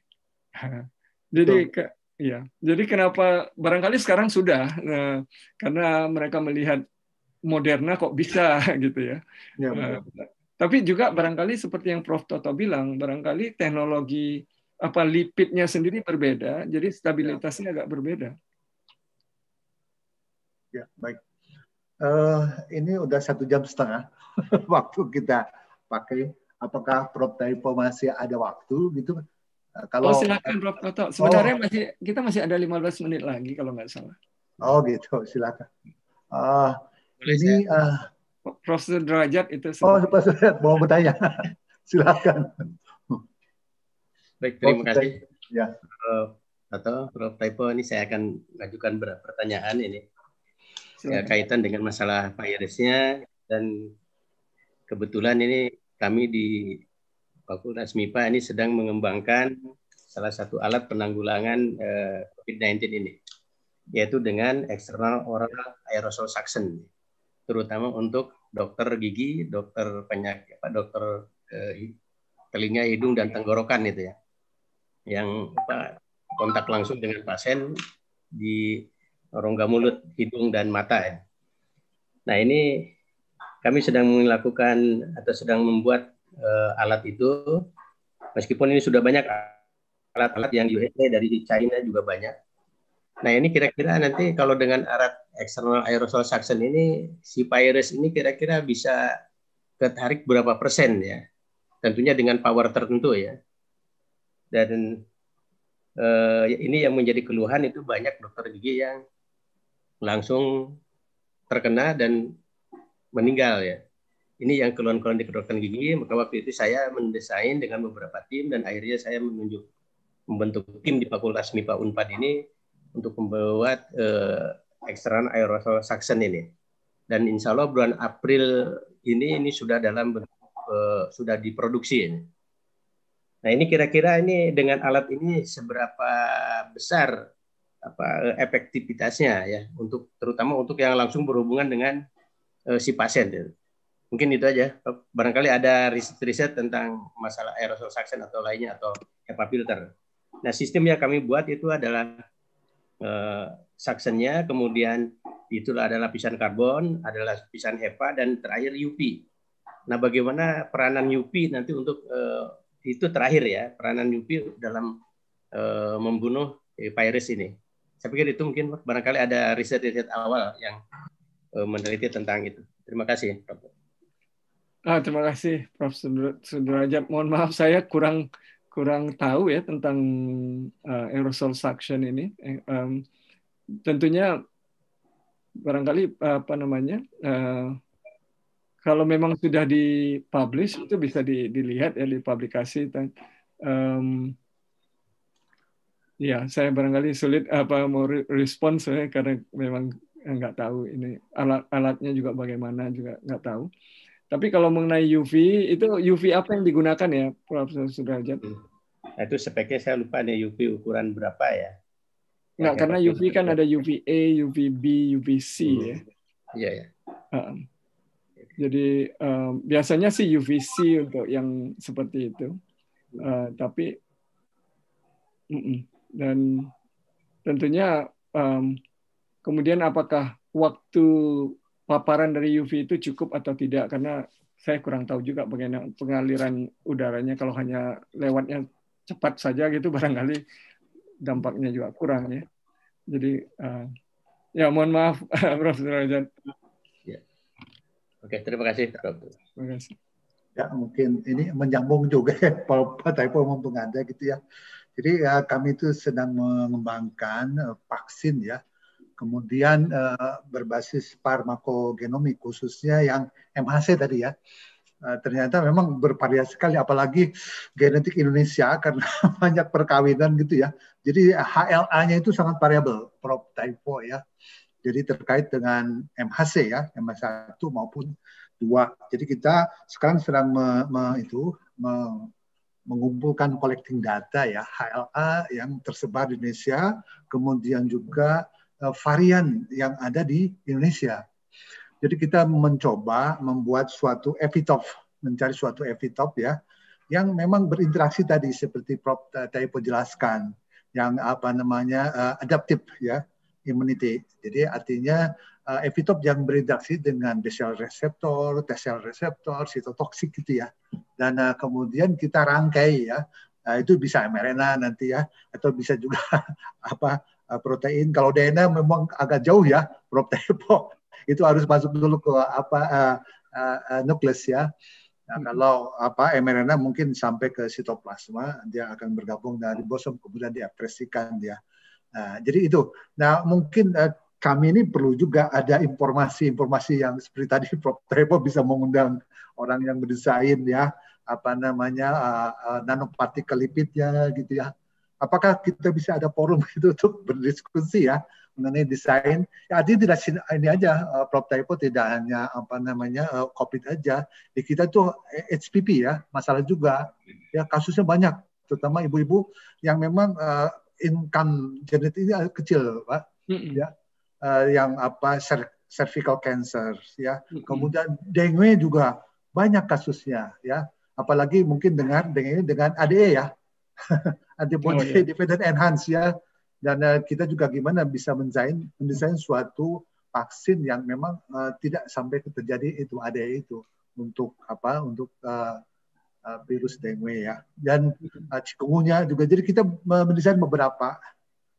jadi ke, ya, jadi kenapa barangkali sekarang sudah nah, karena mereka melihat Moderna kok bisa gitu ya. ya eh, benar. Uh, tapi juga barangkali seperti yang Prof Toto bilang, barangkali teknologi apa lipidnya sendiri berbeda, jadi ya. stabilitasnya ya. agak berbeda. Ya baik. Uh, ini udah satu jam setengah waktu kita pakai. Apakah Prof Taipo masih ada waktu gitu? Uh, kalau oh, silakan Prof Toto. Sebenarnya oh. masih kita masih ada 15 menit lagi kalau nggak salah. Oh gitu, silakan. Uh, ini uh, Prof. Derajat itu. Oh, sebenarnya. Oh Derajat mau bertanya, silakan. Baik, oh, terima kasih. Ya. Eh, Prof. Atau Prof. Taipo, ini saya akan mengajukan beberapa pertanyaan ini. Ya, kaitan dengan masalah virusnya dan kebetulan ini kami di Fakultas MIPA ini sedang mengembangkan salah satu alat penanggulangan eh, COVID-19 ini, yaitu dengan external oral aerosol suction, terutama untuk dokter gigi, dokter penyakit, dokter eh, telinga, hidung dan tenggorokan itu ya yang apa, kontak langsung dengan pasien di rongga mulut, hidung, dan mata. Ya. Nah ini kami sedang melakukan atau sedang membuat uh, alat itu, meskipun ini sudah banyak alat-alat yang USA dari China juga banyak. Nah ini kira-kira nanti kalau dengan alat external aerosol suction ini, si virus ini kira-kira bisa ketarik berapa persen ya? Tentunya dengan power tertentu ya dan eh, ini yang menjadi keluhan itu banyak dokter gigi yang langsung terkena dan meninggal ya. Ini yang keluhan-keluhan di kedokteran gigi, maka waktu itu saya mendesain dengan beberapa tim dan akhirnya saya menunjuk membentuk tim di Fakultas MIPA Unpad ini untuk membuat eh, ekstran aerosol suction ini. Dan insya Allah bulan April ini ini sudah dalam bentuk, eh, sudah diproduksi ini. Nah ini kira-kira ini dengan alat ini seberapa besar apa efektivitasnya ya untuk terutama untuk yang langsung berhubungan dengan uh, si pasien. Mungkin itu aja. Barangkali ada riset-riset tentang masalah aerosol suction atau lainnya atau HEPA filter. Nah sistem yang kami buat itu adalah uh, eh, suctionnya, kemudian itulah ada lapisan karbon, adalah lapisan HEPA dan terakhir UV. Nah bagaimana peranan UV nanti untuk uh, itu terakhir ya peranan Yupi dalam uh, membunuh virus ini. Saya pikir itu mungkin barangkali ada riset-riset awal yang uh, meneliti tentang itu. Terima kasih, Prof. Ah, terima kasih, Prof. Sudrajat. Mohon maaf saya kurang kurang tahu ya tentang uh, aerosol suction ini. Um, tentunya barangkali apa namanya uh, kalau memang sudah dipublish itu bisa di, dilihat ya di publikasi dan um, ya saya barangkali sulit apa mau respons sebenarnya karena memang nggak tahu ini alat alatnya juga bagaimana juga nggak tahu. Tapi kalau mengenai UV itu UV apa yang digunakan ya Profesor Sudrajat? Hmm. Nah, itu speknya saya lupa nih UV ukuran berapa ya? Nggak, nah, karena UV kan ada UVA, UVB, UVC hmm. ya. Iya ya. -uh. Jadi um, biasanya sih UVC untuk yang seperti itu, uh, tapi mm -mm. dan tentunya um, kemudian apakah waktu paparan dari UV itu cukup atau tidak karena saya kurang tahu juga bagaimana pengaliran udaranya kalau hanya lewatnya cepat saja gitu barangkali dampaknya juga kurang ya. Jadi uh, ya mohon maaf Prof. Rajan. Oke, terima kasih, Terima kasih. Ya, mungkin ini menyambung juga ya, Partai mumpung ada gitu ya. Jadi ya, kami itu sedang mengembangkan uh, vaksin ya, kemudian uh, berbasis farmakogenomik khususnya yang MHC tadi ya. Uh, ternyata memang bervariasi sekali, apalagi genetik Indonesia karena banyak perkawinan gitu ya. Jadi HLA-nya itu sangat variabel, Prof. Typo ya. Jadi terkait dengan MHC ya, MH1 maupun 2. Jadi kita sekarang sedang me, me, itu me, mengumpulkan collecting data ya HLA yang tersebar di Indonesia, kemudian juga uh, varian yang ada di Indonesia. Jadi kita mencoba membuat suatu epitop, mencari suatu epitop ya, yang memang berinteraksi tadi seperti Prof eh, tadi jelaskan yang apa namanya uh, adaptif ya, immunity. Jadi artinya uh, eh, epitop yang berinteraksi dengan B cell reseptor, T cell reseptor, sitotoksik gitu ya. Dan uh, kemudian kita rangkai ya. Nah, itu bisa mRNA nanti ya atau bisa juga apa eh, protein. Kalau DNA memang agak jauh ya, protein Itu harus masuk dulu ke apa uh, uh, uh, nukleus ya. Nah, hmm. kalau apa mRNA mungkin sampai ke sitoplasma, dia akan bergabung dari bosom kemudian diapresikan dia. Nah, jadi itu. Nah, mungkin uh, kami ini perlu juga ada informasi-informasi yang seperti tadi Prof. Trepo bisa mengundang orang yang mendesain ya apa namanya uh, uh, nanopartikel lipidnya gitu ya. Apakah kita bisa ada forum itu untuk berdiskusi ya mengenai desain? Ya, artinya tidak ini aja uh, Prof. Trepo tidak hanya apa namanya uh, COVID aja. Di kita tuh HPP ya masalah juga ya kasusnya banyak terutama ibu-ibu yang memang uh, income jenis ini kecil, Pak. Mm-hmm. Ya. Uh, yang apa ser- cervical cancer ya. Mm-hmm. Kemudian dengue juga banyak kasusnya ya. Apalagi mungkin dengan dengue dengan ADE ya. Antibody oh, yeah. dependent enhance ya. Dan uh, kita juga gimana bisa mendesain mendesain suatu vaksin yang memang uh, tidak sampai terjadi itu ADE itu untuk apa untuk uh, Eh, virus dengue ya dan uh, eh, cikungunya juga. Jadi kita mendesain beberapa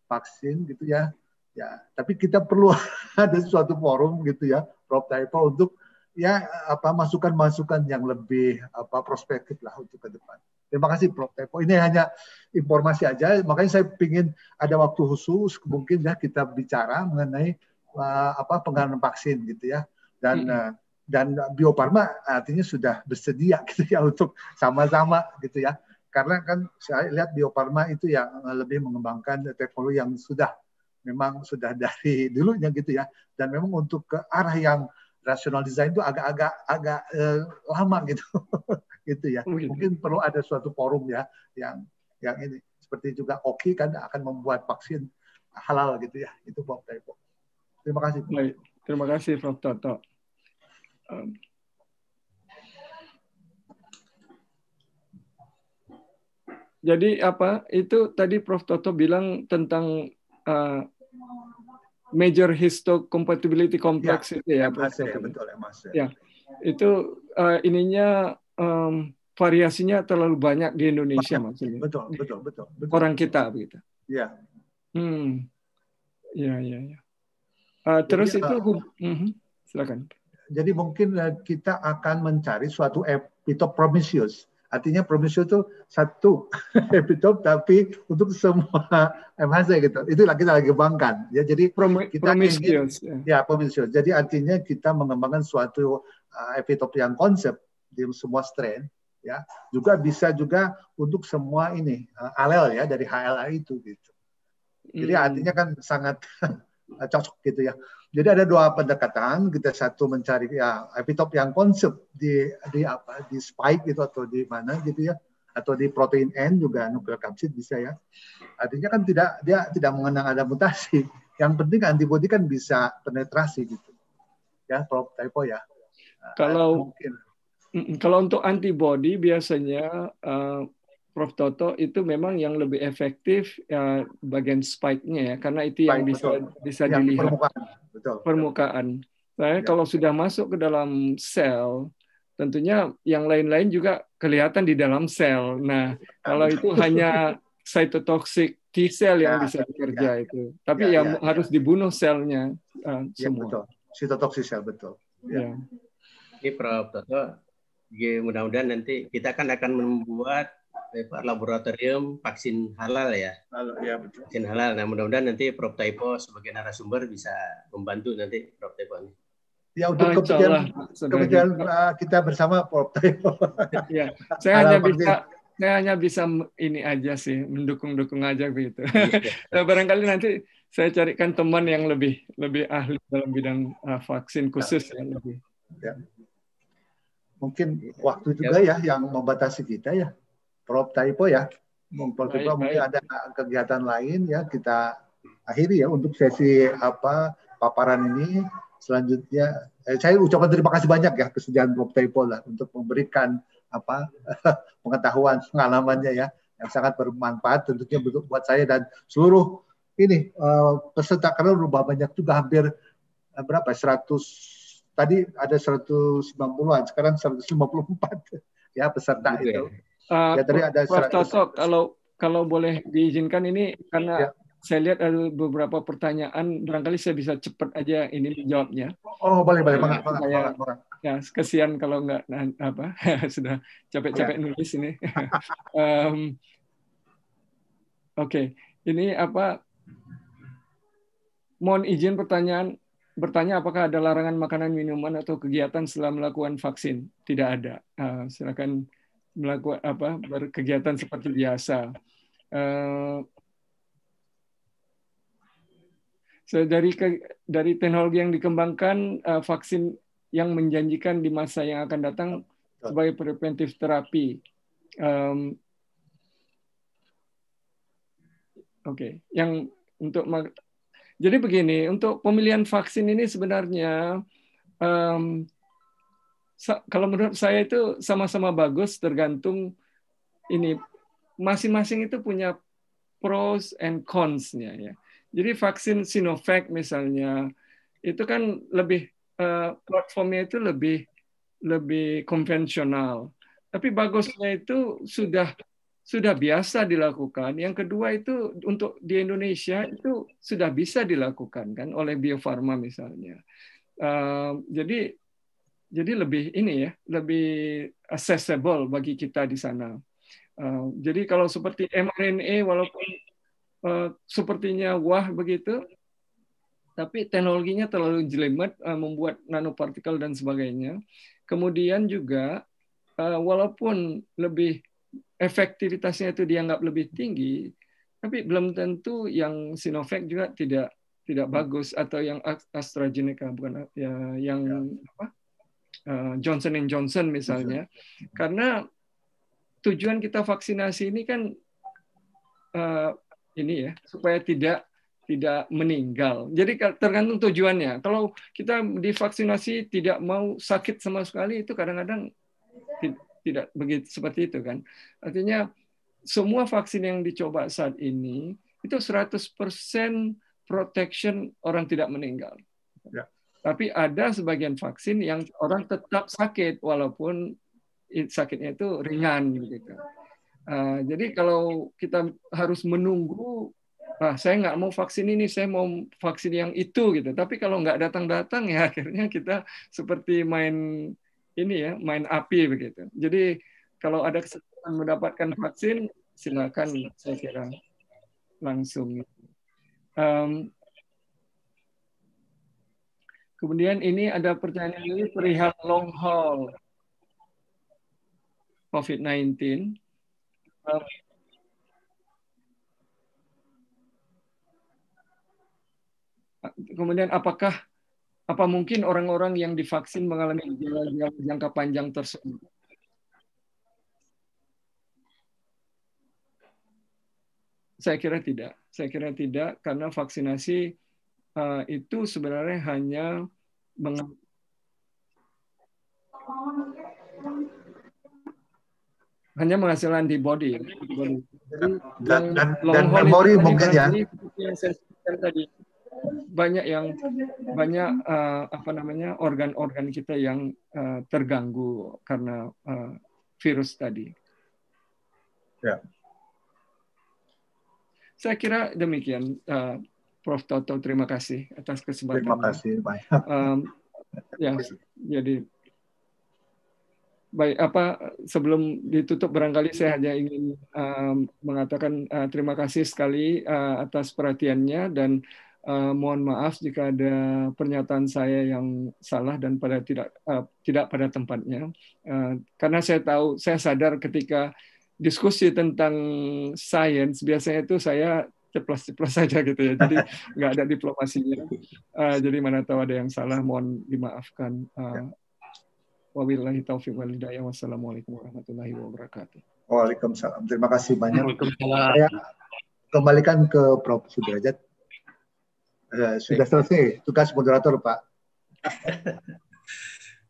vaksin gitu ya. Ya, tapi kita perlu ada suatu forum gitu ya, Prof. Taipa untuk ya apa masukan-masukan yang lebih apa prospektif lah untuk ke depan. Terima kasih Prof. Taipa Ini hanya informasi aja, makanya saya pingin ada waktu khusus mungkin ya kita bicara mengenai uh, apa pengadaan vaksin gitu ya. Dan hmm dan Bio Farma artinya sudah bersedia gitu ya untuk sama-sama gitu ya karena kan saya lihat Bio Farma itu yang lebih mengembangkan teknologi yang sudah memang sudah dari dulunya gitu ya dan memang untuk ke arah yang rasional design itu agak-agak agak eh, lama gitu gitu ya mungkin perlu ada suatu forum ya yang yang ini seperti juga Oki kan akan membuat vaksin halal gitu ya itu Prof Bob terima kasih Baik. terima kasih Prof Toto jadi apa itu tadi Prof Toto bilang tentang uh, major histocompatibility complex ya, itu ya Prof Toto. Ya, betul ya Ya. Itu uh, ininya um, variasinya terlalu banyak di Indonesia Mas. Betul, betul, betul, betul, Orang kita begitu. Ya. Hmm. Ya, ya, ya. Uh, terus Jadi, itu uh, uh, uh, silakan. Jadi mungkin eh, kita akan mencari suatu epitop promisius. Artinya promisius itu satu epitop tapi untuk semua MHC gitu. Itulah kita lagi kembangkan. Ya jadi Prom kita promisius. Ingin, ya. ya promisius. Jadi artinya kita mengembangkan suatu uh, eh, epitop yang konsep di semua strain ya. Juga bisa juga untuk semua ini uh, eh, alel ya dari HLA itu gitu. Jadi hmm. artinya kan sangat Eh, cocok gitu ya. Jadi ada dua pendekatan, kita satu mencari ya epitop yang konsep di di apa di spike gitu atau di mana gitu ya atau di protein N juga nuklear bisa ya. Artinya kan tidak dia tidak mengenang ada mutasi. Yang penting antibodi kan bisa penetrasi gitu. Ya, kalau typo ya. Kalau mungkin. Kalau untuk antibodi biasanya uh, Prof Toto itu memang yang lebih efektif ya, bagian spike-nya ya karena itu yang bisa betul. bisa ya, dilihat permukaan. Betul, permukaan. Nah, ya. kalau sudah masuk ke dalam sel tentunya yang lain-lain juga kelihatan di dalam sel. Nah, iya. kalau itu hanya cytotoxic T cell yang ya, bisa bekerja ya, itu. Tapi iya, yang ya, harus ya. dibunuh selnya uh, ya, semua. Betul. Cytotoxic cell betul. Ya. ya. Ini Prof Toto, ya, mudah-mudahan nanti kita akan akan membuat Pak laboratorium vaksin halal ya. Halal ya betul. Vaksin halal. Nah mudah-mudahan nanti Prof Taipo sebagai narasumber bisa membantu nanti Prof Taipo ini. Ya untuk kebetulan kebetulan, eh, kita bersama Prof Taipo. ya, saya hanya vaksin. bisa saya hanya bisa ini aja sih mendukung-dukung aja begitu. Ya. barangkali nanti saya carikan teman yang lebih lebih ahli dalam bidang uh, vaksin khusus ya, ya lebih. Ya. Mungkin iya. waktu juga ya, ya yang membatasi kita ya. Prof Taipo ya. Hmm, Prof Taipo mungkin ada kegiatan lain ya kita akhiri ya untuk sesi apa paparan ini. Selanjutnya eh, saya ucapkan terima kasih banyak ya kesediaan Prof Taipo lah untuk memberikan apa pengetahuan pengalamannya ya yang sangat bermanfaat tentunya buat saya dan seluruh ini uh, peserta karena berubah banyak juga hampir uh, berapa 100 tadi ada 190-an sekarang 154 ya peserta okay. itu. Eh, ya, tadi ada Prof. Toto, kalau kalau boleh diizinkan ini karena ya. saya lihat ada beberapa pertanyaan, barangkali saya bisa cepat aja ini menjawabnya. Oh, boleh boleh, mangga, eh, mangga, Ya, kesian kalau nggak apa sudah capek-capek ya. nulis ini. um, Oke, okay. ini apa? Mohon izin pertanyaan bertanya apakah ada larangan makanan, minuman atau kegiatan setelah melakukan vaksin? Tidak ada. Uh, silakan melakukan apa berkegiatan seperti biasa. Uh, eh, so dari ke, dari teknologi yang dikembangkan uh, vaksin yang menjanjikan di masa yang akan datang sebagai preventif terapi. Um, Oke, okay. yang untuk jadi begini untuk pemilihan vaksin ini sebenarnya um, kalau menurut saya itu sama-sama bagus tergantung ini masing-masing itu punya pros and cons-nya ya. Jadi vaksin Sinovac misalnya itu kan lebih eh, platformnya itu lebih lebih konvensional. Tapi bagusnya itu sudah sudah biasa dilakukan. Yang kedua itu untuk di Indonesia itu sudah bisa dilakukan kan oleh Bio Farma misalnya. Uh, jadi jadi lebih ini ya, lebih accessible bagi kita di sana. Uh, jadi kalau seperti mRNA walaupun uh, sepertinya wah begitu, tapi teknologinya terlalu jelimet uh, membuat nanopartikel dan sebagainya. Kemudian juga uh, walaupun lebih efektivitasnya itu dianggap lebih tinggi, tapi belum tentu yang Sinovac juga tidak tidak bagus atau yang AstraZeneca bukan ya yang ya. apa Eh, Johnson Johnson misalnya, karena tujuan kita vaksinasi ini kan uh, ini ya supaya tidak tidak meninggal. Jadi tergantung tujuannya. Kalau kita divaksinasi tidak mau sakit sama sekali itu kadang-kadang tidak, tidak begitu seperti itu kan. Artinya semua vaksin yang dicoba saat ini itu 100% protection orang tidak meninggal. Ya. Tapi ada sebagian vaksin yang orang tetap sakit walaupun sakitnya itu ringan gitu. eh, jadi kalau kita harus menunggu, nah saya nggak mau vaksin ini, saya mau vaksin yang itu gitu. Tapi kalau nggak datang-datang ya akhirnya kita seperti main ini ya, main api begitu. Jadi kalau ada kesempatan mendapatkan vaksin, silakan saya kira langsung. Um, Kemudian ini ada pertanyaan lagi perihal long haul COVID-19. Um, kemudian apakah apa mungkin orang-orang yang divaksin mengalami gejala jangka panjang tersebut? Saya kira tidak. Saya kira tidak karena vaksinasi uh, itu sebenarnya hanya meng hanya menghasilkan antibody. antibody. Ya, Jadi, dan, eh, dan, dan memori mungkin ya. Yang saya tadi banyak yang banyak uh, apa namanya organ-organ kita yang uh, terganggu karena uh, virus tadi. Ya. Saya kira demikian. Uh, Prof. Toto, terima kasih atas kesempatan. Terima kasih banyak. Um, ya, jadi baik apa sebelum ditutup barangkali saya hanya ingin um, mengatakan uh, terima kasih sekali uh, atas perhatiannya dan uh, mohon maaf jika ada pernyataan saya yang salah dan pada tidak uh, tidak pada tempatnya uh, karena saya tahu saya sadar ketika diskusi tentang sains biasanya itu saya ceplos-ceplos saja gitu ya. Jadi nggak ada diplomasinya. Uh, jadi mana tahu ada yang salah, mohon dimaafkan. Uh, wabillahi taufiq wal hidayah. Wassalamualaikum warahmatullahi wabarakatuh. Waalaikumsalam. Terima kasih banyak. Saya kembalikan ke Prof. Sudrajat. Uh, sudah selesai tugas moderator, Pak.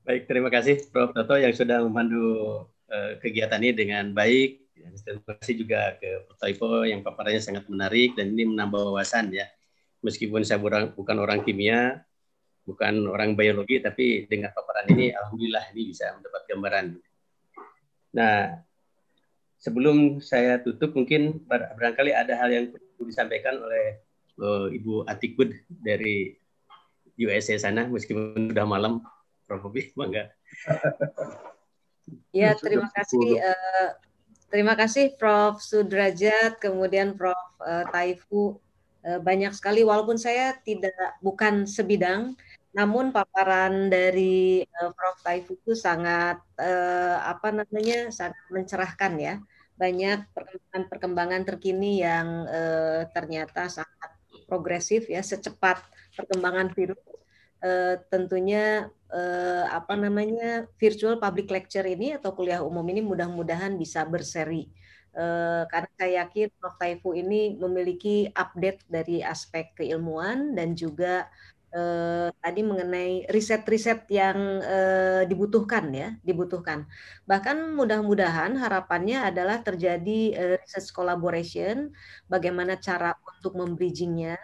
Baik, terima kasih Prof. Toto yang sudah memandu uh, kegiatan ini dengan baik. Terima kasih juga ke Taipo yang paparannya sangat menarik dan ini menambah wawasan ya. Meskipun saya bukan, bukan orang kimia, bukan orang biologi, tapi dengan paparan ini hmm. alhamdulillah ini bisa mendapat gambaran. Nah, sebelum saya tutup mungkin barangkali ada hal yang perlu disampaikan oleh uh, Ibu Atikud dari USA sana meskipun sudah malam, Prof. Bangga. Ya, terima kasih uh, Terima kasih Prof. Sudrajat, kemudian Prof. Eh, Taifu. Eh, banyak sekali, walaupun saya tidak bukan sebidang, namun paparan dari eh, Prof. Taifu itu sangat apa namanya sangat mencerahkan ya. Banyak perkembangan-perkembangan terkini yang ternyata sangat progresif ya, secepat perkembangan virus. Tentunya eh, apa namanya virtual public lecture ini atau kuliah umum ini mudah-mudahan bisa berseri eh, karena saya yakin Prof Taifu ini memiliki update dari aspek keilmuan dan juga eh, tadi mengenai riset-riset yang eh, dibutuhkan ya, dibutuhkan. Bahkan mudah-mudahan harapannya adalah terjadi eh, research collaboration, bagaimana cara untuk membridgingnya,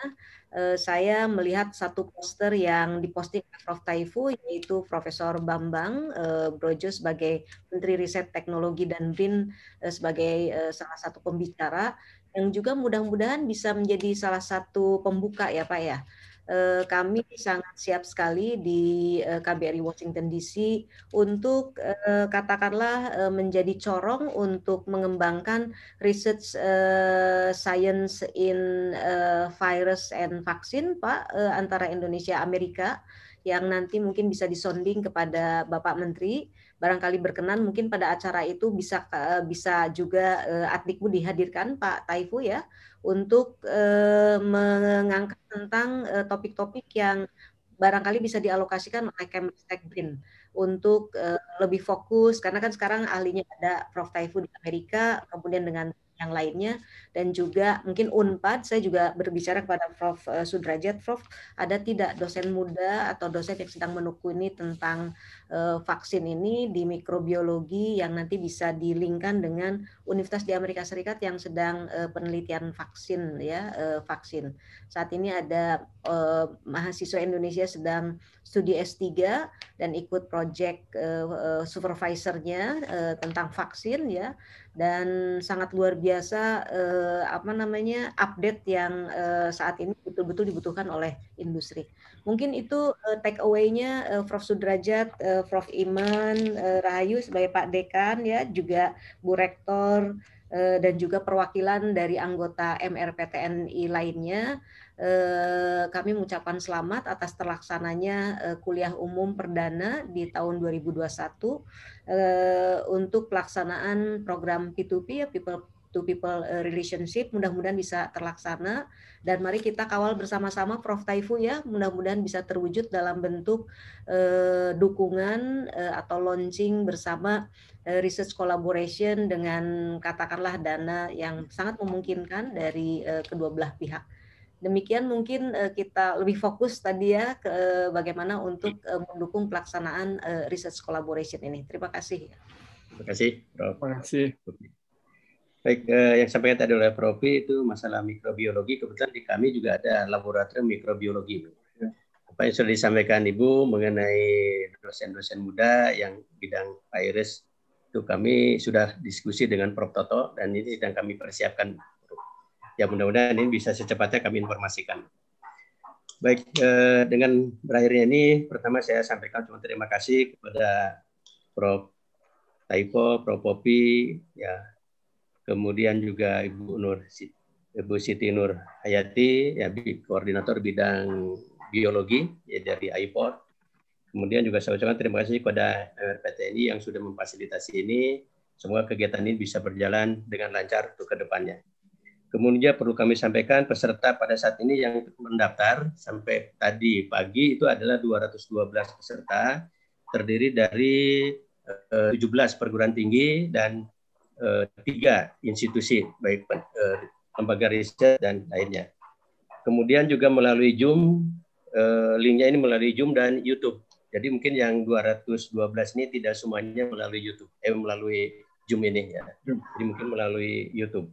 Eh, saya melihat satu poster yang diposting Prof. Taifu, yaitu Profesor Bambang eh, Brojo sebagai Menteri Riset Teknologi dan BIN eh, sebagai salah satu pembicara, yang juga mudah-mudahan bisa menjadi salah satu pembuka ya Pak ya, Eh, kami sangat siap sekali di eh, KBRI Washington DC untuk eh, katakanlah menjadi corong untuk mengembangkan research science in virus and vaksin Pak antara Indonesia Amerika yang nanti mungkin bisa disonding kepada Bapak Menteri barangkali berkenan mungkin pada acara itu bisa bisa juga adikmu dihadirkan Pak Taifu ya untuk uh, mengangkat tentang eh, topik-topik uh, yang barangkali bisa dialokasikan oleh Kemenristek BRIN untuk uh, lebih fokus karena kan sekarang ahlinya ada Prof Taifu di Amerika kemudian dengan yang lainnya dan juga mungkin Unpad saya juga berbicara kepada Prof eh, Sudrajat Prof ada tidak dosen muda atau dosen yang sedang menekuni tentang uh, vaksin ini di mikrobiologi yang nanti bisa dilingkan dengan universitas di Amerika Serikat yang sedang uh, penelitian vaksin ya uh, vaksin saat ini ada mahasiswa Indonesia sedang studi S3 dan ikut proyek supervisornya tentang vaksin ya dan sangat luar biasa eh, apa namanya update yang eh, saat ini betul-betul dibutuhkan oleh industri. Mungkin itu eh, take away-nya eh, Prof Sudrajat, eh, Prof Iman, eh, Rahayu sebagai Pak Dekan ya, juga Bu Rektor eh, dan juga perwakilan dari anggota MRPTNI lainnya Eh, kami mengucapkan selamat atas terlaksananya eh, kuliah umum perdana di tahun 2021 eh, untuk pelaksanaan program P2P ya, People to people relationship mudah-mudahan bisa terlaksana dan mari kita kawal bersama-sama Prof Taifu ya mudah-mudahan bisa terwujud dalam bentuk dukungan atau launching bersama research collaboration dengan katakanlah dana yang sangat memungkinkan dari kedua belah pihak. Demikian mungkin eh, kita lebih fokus tadi ya ke eh, bagaimana untuk eh, mendukung pelaksanaan uh, research collaboration ini. Terima kasih. Terima kasih, Prof. Terima kasih. Baik, eh, yang sampaikan tadi oleh Prof itu masalah mikrobiologi. Kebetulan di kami juga ada laboratorium mikrobiologi. Apa yang sudah disampaikan Ibu mengenai dosen-dosen muda yang bidang virus itu kami sudah diskusi dengan Prof Toto dan ini sedang kami persiapkan ya mudah-mudahan ini bisa secepatnya kami informasikan. Baik, eh, dengan berakhirnya ini, pertama saya sampaikan cuma terima kasih kepada Prof. Taipo, Prof. Popi, ya, kemudian juga Ibu Nur, Ibu Siti Nur Hayati, ya, koordinator bidang biologi ya, dari AIPOR. Kemudian juga saya ucapkan terima kasih kepada MRPTNI yang sudah memfasilitasi ini. Semoga kegiatan ini bisa berjalan dengan lancar untuk ke depannya. Kemudian perlu kami sampaikan peserta pada saat ini yang mendaftar sampai tadi pagi itu adalah 212 peserta terdiri dari 17 eh, perguruan tinggi dan eh, tiga institusi baik eh, lembaga riset dan lainnya. Kemudian juga melalui Zoom, linknya ini melalui Zoom dan YouTube. Jadi mungkin yang 212 ini tidak semuanya melalui YouTube, eh melalui Zoom ini ya. Jadi mungkin melalui YouTube.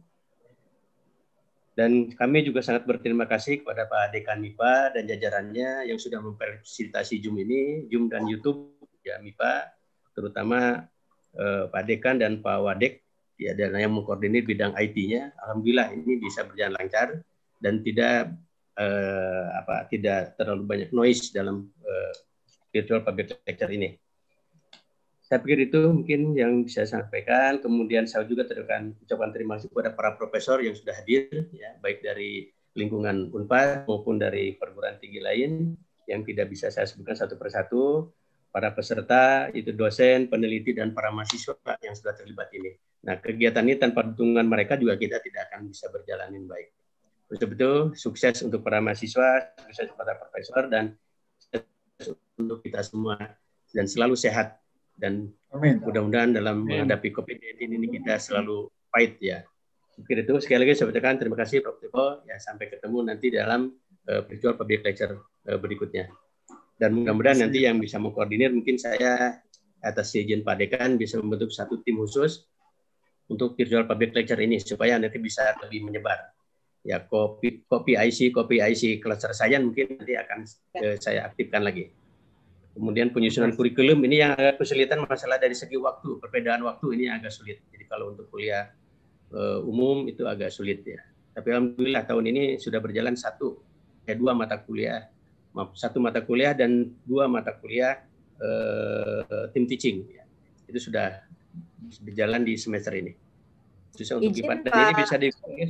Dan kami juga sangat berterima kasih kepada Pak Dekan MIPA dan jajarannya yang sudah memfasilitasi Zoom ini, Zoom dan YouTube ya MIPA, terutama eh, Pak Dekan dan Pak Wadek ya dan yang mengkoordinir bidang IT-nya. Alhamdulillah ini bisa berjalan lancar dan tidak eh, apa tidak terlalu banyak noise dalam eh, virtual public lecture ini saya pikir itu mungkin yang bisa saya sampaikan. Kemudian saya juga terima ucapan terima kasih kepada para profesor yang sudah hadir, ya, baik dari lingkungan Unpad maupun dari perguruan tinggi lain yang tidak bisa saya sebutkan satu persatu. Para peserta, itu dosen, peneliti, dan para mahasiswa yang sudah terlibat ini. Nah, kegiatan ini tanpa dukungan mereka juga kita tidak akan bisa berjalanin baik. Betul-betul sukses untuk para mahasiswa, sukses kepada profesor, dan sukses untuk kita semua. Dan selalu sehat dan mudah-mudahan dalam menghadapi COVID-19 ini kita selalu fight ya. Mungkin itu sekali lagi saya ucapkan terima kasih Prof. Tiko. Ya, sampai ketemu nanti dalam uh, eh, virtual public lecture uh, berikutnya. Dan mudah-mudahan nanti yang bisa mengkoordinir mungkin saya atas izin Pak Dekan bisa membentuk satu tim khusus untuk virtual public lecture ini supaya nanti bisa lebih menyebar. Ya, copy kopi IC, copy IC cluster saya mungkin nanti akan uh, saya aktifkan lagi. Kemudian penyusunan kurikulum ini yang agak kesulitan masalah dari segi waktu, perbedaan waktu ini agak sulit. Jadi kalau untuk kuliah e, umum itu agak sulit ya. Tapi alhamdulillah tahun ini sudah berjalan satu eh dua mata kuliah, satu mata kuliah dan dua mata kuliah e, tim teaching. Ya. Itu sudah berjalan di semester ini untuk izin, Pak, ini bisa di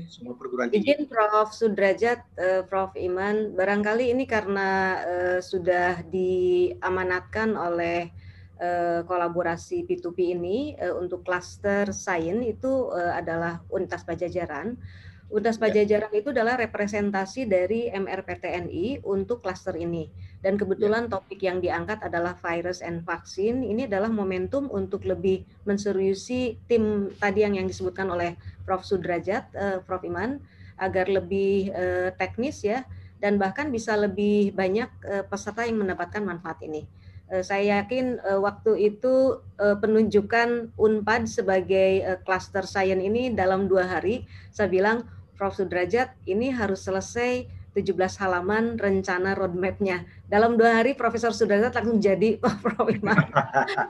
semua perguruan tinggi. Izin Prof Sudrajat, uh, Prof Iman, barangkali ini karena uh, sudah diamanatkan oleh eh, kolaborasi P2P ini untuk klaster sains itu adalah unitas Pajajaran. Untas iya. Pajajaran ya. itu adalah representasi dari MRPTNI untuk klaster ini. Dan iya. kebetulan ya. topik yang diangkat adalah virus and vaksin. Ini adalah momentum untuk lebih menseriusi tim tadi yang yang disebutkan oleh Prof Sudrajat, eh, Prof Iman agar lebih eh, teknis ya dan bahkan bisa lebih banyak eh, peserta yang mendapatkan manfaat ini. Eh, saya yakin eh, waktu itu eh, penunjukan Unpad sebagai eh, cluster ini dalam dua hari saya bilang Prof. Sudrajat ini harus selesai 17 halaman rencana roadmap-nya. Dalam dua hari Profesor Sudrajat langsung jadi Prof. Imam.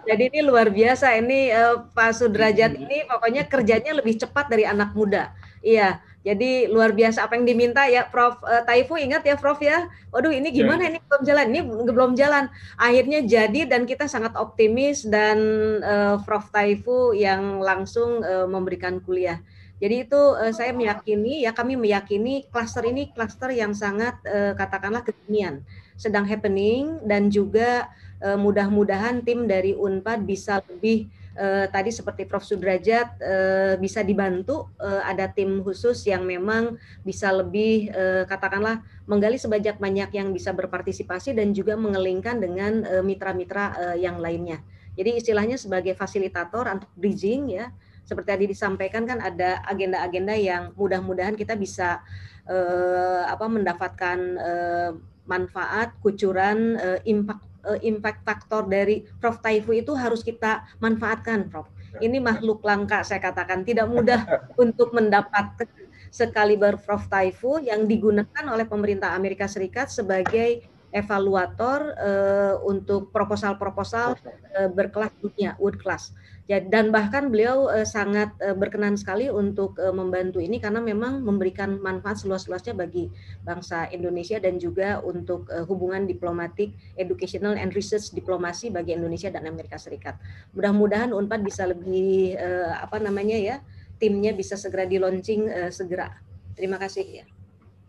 jadi ini luar biasa. Ini eh, Pak Sudrajat iya. ini pokoknya kerjanya lebih cepat dari anak muda. Iya, jadi luar biasa apa yang diminta ya Prof. Uh, Taifu ingat ya Prof ya. Waduh ini iya. gimana yeah. ini belum jalan, ini belum jalan. Akhirnya jadi dan kita sangat optimis dan eh, Prof. Taifu yang langsung eh, memberikan kuliah. Jadi itu uh, saya meyakini ya kami meyakini klaster ini klaster yang sangat uh, katakanlah kekinian, sedang happening dan juga uh, mudah-mudahan tim dari Unpad bisa lebih uh, tadi seperti Prof Sudrajat uh, bisa dibantu uh, ada tim khusus yang memang bisa lebih uh, katakanlah menggali sebanyak banyak yang bisa berpartisipasi dan juga mengelingkan dengan mitra-mitra mitra yang lainnya. Jadi istilahnya sebagai fasilitator untuk bridging ya seperti tadi disampaikan kan ada agenda-agenda yang mudah-mudahan kita bisa eh, apa mendapatkan eh, manfaat, kucuran, eh, impact eh, impact faktor dari Prof Taifu itu harus kita manfaatkan, Prof. Ini makhluk langka saya katakan tidak mudah untuk mendapatkan sekaliber Prof Taifu yang digunakan oleh pemerintah Amerika Serikat sebagai evaluator uh, untuk proposal-proposal uh, berkelas dunia, world class. Ya, dan bahkan beliau eh, sangat eh, berkenan sekali untuk eh, membantu ini karena memang memberikan manfaat seluas-luasnya bagi bangsa Indonesia dan juga untuk hubungan diplomatik, educational and research diplomasi bagi Indonesia dan Amerika Serikat. Mudah-mudahan Unpad bisa lebih apa namanya ya, timnya bisa segera di launching segera. Terima kasih ya.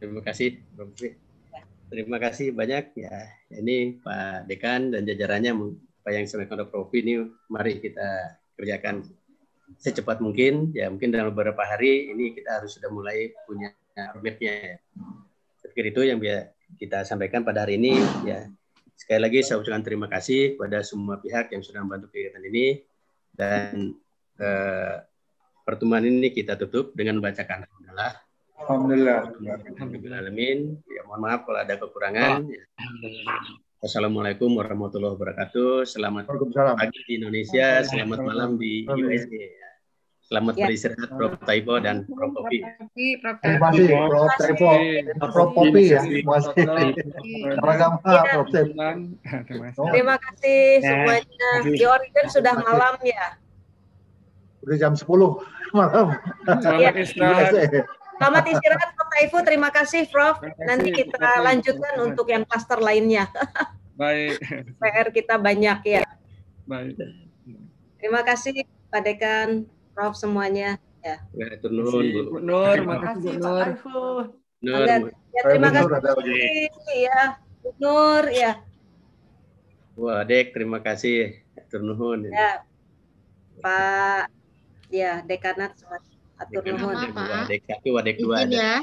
Terima kasih, Bang ya. Terima kasih banyak ya. Ini Pak Dekan dan jajarannya Pak yang Selain Prof. ini mari kita kerjakan secepat mungkin ya mungkin dalam beberapa hari ini kita harus sudah mulai punya roadmapnya ya. pikir itu yang biar kita sampaikan pada hari ini ya. Sekali lagi saya ucapkan terima kasih kepada semua pihak yang sudah membantu kegiatan ini dan eh, pertemuan ini kita tutup dengan membacakan alhamdulillah. Alhamdulillah. Alhamdulillah. Ya, mohon maaf kalau ada kekurangan. Ya. Assalamualaikum warahmatullahi wabarakatuh. Selamat pagi di Indonesia, selamat malam di USG. Selamat ya. beristirahat Prof Taibo dan Prof Kopi. Prof Taibo, Prof Taibo, Prof Kopi ya. Terima kasih. Terima kasih semuanya. Di Oregon sudah malam ya. Sudah jam 10 malam. Iya. Selamat istirahat. Iya, Selamat istirahat Prof Taifu. Terima kasih Prof. Terima kasih. Nanti kita lanjutkan untuk yang klaster lainnya. Baik. PR kita banyak ya. Baik. Terima kasih Pak Dekan, Prof semuanya. Ya. Ya, Nur. Bu Nur, terima Nur. Pak Taifu. Nur. Ya, terima kasih. Ya, Nur ya. Wah, Dek, terima kasih. Ternuhun. Ya. Pak ya, Dekanat selamat atur nuhun. Wadek satu, wadek dua. Izin ya.